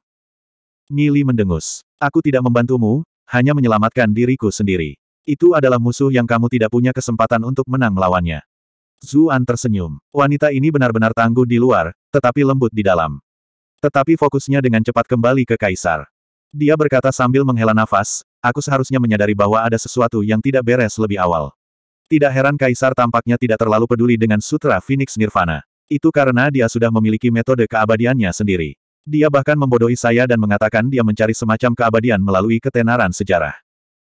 Nili mendengus. Aku tidak membantumu, hanya menyelamatkan diriku sendiri. Itu adalah musuh yang kamu tidak punya kesempatan untuk menang melawannya. Zuan tersenyum. Wanita ini benar-benar tangguh di luar, tetapi lembut di dalam. Tetapi fokusnya dengan cepat kembali ke Kaisar. Dia berkata sambil menghela nafas, aku seharusnya menyadari bahwa ada sesuatu yang tidak beres lebih awal. Tidak heran Kaisar tampaknya tidak terlalu peduli dengan Sutra Phoenix Nirvana. Itu karena dia sudah memiliki metode keabadiannya sendiri. Dia bahkan membodohi saya dan mengatakan dia mencari semacam keabadian melalui ketenaran sejarah.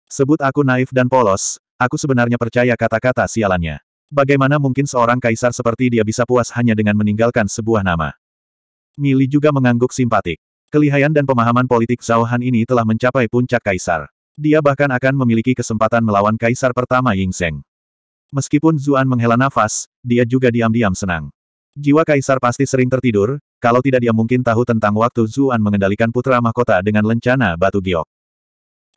Sebut aku naif dan polos, aku sebenarnya percaya kata-kata sialannya. Bagaimana mungkin seorang kaisar seperti dia bisa puas hanya dengan meninggalkan sebuah nama? Mili juga mengangguk simpatik. Kelihayan dan pemahaman politik Zhao Han ini telah mencapai puncak kaisar. Dia bahkan akan memiliki kesempatan melawan kaisar pertama Ying Xiang. Meskipun Zuan menghela nafas, dia juga diam-diam senang. Jiwa kaisar pasti sering tertidur, kalau tidak dia mungkin tahu tentang waktu Zuan mengendalikan putra mahkota dengan lencana batu giok.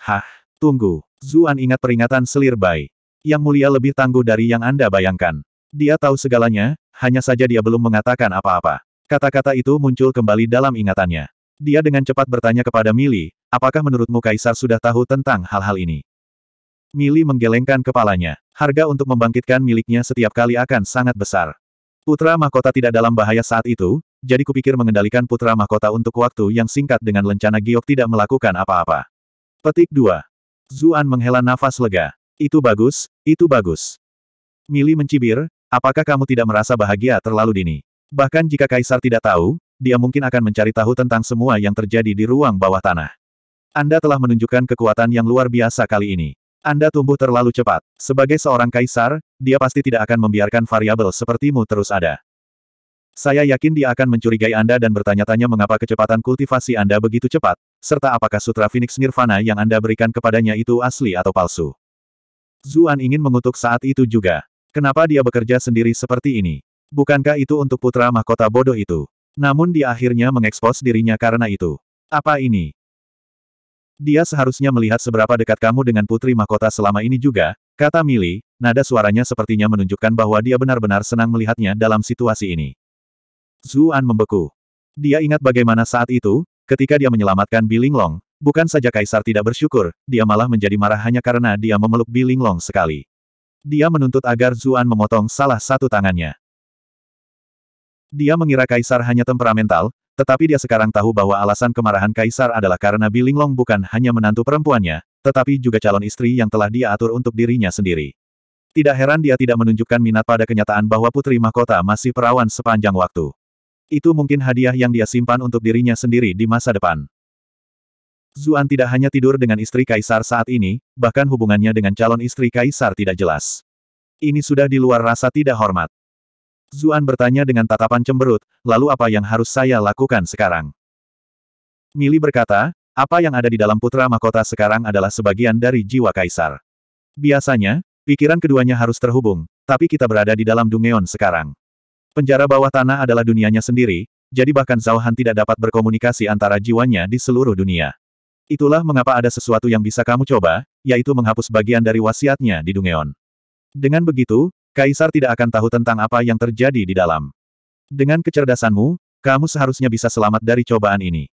Hah, tunggu. Zuan ingat peringatan selir Bai. Yang mulia lebih tangguh dari yang Anda bayangkan. Dia tahu segalanya, hanya saja dia belum mengatakan apa-apa. Kata-kata itu muncul kembali dalam ingatannya. Dia dengan cepat bertanya kepada Mili, apakah menurutmu Kaisar sudah tahu tentang hal-hal ini? Mili menggelengkan kepalanya. Harga untuk membangkitkan miliknya setiap kali akan sangat besar. Putra mahkota tidak dalam bahaya saat itu, jadi kupikir mengendalikan putra mahkota untuk waktu yang singkat dengan lencana giok tidak melakukan apa-apa. Petik 2. Zuan menghela nafas lega. Itu bagus, itu bagus. Mili mencibir, apakah kamu tidak merasa bahagia terlalu dini? Bahkan jika Kaisar tidak tahu, dia mungkin akan mencari tahu tentang semua yang terjadi di ruang bawah tanah. Anda telah menunjukkan kekuatan yang luar biasa kali ini. Anda tumbuh terlalu cepat. Sebagai seorang kaisar, dia pasti tidak akan membiarkan variabel sepertimu terus ada. Saya yakin dia akan mencurigai Anda dan bertanya-tanya mengapa kecepatan kultivasi Anda begitu cepat, serta apakah Sutra Phoenix Nirvana yang Anda berikan kepadanya itu asli atau palsu. Zuan ingin mengutuk saat itu juga. Kenapa dia bekerja sendiri seperti ini? Bukankah itu untuk putra mahkota bodoh itu? Namun dia akhirnya mengekspos dirinya karena itu. Apa ini? Dia seharusnya melihat seberapa dekat kamu dengan putri mahkota selama ini juga, kata Mili, nada suaranya sepertinya menunjukkan bahwa dia benar-benar senang melihatnya dalam situasi ini. Zuan membeku. Dia ingat bagaimana saat itu, ketika dia menyelamatkan Bilinglong, bukan saja Kaisar tidak bersyukur, dia malah menjadi marah hanya karena dia memeluk Bilinglong sekali. Dia menuntut agar Zuan memotong salah satu tangannya. Dia mengira Kaisar hanya temperamental, tetapi dia sekarang tahu bahwa alasan kemarahan Kaisar adalah karena Bilinglong bukan hanya menantu perempuannya, tetapi juga calon istri yang telah dia atur untuk dirinya sendiri. Tidak heran dia tidak menunjukkan minat pada kenyataan bahwa Putri Mahkota masih perawan sepanjang waktu. Itu mungkin hadiah yang dia simpan untuk dirinya sendiri di masa depan. Zuan tidak hanya tidur dengan istri Kaisar saat ini, bahkan hubungannya dengan calon istri Kaisar tidak jelas. Ini sudah di luar rasa tidak hormat. Zuan bertanya dengan tatapan cemberut, lalu apa yang harus saya lakukan sekarang? Mili berkata, apa yang ada di dalam putra mahkota sekarang adalah sebagian dari jiwa Kaisar. Biasanya, pikiran keduanya harus terhubung, tapi kita berada di dalam Dungeon sekarang. Penjara bawah tanah adalah dunianya sendiri, jadi bahkan Zhao Han tidak dapat berkomunikasi antara jiwanya di seluruh dunia. Itulah mengapa ada sesuatu yang bisa kamu coba, yaitu menghapus bagian dari wasiatnya di Dungeon. Dengan begitu, Kaisar tidak akan tahu tentang apa yang terjadi di dalam. Dengan kecerdasanmu, kamu seharusnya bisa selamat dari cobaan ini.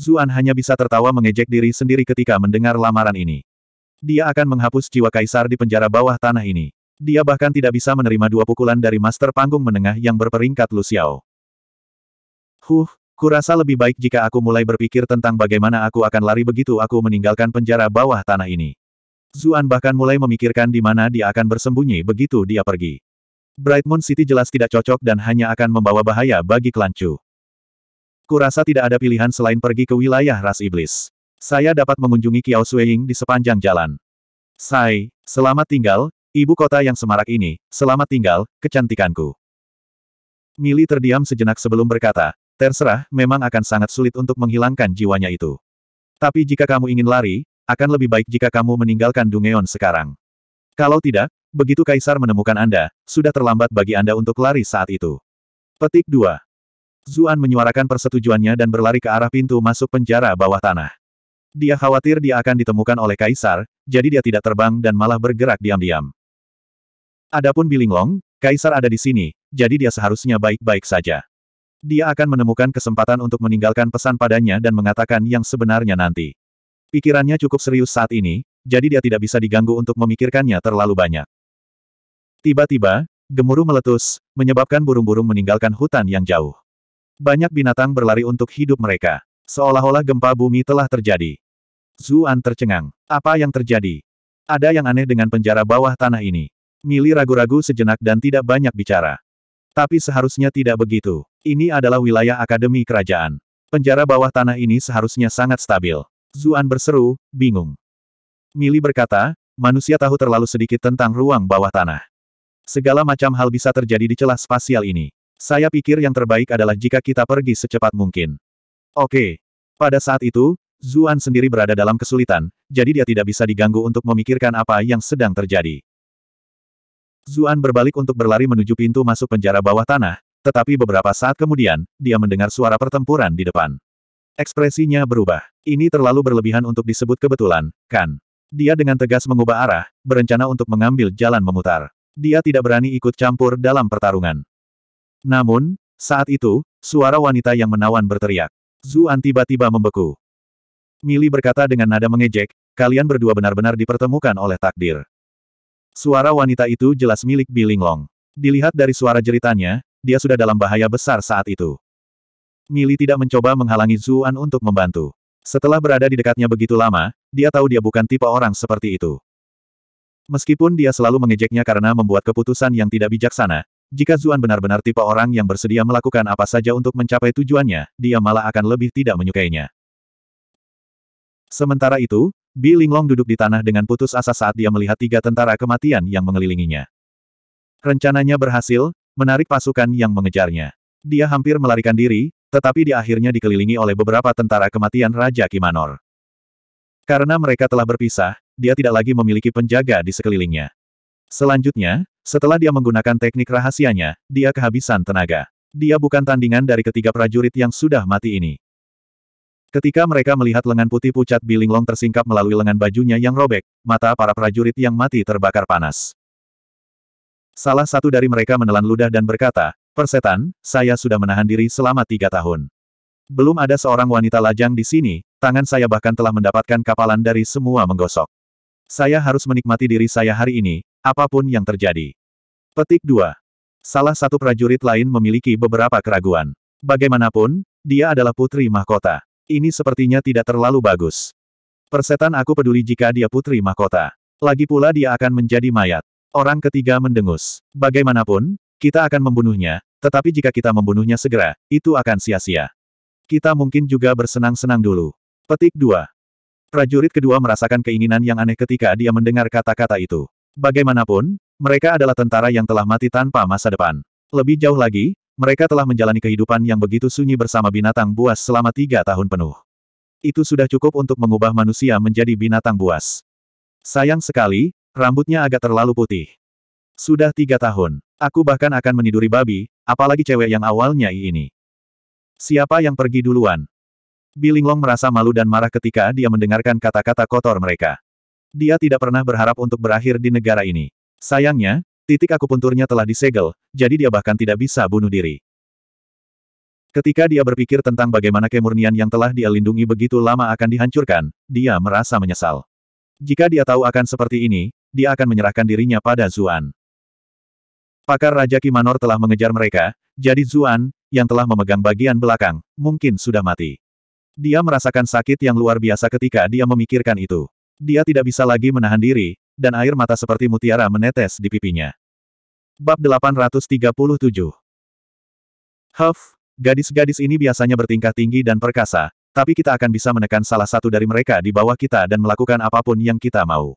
Zuan hanya bisa tertawa mengejek diri sendiri ketika mendengar lamaran ini. Dia akan menghapus jiwa Kaisar di penjara bawah tanah ini. Dia bahkan tidak bisa menerima dua pukulan dari master panggung menengah yang berperingkat Lu Xiao. Huh, kurasa lebih baik jika aku mulai berpikir tentang bagaimana aku akan lari begitu aku meninggalkan penjara bawah tanah ini. Zuan bahkan mulai memikirkan di mana dia akan bersembunyi begitu dia pergi. Brightmoon City jelas tidak cocok dan hanya akan membawa bahaya bagi klan Chu. Kurasa tidak ada pilihan selain pergi ke wilayah ras iblis. Saya dapat mengunjungi Kiao Sueying di sepanjang jalan. Sai, selamat tinggal, Ibu kota yang semarak ini, selamat tinggal, kecantikanku. Mili terdiam sejenak sebelum berkata, terserah, memang akan sangat sulit untuk menghilangkan jiwanya itu. Tapi jika kamu ingin lari, akan lebih baik jika kamu meninggalkan Dungeon sekarang. Kalau tidak, begitu Kaisar menemukan Anda, sudah terlambat bagi Anda untuk lari saat itu. Petik 2. Zuan menyuarakan persetujuannya dan berlari ke arah pintu masuk penjara bawah tanah. Dia khawatir dia akan ditemukan oleh Kaisar, jadi dia tidak terbang dan malah bergerak diam-diam. Adapun Long, Kaisar ada di sini, jadi dia seharusnya baik-baik saja. Dia akan menemukan kesempatan untuk meninggalkan pesan padanya dan mengatakan yang sebenarnya nanti. Pikirannya cukup serius saat ini, jadi dia tidak bisa diganggu untuk memikirkannya terlalu banyak. Tiba-tiba, gemuruh meletus, menyebabkan burung-burung meninggalkan hutan yang jauh. Banyak binatang berlari untuk hidup mereka. Seolah-olah gempa bumi telah terjadi. Zuan tercengang. Apa yang terjadi? Ada yang aneh dengan penjara bawah tanah ini. Mili ragu-ragu sejenak dan tidak banyak bicara. Tapi seharusnya tidak begitu. Ini adalah wilayah Akademi Kerajaan. Penjara bawah tanah ini seharusnya sangat stabil. Zuan berseru, bingung. Mili berkata, manusia tahu terlalu sedikit tentang ruang bawah tanah. Segala macam hal bisa terjadi di celah spasial ini. Saya pikir yang terbaik adalah jika kita pergi secepat mungkin. Oke. Pada saat itu, Zuan sendiri berada dalam kesulitan, jadi dia tidak bisa diganggu untuk memikirkan apa yang sedang terjadi. Zuan berbalik untuk berlari menuju pintu masuk penjara bawah tanah, tetapi beberapa saat kemudian, dia mendengar suara pertempuran di depan. Ekspresinya berubah. Ini terlalu berlebihan untuk disebut kebetulan, kan? Dia dengan tegas mengubah arah, berencana untuk mengambil jalan memutar. Dia tidak berani ikut campur dalam pertarungan. Namun, saat itu, suara wanita yang menawan berteriak. Zuan tiba-tiba membeku. Mili berkata dengan nada mengejek, kalian berdua benar-benar dipertemukan oleh takdir. Suara wanita itu jelas milik Bilinglong. Dilihat dari suara jeritannya, dia sudah dalam bahaya besar saat itu. Mili tidak mencoba menghalangi Zuan untuk membantu. Setelah berada di dekatnya begitu lama, dia tahu dia bukan tipe orang seperti itu. Meskipun dia selalu mengejeknya karena membuat keputusan yang tidak bijaksana, jika Zuan benar-benar tipe orang yang bersedia melakukan apa saja untuk mencapai tujuannya, dia malah akan lebih tidak menyukainya. Sementara itu, Bi Linglong duduk di tanah dengan putus asa saat dia melihat tiga tentara kematian yang mengelilinginya. Rencananya berhasil, menarik pasukan yang mengejarnya. Dia hampir melarikan diri, tetapi di akhirnya dikelilingi oleh beberapa tentara kematian Raja Kimanor. Karena mereka telah berpisah, dia tidak lagi memiliki penjaga di sekelilingnya. Selanjutnya, setelah dia menggunakan teknik rahasianya, dia kehabisan tenaga. Dia bukan tandingan dari ketiga prajurit yang sudah mati ini. Ketika mereka melihat lengan putih pucat Bilinglong tersingkap melalui lengan bajunya yang robek, mata para prajurit yang mati terbakar panas. Salah satu dari mereka menelan ludah dan berkata, Persetan, saya sudah menahan diri selama tiga tahun. Belum ada seorang wanita lajang di sini, tangan saya bahkan telah mendapatkan kapalan dari semua menggosok. Saya harus menikmati diri saya hari ini, apapun yang terjadi. Petik 2. Salah satu prajurit lain memiliki beberapa keraguan. Bagaimanapun, dia adalah putri mahkota. Ini sepertinya tidak terlalu bagus. Persetan aku peduli jika dia putri mahkota. Lagi pula dia akan menjadi mayat. Orang ketiga mendengus. Bagaimanapun, kita akan membunuhnya, tetapi jika kita membunuhnya segera, itu akan sia-sia. Kita mungkin juga bersenang-senang dulu. Petik 2. Prajurit kedua merasakan keinginan yang aneh ketika dia mendengar kata-kata itu. Bagaimanapun, mereka adalah tentara yang telah mati tanpa masa depan. Lebih jauh lagi, mereka telah menjalani kehidupan yang begitu sunyi bersama binatang buas selama tiga tahun penuh. Itu sudah cukup untuk mengubah manusia menjadi binatang buas. Sayang sekali, rambutnya agak terlalu putih. Sudah tiga tahun, aku bahkan akan meniduri babi, apalagi cewek yang awalnya ini. Siapa yang pergi duluan? Bilinglong merasa malu dan marah ketika dia mendengarkan kata-kata kotor mereka. Dia tidak pernah berharap untuk berakhir di negara ini. Sayangnya, Titik akupunturnya telah disegel, jadi dia bahkan tidak bisa bunuh diri. Ketika dia berpikir tentang bagaimana kemurnian yang telah dia lindungi begitu lama akan dihancurkan, dia merasa menyesal. Jika dia tahu akan seperti ini, dia akan menyerahkan dirinya pada Zuan. Pakar Raja Kimanor telah mengejar mereka, jadi Zuan, yang telah memegang bagian belakang, mungkin sudah mati. Dia merasakan sakit yang luar biasa ketika dia memikirkan itu. Dia tidak bisa lagi menahan diri, dan air mata seperti mutiara menetes di pipinya. Bab 837 Huff, gadis-gadis ini biasanya bertingkah tinggi dan perkasa, tapi kita akan bisa menekan salah satu dari mereka di bawah kita dan melakukan apapun yang kita mau.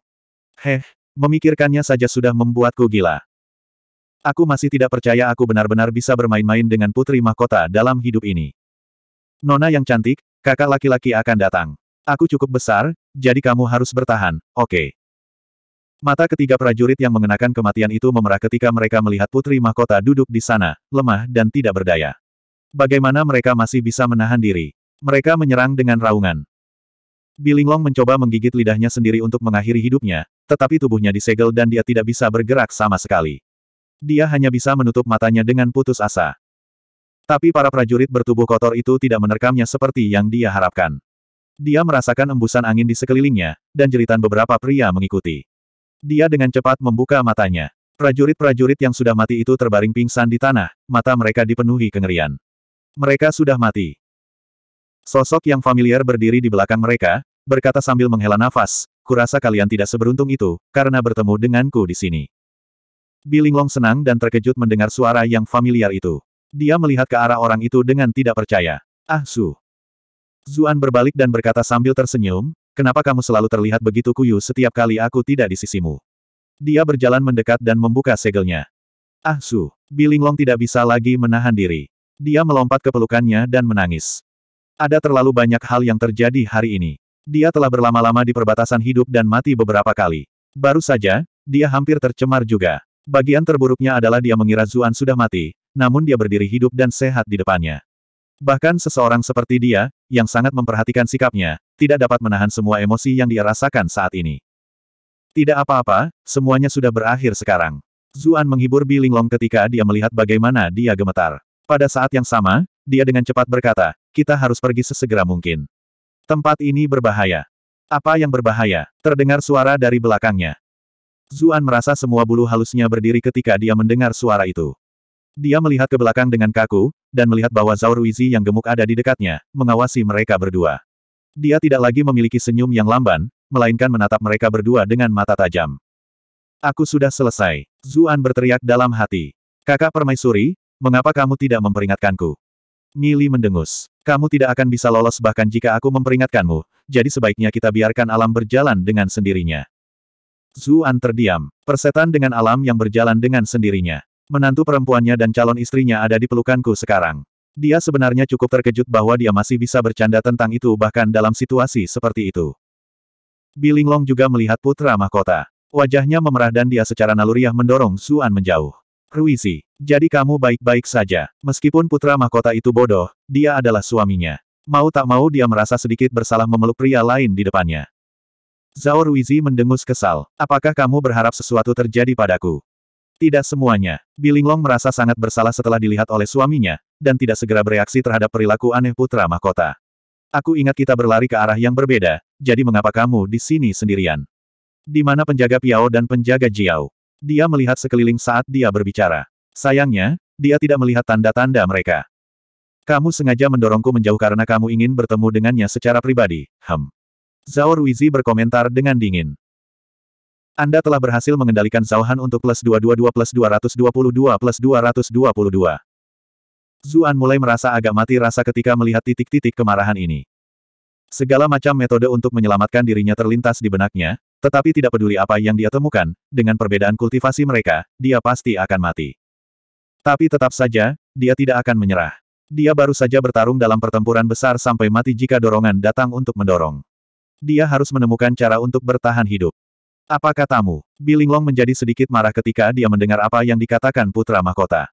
Heh, memikirkannya saja sudah membuatku gila. Aku masih tidak percaya aku benar-benar bisa bermain-main dengan putri mahkota dalam hidup ini. Nona yang cantik, kakak laki-laki akan datang. Aku cukup besar, jadi kamu harus bertahan, oke. Okay. Mata ketiga prajurit yang mengenakan kematian itu memerah ketika mereka melihat Putri Mahkota duduk di sana, lemah dan tidak berdaya. Bagaimana mereka masih bisa menahan diri? Mereka menyerang dengan raungan. Bilinglong mencoba menggigit lidahnya sendiri untuk mengakhiri hidupnya, tetapi tubuhnya disegel dan dia tidak bisa bergerak sama sekali. Dia hanya bisa menutup matanya dengan putus asa. Tapi para prajurit bertubuh kotor itu tidak menerkamnya seperti yang dia harapkan. Dia merasakan embusan angin di sekelilingnya, dan jeritan beberapa pria mengikuti. Dia dengan cepat membuka matanya. Prajurit-prajurit yang sudah mati itu terbaring pingsan di tanah, mata mereka dipenuhi kengerian. Mereka sudah mati. Sosok yang familiar berdiri di belakang mereka, berkata sambil menghela nafas, kurasa kalian tidak seberuntung itu, karena bertemu denganku di sini. Bilinglong senang dan terkejut mendengar suara yang familiar itu. Dia melihat ke arah orang itu dengan tidak percaya. Ah Su. Zuan berbalik dan berkata sambil tersenyum, Kenapa kamu selalu terlihat begitu kuyu setiap kali aku tidak di sisimu? Dia berjalan mendekat dan membuka segelnya. Ah Su, Bilinglong tidak bisa lagi menahan diri. Dia melompat ke pelukannya dan menangis. Ada terlalu banyak hal yang terjadi hari ini. Dia telah berlama-lama di perbatasan hidup dan mati beberapa kali. Baru saja, dia hampir tercemar juga. Bagian terburuknya adalah dia mengira Zuan sudah mati, namun dia berdiri hidup dan sehat di depannya. Bahkan seseorang seperti dia, yang sangat memperhatikan sikapnya, tidak dapat menahan semua emosi yang dia rasakan saat ini. Tidak apa-apa, semuanya sudah berakhir sekarang. Zuan menghibur Bilinglong ketika dia melihat bagaimana dia gemetar. Pada saat yang sama, dia dengan cepat berkata, kita harus pergi sesegera mungkin. Tempat ini berbahaya. Apa yang berbahaya? Terdengar suara dari belakangnya. Zuan merasa semua bulu halusnya berdiri ketika dia mendengar suara itu. Dia melihat ke belakang dengan kaku, dan melihat bahwa Zhao Ruizi yang gemuk ada di dekatnya, mengawasi mereka berdua. Dia tidak lagi memiliki senyum yang lamban, melainkan menatap mereka berdua dengan mata tajam. Aku sudah selesai. Zuan berteriak dalam hati. Kakak permaisuri, mengapa kamu tidak memperingatkanku? Mili mendengus. Kamu tidak akan bisa lolos bahkan jika aku memperingatkanmu, jadi sebaiknya kita biarkan alam berjalan dengan sendirinya. Zuan terdiam, persetan dengan alam yang berjalan dengan sendirinya. Menantu perempuannya dan calon istrinya ada di pelukanku sekarang. Dia sebenarnya cukup terkejut bahwa dia masih bisa bercanda tentang itu bahkan dalam situasi seperti itu. Bilinglong juga melihat putra mahkota. Wajahnya memerah dan dia secara naluriah mendorong Suan menjauh. Ruizi, jadi kamu baik-baik saja. Meskipun putra mahkota itu bodoh, dia adalah suaminya. Mau tak mau dia merasa sedikit bersalah memeluk pria lain di depannya. Zhao Ruizi mendengus kesal. Apakah kamu berharap sesuatu terjadi padaku? Tidak semuanya. Bilinglong merasa sangat bersalah setelah dilihat oleh suaminya, dan tidak segera bereaksi terhadap perilaku aneh putra mahkota. Aku ingat kita berlari ke arah yang berbeda, jadi mengapa kamu di sini sendirian? Di mana penjaga Piao dan penjaga Jiao? Dia melihat sekeliling saat dia berbicara. Sayangnya, dia tidak melihat tanda-tanda mereka. Kamu sengaja mendorongku menjauh karena kamu ingin bertemu dengannya secara pribadi, hem. Zhao Ruizi berkomentar dengan dingin. Anda telah berhasil mengendalikan Zauhan untuk plus 222 plus 222 plus 222. Zuan mulai merasa agak mati rasa ketika melihat titik-titik kemarahan ini. Segala macam metode untuk menyelamatkan dirinya terlintas di benaknya, tetapi tidak peduli apa yang dia temukan, dengan perbedaan kultivasi mereka, dia pasti akan mati. Tapi tetap saja, dia tidak akan menyerah. Dia baru saja bertarung dalam pertempuran besar sampai mati jika dorongan datang untuk mendorong. Dia harus menemukan cara untuk bertahan hidup. Apa katamu? Bilinglong menjadi sedikit marah ketika dia mendengar apa yang dikatakan putra mahkota.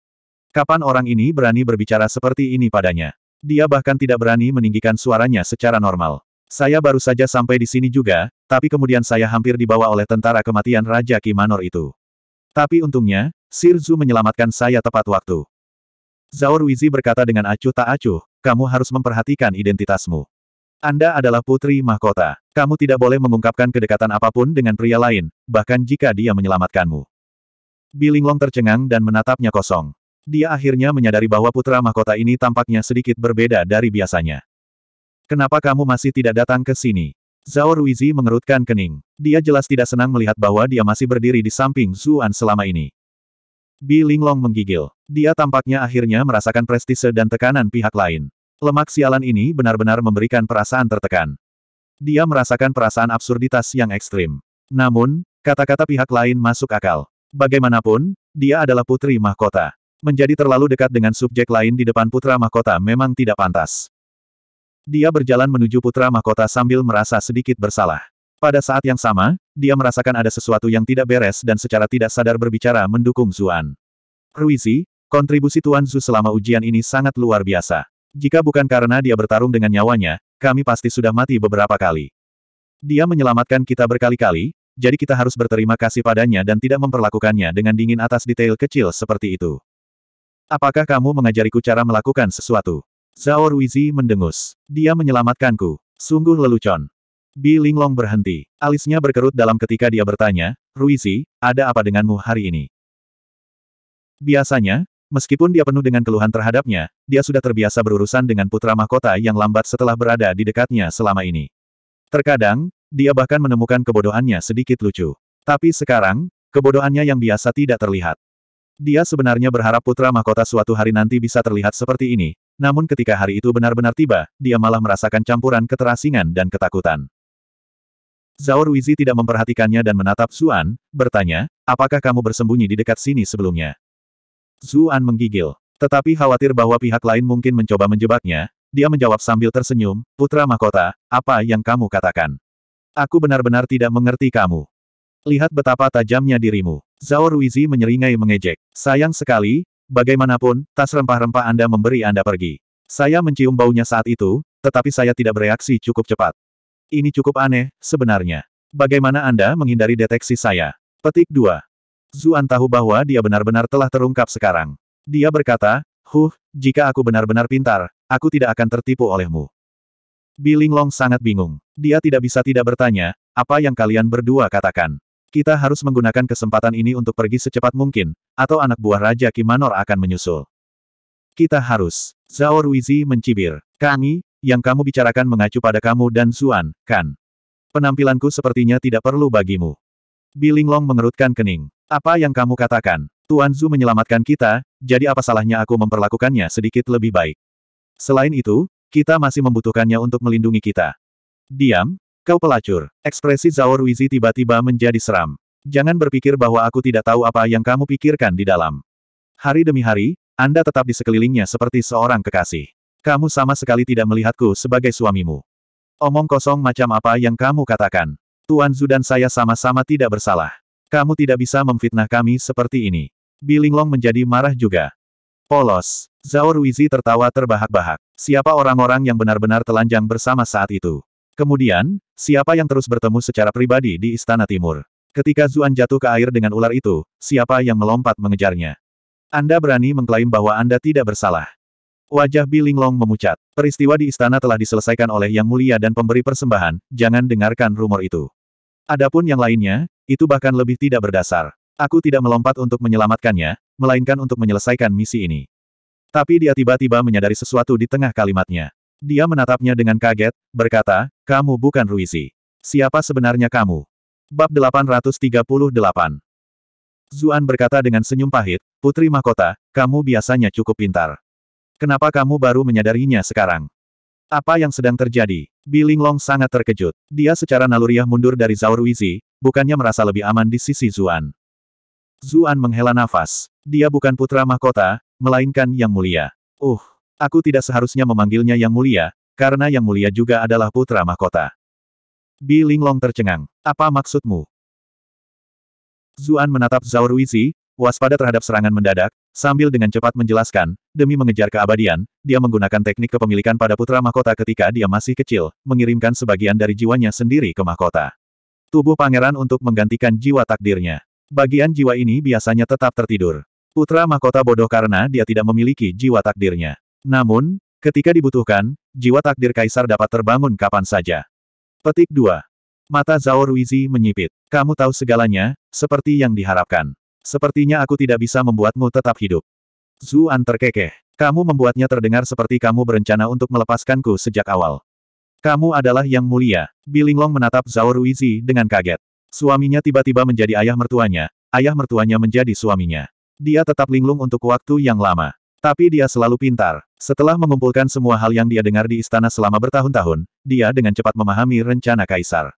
Kapan orang ini berani berbicara seperti ini padanya? Dia bahkan tidak berani meninggikan suaranya secara normal. Saya baru saja sampai di sini juga, tapi kemudian saya hampir dibawa oleh tentara kematian Raja Kimanor itu. Tapi untungnya, Sirzu menyelamatkan saya tepat waktu. Zhao Ruizi berkata dengan acuh tak acuh, kamu harus memperhatikan identitasmu. Anda adalah putri mahkota. Kamu tidak boleh mengungkapkan kedekatan apapun dengan pria lain, bahkan jika dia menyelamatkanmu. Bilinglong tercengang dan menatapnya kosong. Dia akhirnya menyadari bahwa putra mahkota ini tampaknya sedikit berbeda dari biasanya. Kenapa kamu masih tidak datang ke sini? Zhao Ruizi mengerutkan kening. Dia jelas tidak senang melihat bahwa dia masih berdiri di samping Zuan selama ini. Bi Linglong menggigil. Dia tampaknya akhirnya merasakan prestise dan tekanan pihak lain. Lemak sialan ini benar-benar memberikan perasaan tertekan. Dia merasakan perasaan absurditas yang ekstrim. Namun, kata-kata pihak lain masuk akal. Bagaimanapun, dia adalah putri mahkota. Menjadi terlalu dekat dengan subjek lain di depan putra mahkota memang tidak pantas. Dia berjalan menuju putra mahkota sambil merasa sedikit bersalah. Pada saat yang sama, dia merasakan ada sesuatu yang tidak beres dan secara tidak sadar berbicara mendukung Zuan. Ruizi, kontribusi Tuan Zu selama ujian ini sangat luar biasa. Jika bukan karena dia bertarung dengan nyawanya, kami pasti sudah mati beberapa kali. Dia menyelamatkan kita berkali-kali, jadi kita harus berterima kasih padanya dan tidak memperlakukannya dengan dingin atas detail kecil seperti itu. Apakah kamu mengajariku cara melakukan sesuatu? Zhao Ruizi mendengus. Dia menyelamatkanku. Sungguh lelucon. Bi Linglong berhenti. Alisnya berkerut dalam ketika dia bertanya, Ruizi, ada apa denganmu hari ini? Biasanya, Meskipun dia penuh dengan keluhan terhadapnya, dia sudah terbiasa berurusan dengan putra mahkota yang lambat setelah berada di dekatnya selama ini. Terkadang, dia bahkan menemukan kebodohannya sedikit lucu. Tapi sekarang, kebodohannya yang biasa tidak terlihat. Dia sebenarnya berharap putra mahkota suatu hari nanti bisa terlihat seperti ini, namun ketika hari itu benar-benar tiba, dia malah merasakan campuran keterasingan dan ketakutan. Zaur Wizi tidak memperhatikannya dan menatap Zuan, bertanya, apakah kamu bersembunyi di dekat sini sebelumnya? Zuan menggigil. Tetapi khawatir bahwa pihak lain mungkin mencoba menjebaknya, dia menjawab sambil tersenyum, Putra Mahkota, apa yang kamu katakan? Aku benar-benar tidak mengerti kamu. Lihat betapa tajamnya dirimu. Zhao Ruizi menyeringai mengejek. Sayang sekali, bagaimanapun, tas rempah-rempah Anda memberi Anda pergi. Saya mencium baunya saat itu, tetapi saya tidak bereaksi cukup cepat. Ini cukup aneh, sebenarnya. Bagaimana Anda menghindari deteksi saya? Petik 2. Zuan tahu bahwa dia benar-benar telah terungkap sekarang. Dia berkata, Huh, jika aku benar-benar pintar, aku tidak akan tertipu olehmu. Bilinglong sangat bingung. Dia tidak bisa tidak bertanya, apa yang kalian berdua katakan. Kita harus menggunakan kesempatan ini untuk pergi secepat mungkin, atau anak buah Raja Kimanor akan menyusul. Kita harus. Zhao Ruizi mencibir. Kami, yang kamu bicarakan mengacu pada kamu dan Zuan, kan? Penampilanku sepertinya tidak perlu bagimu. Bilinglong mengerutkan kening. Apa yang kamu katakan? Tuan Zhu menyelamatkan kita, jadi apa salahnya aku memperlakukannya sedikit lebih baik? Selain itu, kita masih membutuhkannya untuk melindungi kita. Diam, kau pelacur. Ekspresi Zhao Ruizi tiba-tiba menjadi seram. Jangan berpikir bahwa aku tidak tahu apa yang kamu pikirkan di dalam. Hari demi hari, Anda tetap di sekelilingnya seperti seorang kekasih. Kamu sama sekali tidak melihatku sebagai suamimu. Omong kosong macam apa yang kamu katakan. Tuan Zu dan saya sama-sama tidak bersalah. Kamu tidak bisa memfitnah kami seperti ini. Bilinglong menjadi marah juga. Polos. Zhao Ruizi tertawa terbahak-bahak. Siapa orang-orang yang benar-benar telanjang bersama saat itu? Kemudian, siapa yang terus bertemu secara pribadi di Istana Timur? Ketika Zuan jatuh ke air dengan ular itu, siapa yang melompat mengejarnya? Anda berani mengklaim bahwa Anda tidak bersalah. Wajah Bilinglong memucat. Peristiwa di istana telah diselesaikan oleh Yang Mulia dan pemberi persembahan, jangan dengarkan rumor itu. Adapun yang lainnya, itu bahkan lebih tidak berdasar. Aku tidak melompat untuk menyelamatkannya, melainkan untuk menyelesaikan misi ini. Tapi dia tiba-tiba menyadari sesuatu di tengah kalimatnya. Dia menatapnya dengan kaget, berkata, kamu bukan Ruizi. Siapa sebenarnya kamu? Bab 838 Zuan berkata dengan senyum pahit, Putri Mahkota, kamu biasanya cukup pintar. Kenapa kamu baru menyadarinya sekarang? Apa yang sedang terjadi? Bi Long sangat terkejut. Dia secara naluriah mundur dari Zhao Ruizi, bukannya merasa lebih aman di sisi Zuan. Zuan menghela nafas. Dia bukan putra mahkota, melainkan Yang Mulia. Uh, aku tidak seharusnya memanggilnya Yang Mulia, karena Yang Mulia juga adalah putra mahkota. Bi Linglong tercengang. Apa maksudmu? Zuan menatap Zhao Ruizi, waspada terhadap serangan mendadak, sambil dengan cepat menjelaskan, demi mengejar keabadian, dia menggunakan teknik kepemilikan pada putra mahkota ketika dia masih kecil, mengirimkan sebagian dari jiwanya sendiri ke mahkota. Tubuh pangeran untuk menggantikan jiwa takdirnya. Bagian jiwa ini biasanya tetap tertidur. Putra mahkota bodoh karena dia tidak memiliki jiwa takdirnya. Namun, ketika dibutuhkan, jiwa takdir kaisar dapat terbangun kapan saja. Petik 2. Mata Zhao Ruizi menyipit. Kamu tahu segalanya, seperti yang diharapkan. Sepertinya aku tidak bisa membuatmu tetap hidup. Zuan terkekeh. Kamu membuatnya terdengar seperti kamu berencana untuk melepaskanku sejak awal. Kamu adalah yang mulia. Bilinglong menatap Zhao Ruizi dengan kaget. Suaminya tiba-tiba menjadi ayah mertuanya, ayah mertuanya menjadi suaminya. Dia tetap linglung untuk waktu yang lama. Tapi dia selalu pintar. Setelah mengumpulkan semua hal yang dia dengar di istana selama bertahun-tahun, dia dengan cepat memahami rencana kaisar.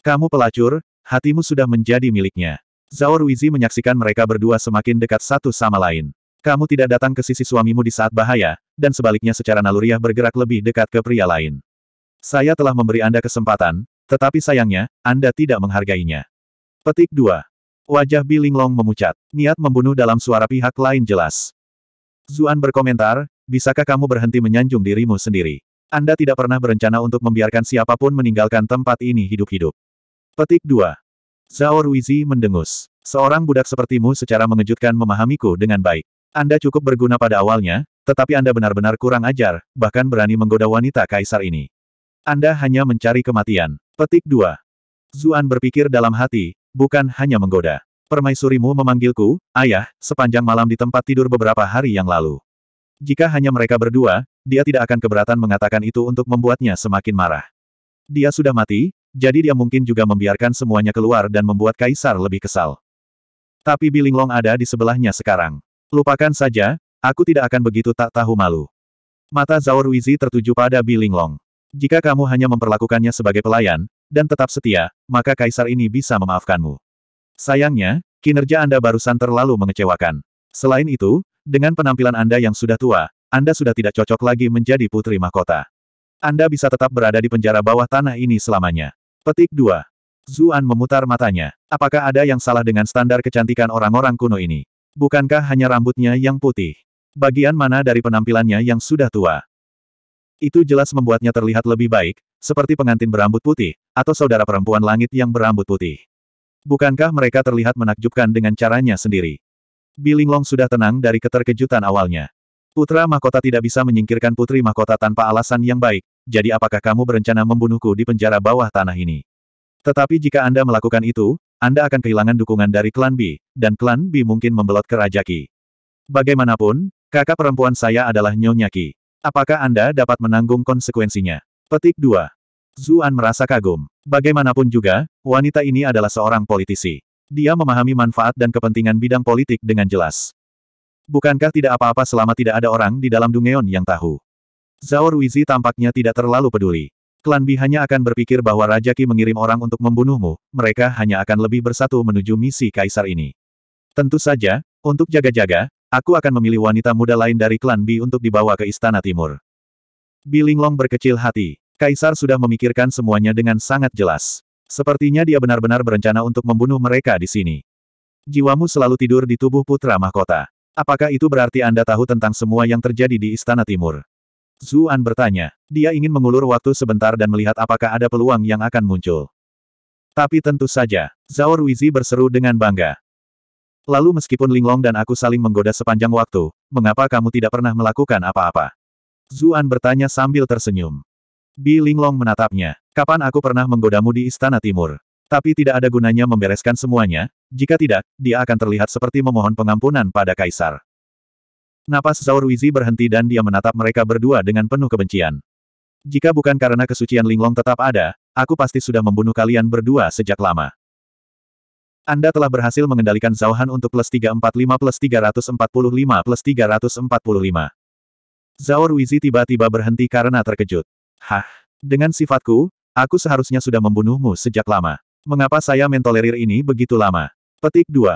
Kamu pelacur, hatimu sudah menjadi miliknya. Zhao Ruizi menyaksikan mereka berdua semakin dekat satu sama lain. Kamu tidak datang ke sisi suamimu di saat bahaya, dan sebaliknya secara naluriah bergerak lebih dekat ke pria lain. Saya telah memberi Anda kesempatan, tetapi sayangnya, Anda tidak menghargainya. Petik 2. Wajah Bilinglong memucat, niat membunuh dalam suara pihak lain jelas. Zuan berkomentar, bisakah kamu berhenti menyanjung dirimu sendiri? Anda tidak pernah berencana untuk membiarkan siapapun meninggalkan tempat ini hidup-hidup. Petik 2. Zhao Ruizi mendengus. Seorang budak sepertimu secara mengejutkan memahamiku dengan baik. Anda cukup berguna pada awalnya, tetapi Anda benar-benar kurang ajar, bahkan berani menggoda wanita kaisar ini. Anda hanya mencari kematian. Petik 2. Zuan berpikir dalam hati, bukan hanya menggoda. Permaisurimu memanggilku, ayah, sepanjang malam di tempat tidur beberapa hari yang lalu. Jika hanya mereka berdua, dia tidak akan keberatan mengatakan itu untuk membuatnya semakin marah. Dia sudah mati, jadi dia mungkin juga membiarkan semuanya keluar dan membuat Kaisar lebih kesal. Tapi Bilinglong ada di sebelahnya sekarang. Lupakan saja, aku tidak akan begitu tak tahu malu. Mata Zhao Ruizi tertuju pada Bilinglong. Jika kamu hanya memperlakukannya sebagai pelayan, dan tetap setia, maka Kaisar ini bisa memaafkanmu. Sayangnya, kinerja Anda barusan terlalu mengecewakan. Selain itu, dengan penampilan Anda yang sudah tua, Anda sudah tidak cocok lagi menjadi putri mahkota. Anda bisa tetap berada di penjara bawah tanah ini selamanya. Petik 2. Zuan memutar matanya. Apakah ada yang salah dengan standar kecantikan orang-orang kuno ini? Bukankah hanya rambutnya yang putih? Bagian mana dari penampilannya yang sudah tua? Itu jelas membuatnya terlihat lebih baik, seperti pengantin berambut putih, atau saudara perempuan langit yang berambut putih. Bukankah mereka terlihat menakjubkan dengan caranya sendiri? Bilinglong sudah tenang dari keterkejutan awalnya. Putra mahkota tidak bisa menyingkirkan putri mahkota tanpa alasan yang baik, jadi apakah kamu berencana membunuhku di penjara bawah tanah ini? Tetapi jika Anda melakukan itu, Anda akan kehilangan dukungan dari klan B, dan klan B mungkin membelot ke Raja Bagaimanapun, kakak perempuan saya adalah Nyonya Ki. Apakah Anda dapat menanggung konsekuensinya? Petik 2. Zuan merasa kagum. Bagaimanapun juga, wanita ini adalah seorang politisi. Dia memahami manfaat dan kepentingan bidang politik dengan jelas. Bukankah tidak apa-apa selama tidak ada orang di dalam Dungeon yang tahu? Zhao Ruizi tampaknya tidak terlalu peduli. Klan Bi hanya akan berpikir bahwa Raja Qi mengirim orang untuk membunuhmu, mereka hanya akan lebih bersatu menuju misi kaisar ini. Tentu saja, untuk jaga-jaga, aku akan memilih wanita muda lain dari klan Bi untuk dibawa ke Istana Timur. Bi berkecil hati. Kaisar sudah memikirkan semuanya dengan sangat jelas. Sepertinya dia benar-benar berencana untuk membunuh mereka di sini. Jiwamu selalu tidur di tubuh putra mahkota. Apakah itu berarti Anda tahu tentang semua yang terjadi di Istana Timur? Zuan bertanya. Dia ingin mengulur waktu sebentar dan melihat apakah ada peluang yang akan muncul. Tapi tentu saja, Zhao Ruizi berseru dengan bangga. Lalu meskipun Linglong dan aku saling menggoda sepanjang waktu, mengapa kamu tidak pernah melakukan apa-apa? Zuan bertanya sambil tersenyum. Bi Linglong menatapnya. Kapan aku pernah menggodamu di Istana Timur? Tapi tidak ada gunanya membereskan semuanya, jika tidak, dia akan terlihat seperti memohon pengampunan pada Kaisar. Napas Zhao Ruizi berhenti dan dia menatap mereka berdua dengan penuh kebencian. Jika bukan karena kesucian Linglong tetap ada, aku pasti sudah membunuh kalian berdua sejak lama. Anda telah berhasil mengendalikan Zhao Han untuk plus 345 plus 345 plus 345. Zhao Ruizi tiba-tiba berhenti karena terkejut. Hah, dengan sifatku, aku seharusnya sudah membunuhmu sejak lama. Mengapa saya mentolerir ini begitu lama? Petik 2.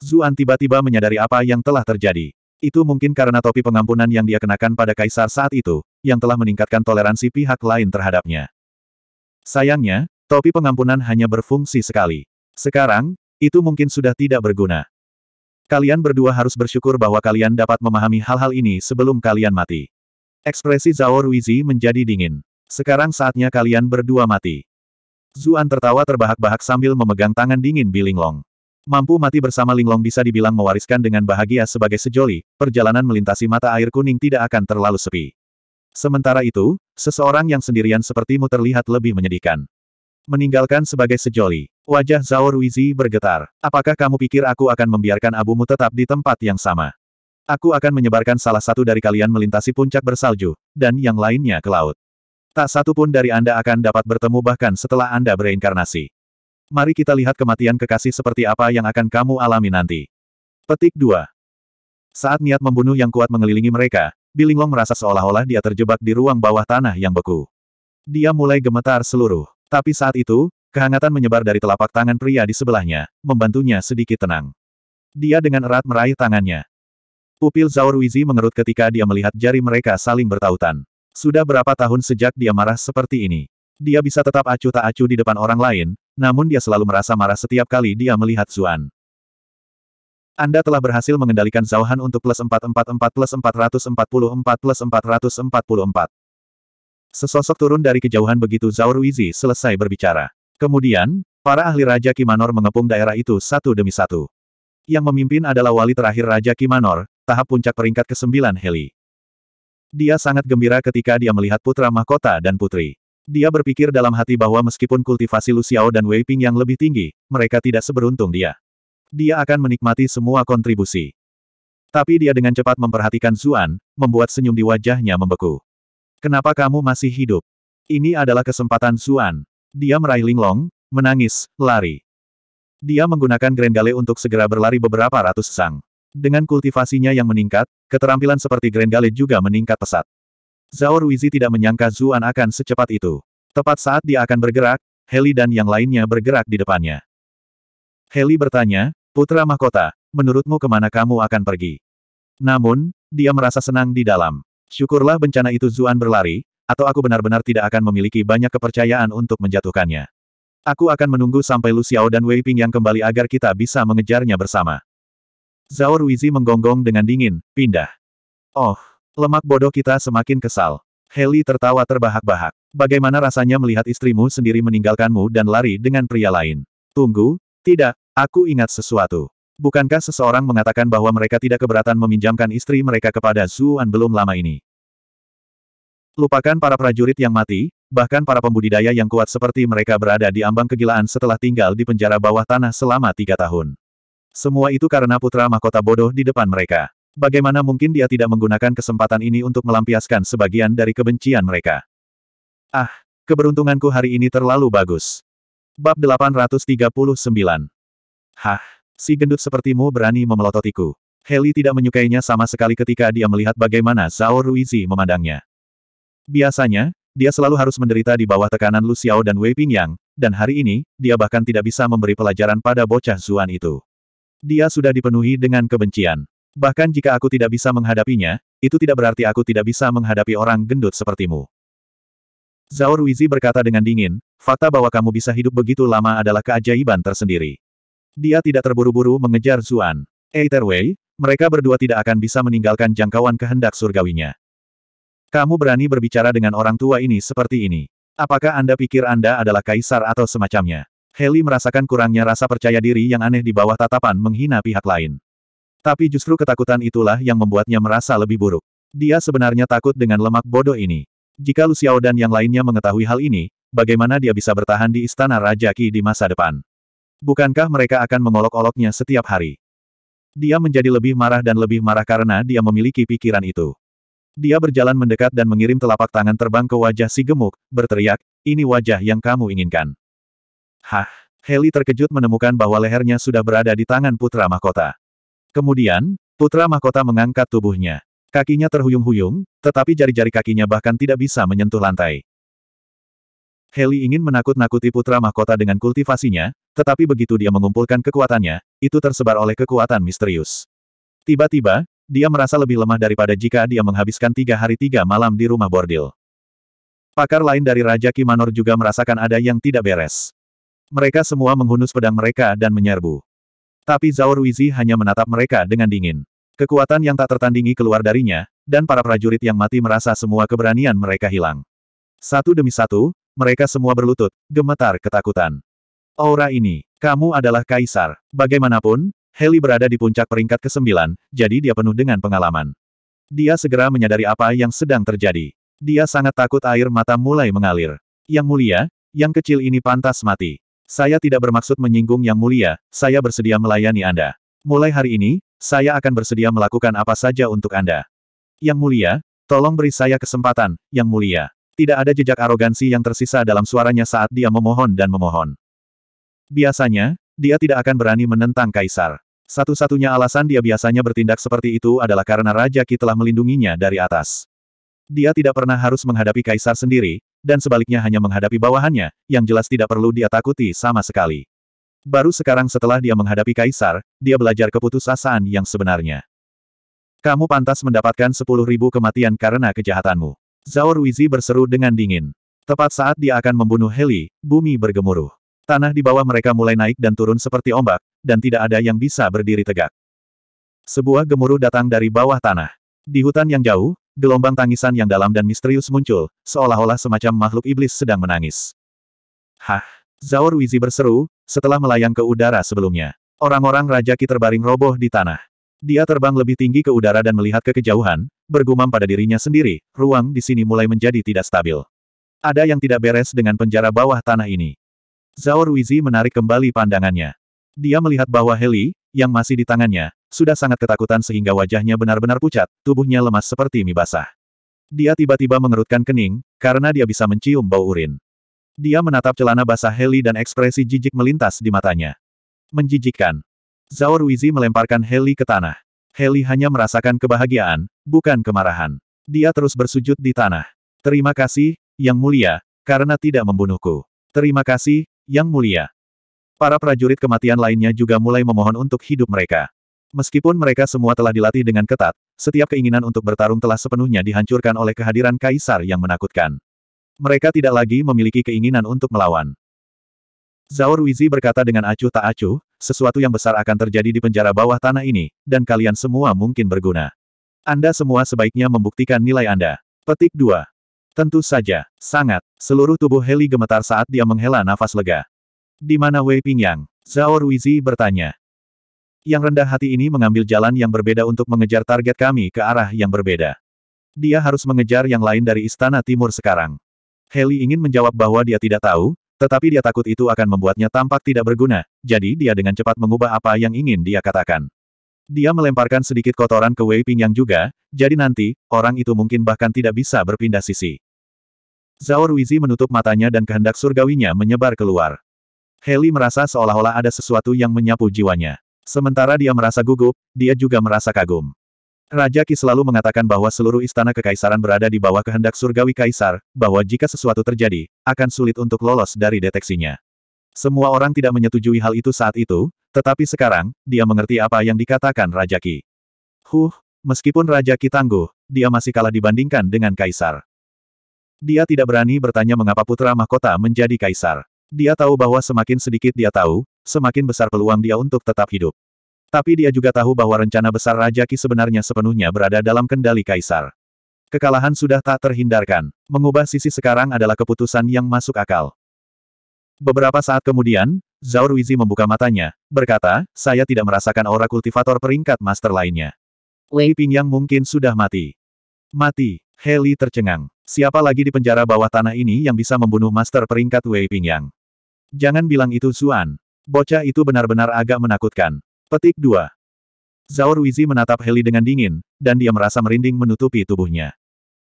Zuan tiba-tiba menyadari apa yang telah terjadi. Itu mungkin karena topi pengampunan yang dia kenakan pada kaisar saat itu, yang telah meningkatkan toleransi pihak lain terhadapnya. Sayangnya, topi pengampunan hanya berfungsi sekali. Sekarang, itu mungkin sudah tidak berguna. Kalian berdua harus bersyukur bahwa kalian dapat memahami hal-hal ini sebelum kalian mati. Ekspresi Zhao Ruizi menjadi dingin. Sekarang saatnya kalian berdua mati. Zuan tertawa terbahak-bahak sambil memegang tangan dingin Bilinglong. Mampu mati bersama Linglong bisa dibilang mewariskan dengan bahagia sebagai sejoli, perjalanan melintasi mata air kuning tidak akan terlalu sepi. Sementara itu, seseorang yang sendirian sepertimu terlihat lebih menyedihkan. Meninggalkan sebagai sejoli, wajah Zhao Ruizi bergetar. Apakah kamu pikir aku akan membiarkan abumu tetap di tempat yang sama? Aku akan menyebarkan salah satu dari kalian melintasi puncak bersalju, dan yang lainnya ke laut. Tak satu pun dari Anda akan dapat bertemu bahkan setelah Anda bereinkarnasi. Mari kita lihat kematian kekasih seperti apa yang akan kamu alami nanti. Petik 2. Saat niat membunuh yang kuat mengelilingi mereka, Bilinglong merasa seolah-olah dia terjebak di ruang bawah tanah yang beku. Dia mulai gemetar seluruh. Tapi saat itu, kehangatan menyebar dari telapak tangan pria di sebelahnya, membantunya sedikit tenang. Dia dengan erat meraih tangannya. Pupil Zhao Ruizi mengerut ketika dia melihat jari mereka saling bertautan. Sudah berapa tahun sejak dia marah seperti ini. Dia bisa tetap acuh tak acuh di depan orang lain, namun dia selalu merasa marah setiap kali dia melihat Zuan. Anda telah berhasil mengendalikan Zhao Han untuk plus 444 plus 444 plus 444. Sesosok turun dari kejauhan begitu Zhao Ruizi selesai berbicara. Kemudian, para ahli Raja Kimanor mengepung daerah itu satu demi satu. Yang memimpin adalah wali terakhir Raja Kimanor, tahap puncak peringkat ke-9 Heli. Dia sangat gembira ketika dia melihat putra mahkota dan putri. Dia berpikir dalam hati bahwa meskipun kultivasi Lu dan Wei Ping yang lebih tinggi, mereka tidak seberuntung dia. Dia akan menikmati semua kontribusi. Tapi dia dengan cepat memperhatikan Zuan, membuat senyum di wajahnya membeku. Kenapa kamu masih hidup? Ini adalah kesempatan Zuan. Dia meraih linglong, menangis, lari. Dia menggunakan grand Gale untuk segera berlari beberapa ratus sang. Dengan kultivasinya yang meningkat, keterampilan seperti grand Gale juga meningkat pesat. Zhao Ruizi tidak menyangka Zuan akan secepat itu. Tepat saat dia akan bergerak, Heli dan yang lainnya bergerak di depannya. Heli bertanya, Putra Mahkota, menurutmu kemana kamu akan pergi? Namun, dia merasa senang di dalam. Syukurlah bencana itu Zuan berlari, atau aku benar-benar tidak akan memiliki banyak kepercayaan untuk menjatuhkannya. Aku akan menunggu sampai Lu Xiao dan Wei Ping yang kembali agar kita bisa mengejarnya bersama. Zhao Ruizi menggonggong dengan dingin, pindah. Oh, Lemak bodoh kita semakin kesal. Heli tertawa terbahak-bahak. Bagaimana rasanya melihat istrimu sendiri meninggalkanmu dan lari dengan pria lain? Tunggu, tidak, aku ingat sesuatu. Bukankah seseorang mengatakan bahwa mereka tidak keberatan meminjamkan istri mereka kepada Zuan belum lama ini? Lupakan para prajurit yang mati, bahkan para pembudidaya yang kuat seperti mereka berada di ambang kegilaan setelah tinggal di penjara bawah tanah selama tiga tahun. Semua itu karena putra mahkota bodoh di depan mereka. Bagaimana mungkin dia tidak menggunakan kesempatan ini untuk melampiaskan sebagian dari kebencian mereka? Ah, keberuntunganku hari ini terlalu bagus. Bab 839 Hah, si gendut sepertimu berani memelototiku. Heli tidak menyukainya sama sekali ketika dia melihat bagaimana Zhao Ruizi memandangnya. Biasanya, dia selalu harus menderita di bawah tekanan Lu Xiao dan Wei Pingyang, dan hari ini, dia bahkan tidak bisa memberi pelajaran pada bocah Zuan itu. Dia sudah dipenuhi dengan kebencian. Bahkan jika aku tidak bisa menghadapinya, itu tidak berarti aku tidak bisa menghadapi orang gendut sepertimu. Zhao Ruizi berkata dengan dingin, fakta bahwa kamu bisa hidup begitu lama adalah keajaiban tersendiri. Dia tidak terburu-buru mengejar Zuan. Either way, mereka berdua tidak akan bisa meninggalkan jangkauan kehendak surgawinya. Kamu berani berbicara dengan orang tua ini seperti ini. Apakah Anda pikir Anda adalah kaisar atau semacamnya? Heli merasakan kurangnya rasa percaya diri yang aneh di bawah tatapan menghina pihak lain. Tapi justru ketakutan itulah yang membuatnya merasa lebih buruk. Dia sebenarnya takut dengan lemak bodoh ini. Jika Lu dan yang lainnya mengetahui hal ini, bagaimana dia bisa bertahan di istana Raja Ki di masa depan? Bukankah mereka akan mengolok-oloknya setiap hari? Dia menjadi lebih marah dan lebih marah karena dia memiliki pikiran itu. Dia berjalan mendekat dan mengirim telapak tangan terbang ke wajah si gemuk, berteriak, ini wajah yang kamu inginkan. Hah? Heli terkejut menemukan bahwa lehernya sudah berada di tangan putra mahkota. Kemudian, putra mahkota mengangkat tubuhnya. Kakinya terhuyung-huyung, tetapi jari-jari kakinya bahkan tidak bisa menyentuh lantai. Heli ingin menakut-nakuti putra mahkota dengan kultivasinya, tetapi begitu dia mengumpulkan kekuatannya, itu tersebar oleh kekuatan misterius. Tiba-tiba, dia merasa lebih lemah daripada jika dia menghabiskan tiga hari tiga malam di rumah bordil. Pakar lain dari Raja Kimanor juga merasakan ada yang tidak beres. Mereka semua menghunus pedang mereka dan menyerbu. Tapi Zhao Ruizi hanya menatap mereka dengan dingin. Kekuatan yang tak tertandingi keluar darinya, dan para prajurit yang mati merasa semua keberanian mereka hilang. Satu demi satu, mereka semua berlutut, gemetar ketakutan. Aura ini, kamu adalah kaisar. Bagaimanapun, Heli berada di puncak peringkat ke-9, jadi dia penuh dengan pengalaman. Dia segera menyadari apa yang sedang terjadi. Dia sangat takut air mata mulai mengalir. Yang mulia, yang kecil ini pantas mati. Saya tidak bermaksud menyinggung Yang Mulia, saya bersedia melayani Anda. Mulai hari ini, saya akan bersedia melakukan apa saja untuk Anda. Yang Mulia, tolong beri saya kesempatan, Yang Mulia. Tidak ada jejak arogansi yang tersisa dalam suaranya saat dia memohon dan memohon. Biasanya, dia tidak akan berani menentang kaisar. Satu-satunya alasan dia biasanya bertindak seperti itu adalah karena Raja Ki telah melindunginya dari atas. Dia tidak pernah harus menghadapi kaisar sendiri, dan sebaliknya hanya menghadapi bawahannya, yang jelas tidak perlu dia takuti sama sekali. Baru sekarang setelah dia menghadapi kaisar, dia belajar keputusasaan yang sebenarnya. Kamu pantas mendapatkan sepuluh ribu kematian karena kejahatanmu. Zhao Ruizi berseru dengan dingin. Tepat saat dia akan membunuh Heli, bumi bergemuruh. Tanah di bawah mereka mulai naik dan turun seperti ombak, dan tidak ada yang bisa berdiri tegak. Sebuah gemuruh datang dari bawah tanah. Di hutan yang jauh, Gelombang tangisan yang dalam dan misterius muncul, seolah-olah semacam makhluk iblis sedang menangis. Hah! Zhao Ruizi berseru, setelah melayang ke udara sebelumnya. Orang-orang Raja Ki terbaring roboh di tanah. Dia terbang lebih tinggi ke udara dan melihat ke kejauhan, bergumam pada dirinya sendiri, ruang di sini mulai menjadi tidak stabil. Ada yang tidak beres dengan penjara bawah tanah ini. Zhao Ruizi menarik kembali pandangannya. Dia melihat bahwa Heli, yang masih di tangannya, sudah sangat ketakutan sehingga wajahnya benar-benar pucat, tubuhnya lemas seperti mie basah. Dia tiba-tiba mengerutkan kening, karena dia bisa mencium bau urin. Dia menatap celana basah Heli dan ekspresi jijik melintas di matanya. Menjijikkan. Zhao Ruizi melemparkan Heli ke tanah. Heli hanya merasakan kebahagiaan, bukan kemarahan. Dia terus bersujud di tanah. Terima kasih, Yang Mulia, karena tidak membunuhku. Terima kasih, Yang Mulia. Para prajurit kematian lainnya juga mulai memohon untuk hidup mereka. Meskipun mereka semua telah dilatih dengan ketat, setiap keinginan untuk bertarung telah sepenuhnya dihancurkan oleh kehadiran kaisar yang menakutkan. Mereka tidak lagi memiliki keinginan untuk melawan. Zaur Wizi berkata dengan acuh tak acuh, sesuatu yang besar akan terjadi di penjara bawah tanah ini, dan kalian semua mungkin berguna. Anda semua sebaiknya membuktikan nilai Anda. Petik 2. Tentu saja, sangat, seluruh tubuh Heli gemetar saat dia menghela nafas lega. Di mana Wei Pingyang? Zhao Ruizi bertanya. Yang rendah hati ini mengambil jalan yang berbeda untuk mengejar target kami ke arah yang berbeda. Dia harus mengejar yang lain dari Istana Timur sekarang. Heli ingin menjawab bahwa dia tidak tahu, tetapi dia takut itu akan membuatnya tampak tidak berguna, jadi dia dengan cepat mengubah apa yang ingin dia katakan. Dia melemparkan sedikit kotoran ke Wei Pingyang juga, jadi nanti, orang itu mungkin bahkan tidak bisa berpindah sisi. Zhao Ruizi menutup matanya dan kehendak surgawinya menyebar keluar. Heli merasa seolah-olah ada sesuatu yang menyapu jiwanya. Sementara dia merasa gugup, dia juga merasa kagum. Raja Ki selalu mengatakan bahwa seluruh istana kekaisaran berada di bawah kehendak surgawi kaisar, bahwa jika sesuatu terjadi, akan sulit untuk lolos dari deteksinya. Semua orang tidak menyetujui hal itu saat itu, tetapi sekarang, dia mengerti apa yang dikatakan Raja Ki. Huh, meskipun Raja Ki tangguh, dia masih kalah dibandingkan dengan kaisar. Dia tidak berani bertanya mengapa putra mahkota menjadi kaisar. Dia tahu bahwa semakin sedikit dia tahu, semakin besar peluang dia untuk tetap hidup. Tapi dia juga tahu bahwa rencana besar Raja Ki sebenarnya sepenuhnya berada dalam kendali Kaisar. Kekalahan sudah tak terhindarkan. Mengubah sisi sekarang adalah keputusan yang masuk akal. Beberapa saat kemudian, Zaur Wizi membuka matanya, berkata, saya tidak merasakan aura kultivator peringkat master lainnya. Wei Ping yang mungkin sudah mati. Mati, Heli tercengang. Siapa lagi di penjara bawah tanah ini yang bisa membunuh master peringkat Wei Pingyang? Jangan bilang itu Zuan. Bocah itu benar-benar agak menakutkan. Petik 2. Zhao Ruizi menatap Heli dengan dingin, dan dia merasa merinding menutupi tubuhnya.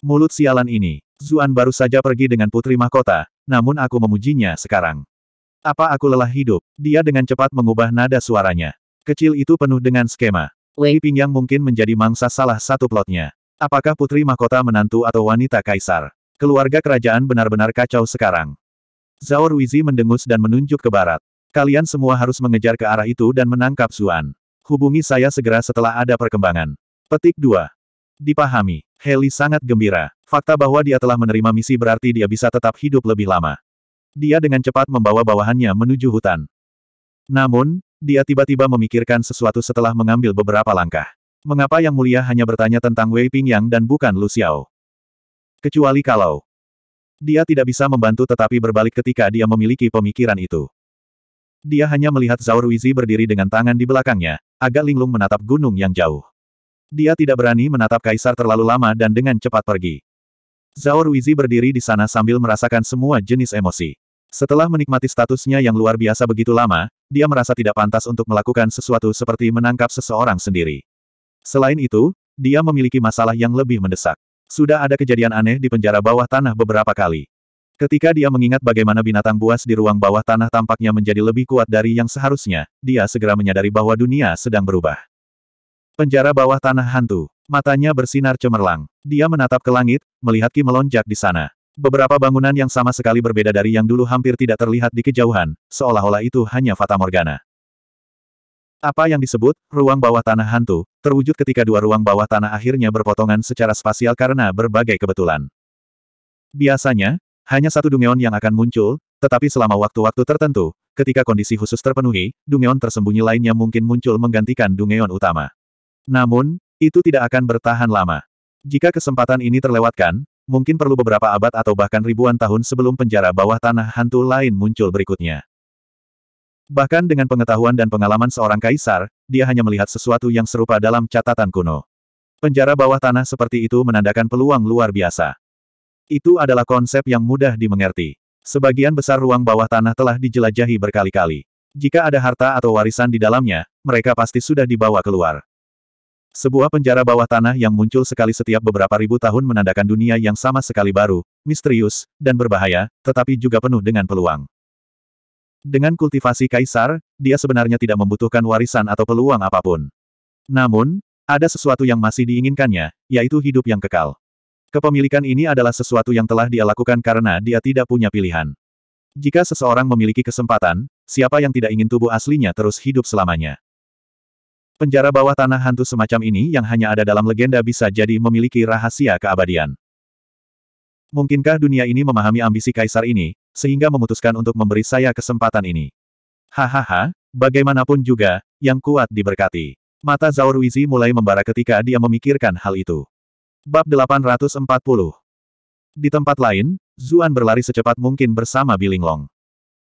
Mulut sialan ini, Zuan baru saja pergi dengan putri mahkota, namun aku memujinya sekarang. Apa aku lelah hidup? Dia dengan cepat mengubah nada suaranya. Kecil itu penuh dengan skema. Ping yang mungkin menjadi mangsa salah satu plotnya. Apakah putri mahkota menantu atau wanita kaisar? Keluarga kerajaan benar-benar kacau sekarang. Zhao Ruizi mendengus dan menunjuk ke barat. Kalian semua harus mengejar ke arah itu dan menangkap Zuan. Hubungi saya segera setelah ada perkembangan. Petik 2. Dipahami. Heli sangat gembira. Fakta bahwa dia telah menerima misi berarti dia bisa tetap hidup lebih lama. Dia dengan cepat membawa bawahannya menuju hutan. Namun, dia tiba-tiba memikirkan sesuatu setelah mengambil beberapa langkah. Mengapa Yang Mulia hanya bertanya tentang Wei Pingyang dan bukan Lu Xiao? Kecuali kalau dia tidak bisa membantu tetapi berbalik ketika dia memiliki pemikiran itu. Dia hanya melihat Zhao Ruizi berdiri dengan tangan di belakangnya, agak linglung menatap gunung yang jauh. Dia tidak berani menatap kaisar terlalu lama dan dengan cepat pergi. Zhao Ruizi berdiri di sana sambil merasakan semua jenis emosi. Setelah menikmati statusnya yang luar biasa begitu lama, dia merasa tidak pantas untuk melakukan sesuatu seperti menangkap seseorang sendiri. Selain itu, dia memiliki masalah yang lebih mendesak. Sudah ada kejadian aneh di penjara bawah tanah beberapa kali. Ketika dia mengingat bagaimana binatang buas di ruang bawah tanah tampaknya menjadi lebih kuat dari yang seharusnya, dia segera menyadari bahwa dunia sedang berubah. Penjara bawah tanah hantu. Matanya bersinar cemerlang. Dia menatap ke langit, melihat Ki melonjak di sana. Beberapa bangunan yang sama sekali berbeda dari yang dulu hampir tidak terlihat di kejauhan, seolah-olah itu hanya Fata Morgana. Apa yang disebut ruang bawah tanah hantu terwujud ketika dua ruang bawah tanah akhirnya berpotongan secara spasial karena berbagai kebetulan. Biasanya, hanya satu dungeon yang akan muncul, tetapi selama waktu-waktu tertentu, ketika kondisi khusus terpenuhi, dungeon tersembunyi lainnya mungkin muncul menggantikan dungeon utama. Namun, itu tidak akan bertahan lama. Jika kesempatan ini terlewatkan, mungkin perlu beberapa abad atau bahkan ribuan tahun sebelum penjara bawah tanah hantu lain muncul berikutnya. Bahkan dengan pengetahuan dan pengalaman seorang kaisar, dia hanya melihat sesuatu yang serupa dalam catatan kuno. Penjara bawah tanah seperti itu menandakan peluang luar biasa. Itu adalah konsep yang mudah dimengerti. Sebagian besar ruang bawah tanah telah dijelajahi berkali-kali. Jika ada harta atau warisan di dalamnya, mereka pasti sudah dibawa keluar. Sebuah penjara bawah tanah yang muncul sekali setiap beberapa ribu tahun menandakan dunia yang sama sekali baru, misterius, dan berbahaya, tetapi juga penuh dengan peluang. Dengan kultivasi kaisar, dia sebenarnya tidak membutuhkan warisan atau peluang apapun. Namun, ada sesuatu yang masih diinginkannya, yaitu hidup yang kekal. Kepemilikan ini adalah sesuatu yang telah dia lakukan karena dia tidak punya pilihan. Jika seseorang memiliki kesempatan, siapa yang tidak ingin tubuh aslinya terus hidup selamanya? Penjara bawah tanah hantu semacam ini yang hanya ada dalam legenda bisa jadi memiliki rahasia keabadian. Mungkinkah dunia ini memahami ambisi kaisar ini, sehingga memutuskan untuk memberi saya kesempatan ini? Hahaha, bagaimanapun juga, yang kuat diberkati. Mata Zhao Ruizi mulai membara ketika dia memikirkan hal itu. Bab 840 Di tempat lain, Zuan berlari secepat mungkin bersama Bilinglong.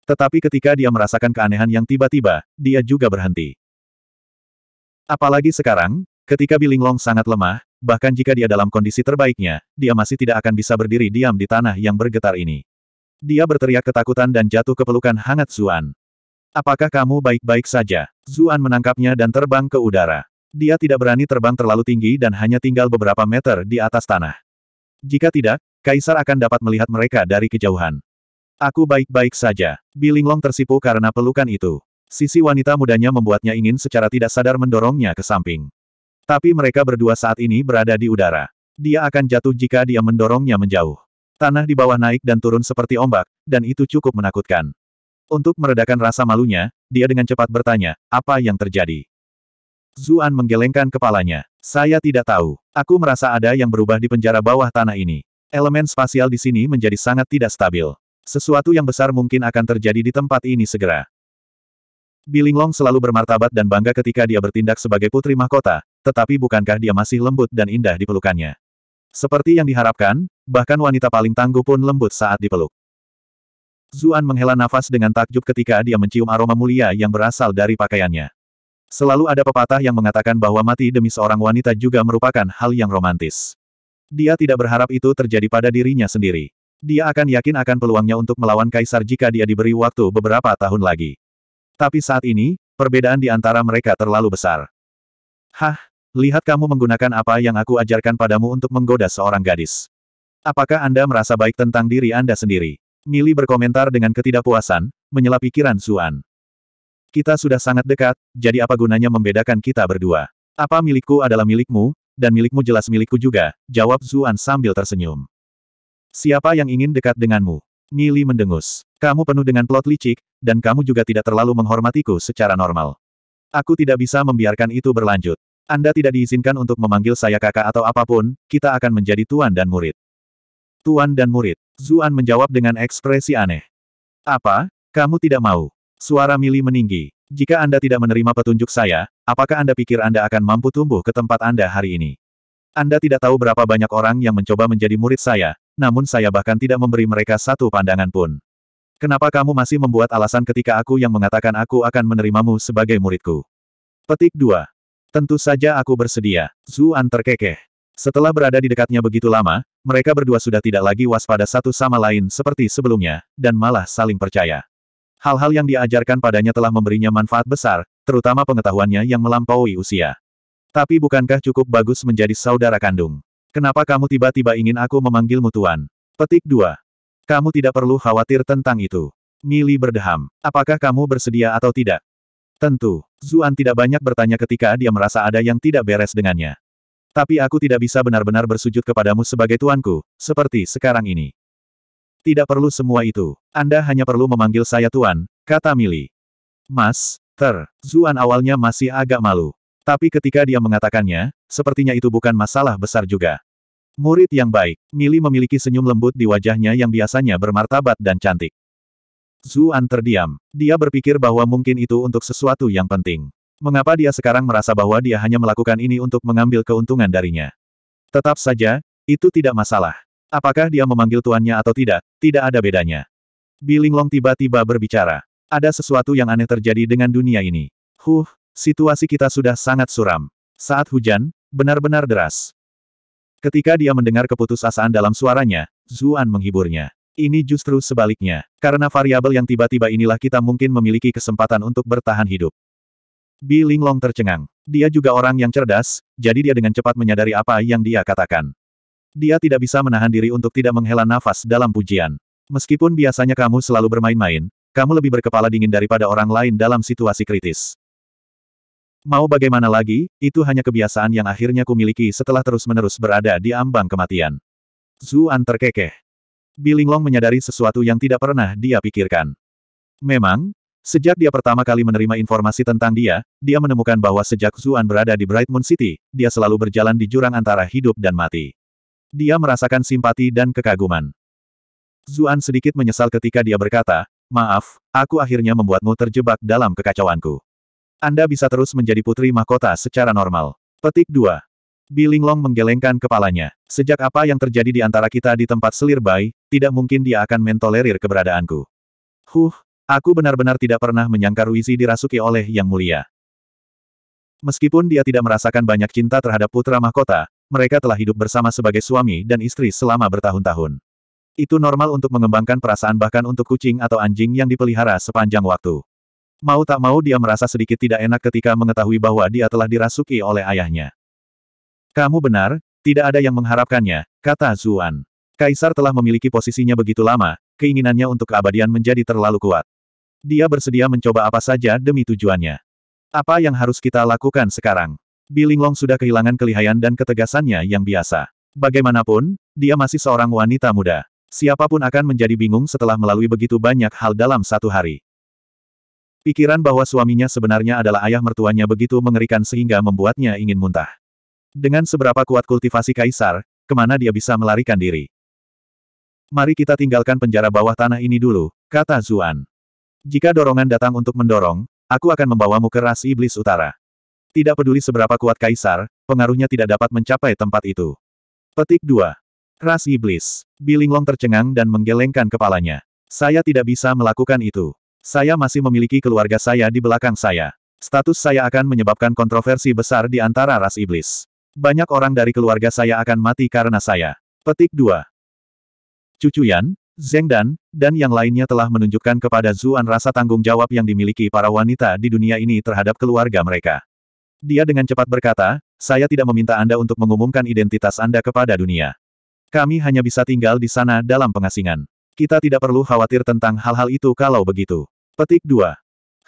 Tetapi ketika dia merasakan keanehan yang tiba-tiba, dia juga berhenti. Apalagi sekarang, ketika Bilinglong sangat lemah, Bahkan jika dia dalam kondisi terbaiknya, dia masih tidak akan bisa berdiri diam di tanah yang bergetar ini. Dia berteriak ketakutan dan jatuh ke pelukan hangat Zuan. Apakah kamu baik-baik saja? Zuan menangkapnya dan terbang ke udara. Dia tidak berani terbang terlalu tinggi dan hanya tinggal beberapa meter di atas tanah. Jika tidak, Kaisar akan dapat melihat mereka dari kejauhan. Aku baik-baik saja. Bilinglong tersipu karena pelukan itu. Sisi wanita mudanya membuatnya ingin secara tidak sadar mendorongnya ke samping. Tapi mereka berdua saat ini berada di udara. Dia akan jatuh jika dia mendorongnya menjauh. Tanah di bawah naik dan turun seperti ombak, dan itu cukup menakutkan. Untuk meredakan rasa malunya, dia dengan cepat bertanya, apa yang terjadi? Zuan menggelengkan kepalanya. Saya tidak tahu. Aku merasa ada yang berubah di penjara bawah tanah ini. Elemen spasial di sini menjadi sangat tidak stabil. Sesuatu yang besar mungkin akan terjadi di tempat ini segera. Bilinglong selalu bermartabat dan bangga ketika dia bertindak sebagai putri mahkota, tetapi bukankah dia masih lembut dan indah di pelukannya? Seperti yang diharapkan, bahkan wanita paling tangguh pun lembut saat dipeluk. Zuan menghela nafas dengan takjub ketika dia mencium aroma mulia yang berasal dari pakaiannya. Selalu ada pepatah yang mengatakan bahwa mati demi seorang wanita juga merupakan hal yang romantis. Dia tidak berharap itu terjadi pada dirinya sendiri. Dia akan yakin akan peluangnya untuk melawan kaisar jika dia diberi waktu beberapa tahun lagi. Tapi saat ini, perbedaan di antara mereka terlalu besar. Hah, Lihat kamu menggunakan apa yang aku ajarkan padamu untuk menggoda seorang gadis. Apakah Anda merasa baik tentang diri Anda sendiri? Mili berkomentar dengan ketidakpuasan, menyela pikiran Suan. Kita sudah sangat dekat, jadi apa gunanya membedakan kita berdua? Apa milikku adalah milikmu, dan milikmu jelas milikku juga, jawab Zuan sambil tersenyum. Siapa yang ingin dekat denganmu? Mili mendengus. Kamu penuh dengan plot licik, dan kamu juga tidak terlalu menghormatiku secara normal. Aku tidak bisa membiarkan itu berlanjut. Anda tidak diizinkan untuk memanggil saya kakak atau apapun, kita akan menjadi tuan dan murid. Tuan dan murid. Zuan menjawab dengan ekspresi aneh. Apa? Kamu tidak mau? Suara Mili meninggi. Jika Anda tidak menerima petunjuk saya, apakah Anda pikir Anda akan mampu tumbuh ke tempat Anda hari ini? Anda tidak tahu berapa banyak orang yang mencoba menjadi murid saya, namun saya bahkan tidak memberi mereka satu pandangan pun. Kenapa kamu masih membuat alasan ketika aku yang mengatakan aku akan menerimamu sebagai muridku? Petik 2. Tentu saja aku bersedia. Zuan terkekeh. Setelah berada di dekatnya begitu lama, mereka berdua sudah tidak lagi waspada satu sama lain seperti sebelumnya, dan malah saling percaya. Hal-hal yang diajarkan padanya telah memberinya manfaat besar, terutama pengetahuannya yang melampaui usia. Tapi bukankah cukup bagus menjadi saudara kandung? Kenapa kamu tiba-tiba ingin aku memanggilmu tuan? Petik 2. Kamu tidak perlu khawatir tentang itu. Mili berdeham. Apakah kamu bersedia atau tidak? Tentu, Zuan tidak banyak bertanya ketika dia merasa ada yang tidak beres dengannya. Tapi aku tidak bisa benar-benar bersujud kepadamu sebagai tuanku, seperti sekarang ini. Tidak perlu semua itu. Anda hanya perlu memanggil saya tuan, kata Mili. Mas, ter, Zuan awalnya masih agak malu. Tapi ketika dia mengatakannya, sepertinya itu bukan masalah besar juga. Murid yang baik, Mili memiliki senyum lembut di wajahnya yang biasanya bermartabat dan cantik. Zuan terdiam. Dia berpikir bahwa mungkin itu untuk sesuatu yang penting. Mengapa dia sekarang merasa bahwa dia hanya melakukan ini untuk mengambil keuntungan darinya? Tetap saja, itu tidak masalah. Apakah dia memanggil tuannya atau tidak, tidak ada bedanya. Bilinglong tiba-tiba berbicara. Ada sesuatu yang aneh terjadi dengan dunia ini. Huh, situasi kita sudah sangat suram. Saat hujan, benar-benar deras. Ketika dia mendengar keputusasaan dalam suaranya, Zuan menghiburnya. Ini justru sebaliknya. Karena variabel yang tiba-tiba inilah kita mungkin memiliki kesempatan untuk bertahan hidup. Bi Linglong tercengang. Dia juga orang yang cerdas, jadi dia dengan cepat menyadari apa yang dia katakan. Dia tidak bisa menahan diri untuk tidak menghela nafas dalam pujian. Meskipun biasanya kamu selalu bermain-main, kamu lebih berkepala dingin daripada orang lain dalam situasi kritis. Mau bagaimana lagi, itu hanya kebiasaan yang akhirnya kumiliki setelah terus-menerus berada di ambang kematian. Zuan terkekeh. Bilinglong menyadari sesuatu yang tidak pernah dia pikirkan. Memang, sejak dia pertama kali menerima informasi tentang dia, dia menemukan bahwa sejak Zuan berada di Bright Moon City, dia selalu berjalan di jurang antara hidup dan mati. Dia merasakan simpati dan kekaguman. Zuan sedikit menyesal ketika dia berkata, Maaf, aku akhirnya membuatmu terjebak dalam kekacauanku. Anda bisa terus menjadi putri mahkota secara normal. Petik 2. Bilinglong menggelengkan kepalanya. Sejak apa yang terjadi di antara kita di tempat selir bayi, tidak mungkin dia akan mentolerir keberadaanku. Huh, aku benar-benar tidak pernah menyangka Ruizi dirasuki oleh Yang Mulia. Meskipun dia tidak merasakan banyak cinta terhadap putra mahkota, mereka telah hidup bersama sebagai suami dan istri selama bertahun-tahun. Itu normal untuk mengembangkan perasaan bahkan untuk kucing atau anjing yang dipelihara sepanjang waktu. Mau tak mau dia merasa sedikit tidak enak ketika mengetahui bahwa dia telah dirasuki oleh ayahnya. Kamu benar, tidak ada yang mengharapkannya, kata Zuan. Kaisar telah memiliki posisinya begitu lama, keinginannya untuk keabadian menjadi terlalu kuat. Dia bersedia mencoba apa saja demi tujuannya. Apa yang harus kita lakukan sekarang? Bilinglong sudah kehilangan kelihayan dan ketegasannya yang biasa. Bagaimanapun, dia masih seorang wanita muda. Siapapun akan menjadi bingung setelah melalui begitu banyak hal dalam satu hari. Pikiran bahwa suaminya sebenarnya adalah ayah mertuanya begitu mengerikan sehingga membuatnya ingin muntah. Dengan seberapa kuat kultivasi kaisar, kemana dia bisa melarikan diri? Mari kita tinggalkan penjara bawah tanah ini dulu, kata Zuan. Jika dorongan datang untuk mendorong, aku akan membawamu ke ras iblis utara. Tidak peduli seberapa kuat kaisar, pengaruhnya tidak dapat mencapai tempat itu. Petik 2. Ras iblis. Bilinglong tercengang dan menggelengkan kepalanya. Saya tidak bisa melakukan itu. Saya masih memiliki keluarga saya di belakang saya. Status saya akan menyebabkan kontroversi besar di antara ras iblis. Banyak orang dari keluarga saya akan mati karena saya. Petik 2. Cucu Yan, Zeng Dan, dan yang lainnya telah menunjukkan kepada Zuan rasa tanggung jawab yang dimiliki para wanita di dunia ini terhadap keluarga mereka. Dia dengan cepat berkata, saya tidak meminta Anda untuk mengumumkan identitas Anda kepada dunia. Kami hanya bisa tinggal di sana dalam pengasingan. Kita tidak perlu khawatir tentang hal-hal itu kalau begitu. Petik 2.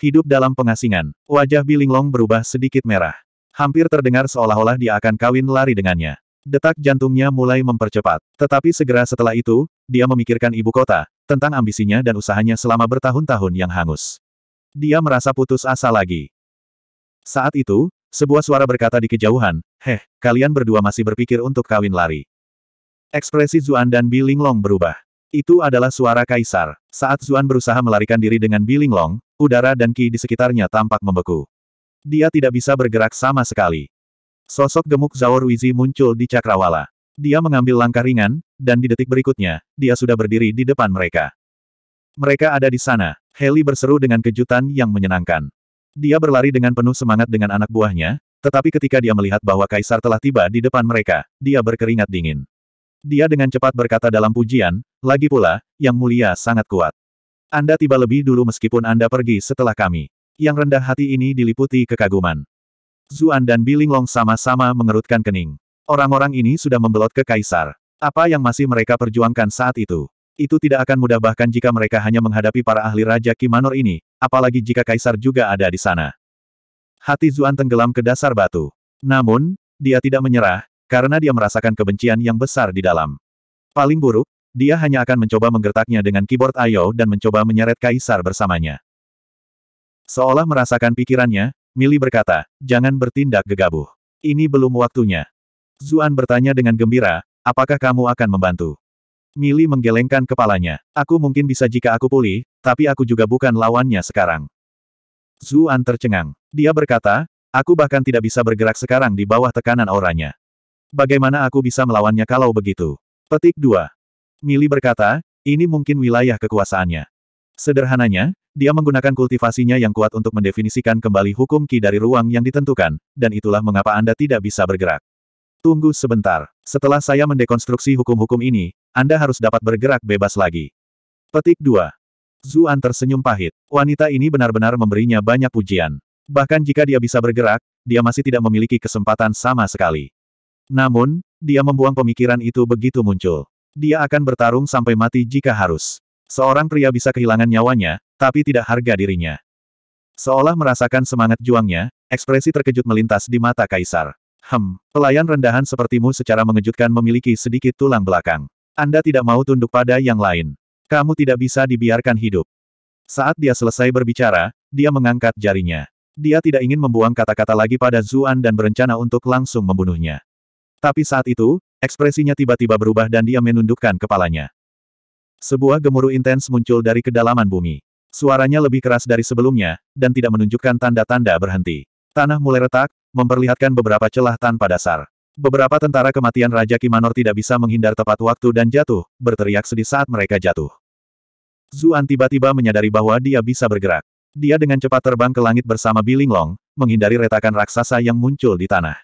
Hidup dalam pengasingan. Wajah Bilinglong berubah sedikit merah. Hampir terdengar seolah-olah dia akan kawin lari dengannya. Detak jantungnya mulai mempercepat. Tetapi segera setelah itu, dia memikirkan ibu kota, tentang ambisinya dan usahanya selama bertahun-tahun yang hangus. Dia merasa putus asa lagi. Saat itu, sebuah suara berkata di kejauhan, Heh, kalian berdua masih berpikir untuk kawin lari. Ekspresi Zuan dan Long berubah. Itu adalah suara kaisar. Saat Zuan berusaha melarikan diri dengan Long, udara dan ki di sekitarnya tampak membeku. Dia tidak bisa bergerak sama sekali. Sosok gemuk Zhao Ruizi muncul di cakrawala. Dia mengambil langkah ringan, dan di detik berikutnya, dia sudah berdiri di depan mereka. Mereka ada di sana. Heli berseru dengan kejutan yang menyenangkan. Dia berlari dengan penuh semangat dengan anak buahnya, tetapi ketika dia melihat bahwa Kaisar telah tiba di depan mereka, dia berkeringat dingin. Dia dengan cepat berkata dalam pujian, lagi pula, Yang Mulia sangat kuat. Anda tiba lebih dulu meskipun Anda pergi setelah kami yang rendah hati ini diliputi kekaguman. Zuan dan Bilinglong sama-sama mengerutkan kening. Orang-orang ini sudah membelot ke Kaisar. Apa yang masih mereka perjuangkan saat itu? Itu tidak akan mudah bahkan jika mereka hanya menghadapi para ahli Raja Kimanor ini, apalagi jika Kaisar juga ada di sana. Hati Zuan tenggelam ke dasar batu. Namun, dia tidak menyerah, karena dia merasakan kebencian yang besar di dalam. Paling buruk, dia hanya akan mencoba menggertaknya dengan keyboard Ayo dan mencoba menyeret Kaisar bersamanya. Seolah merasakan pikirannya, Mili berkata, jangan bertindak gegabah. Ini belum waktunya. Zuan bertanya dengan gembira, apakah kamu akan membantu? Mili menggelengkan kepalanya. Aku mungkin bisa jika aku pulih, tapi aku juga bukan lawannya sekarang. Zuan tercengang. Dia berkata, aku bahkan tidak bisa bergerak sekarang di bawah tekanan auranya. Bagaimana aku bisa melawannya kalau begitu? Petik 2. Mili berkata, ini mungkin wilayah kekuasaannya. Sederhananya, dia menggunakan kultivasinya yang kuat untuk mendefinisikan kembali hukum Ki dari ruang yang ditentukan, dan itulah mengapa Anda tidak bisa bergerak. Tunggu sebentar. Setelah saya mendekonstruksi hukum-hukum ini, Anda harus dapat bergerak bebas lagi. Petik 2. Zuan tersenyum pahit. Wanita ini benar-benar memberinya banyak pujian. Bahkan jika dia bisa bergerak, dia masih tidak memiliki kesempatan sama sekali. Namun, dia membuang pemikiran itu begitu muncul. Dia akan bertarung sampai mati jika harus. Seorang pria bisa kehilangan nyawanya, tapi tidak harga dirinya. Seolah merasakan semangat juangnya, ekspresi terkejut melintas di mata Kaisar. Hem, pelayan rendahan sepertimu secara mengejutkan memiliki sedikit tulang belakang. Anda tidak mau tunduk pada yang lain. Kamu tidak bisa dibiarkan hidup. Saat dia selesai berbicara, dia mengangkat jarinya. Dia tidak ingin membuang kata-kata lagi pada Zuan dan berencana untuk langsung membunuhnya. Tapi saat itu, ekspresinya tiba-tiba berubah dan dia menundukkan kepalanya. Sebuah gemuruh intens muncul dari kedalaman bumi. Suaranya lebih keras dari sebelumnya, dan tidak menunjukkan tanda-tanda berhenti. Tanah mulai retak, memperlihatkan beberapa celah tanpa dasar. Beberapa tentara kematian Raja Kimanor tidak bisa menghindar tepat waktu dan jatuh, berteriak sedih saat mereka jatuh. Zuan tiba-tiba menyadari bahwa dia bisa bergerak. Dia dengan cepat terbang ke langit bersama Bilinglong, menghindari retakan raksasa yang muncul di tanah.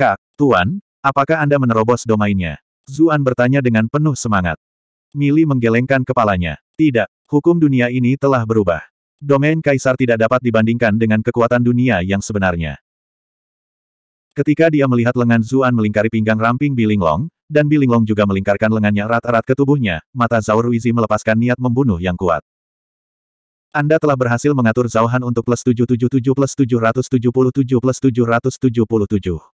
Kak, Tuan, apakah Anda menerobos domainnya? Zuan bertanya dengan penuh semangat. Mili menggelengkan kepalanya. Tidak, hukum dunia ini telah berubah. Domain kaisar tidak dapat dibandingkan dengan kekuatan dunia yang sebenarnya. Ketika dia melihat lengan Zuan melingkari pinggang ramping Bilinglong, dan Bilinglong juga melingkarkan lengannya erat-erat ke tubuhnya, mata Zhao Ruizi melepaskan niat membunuh yang kuat. Anda telah berhasil mengatur Zauhan untuk plus 777 plus 777 plus 777.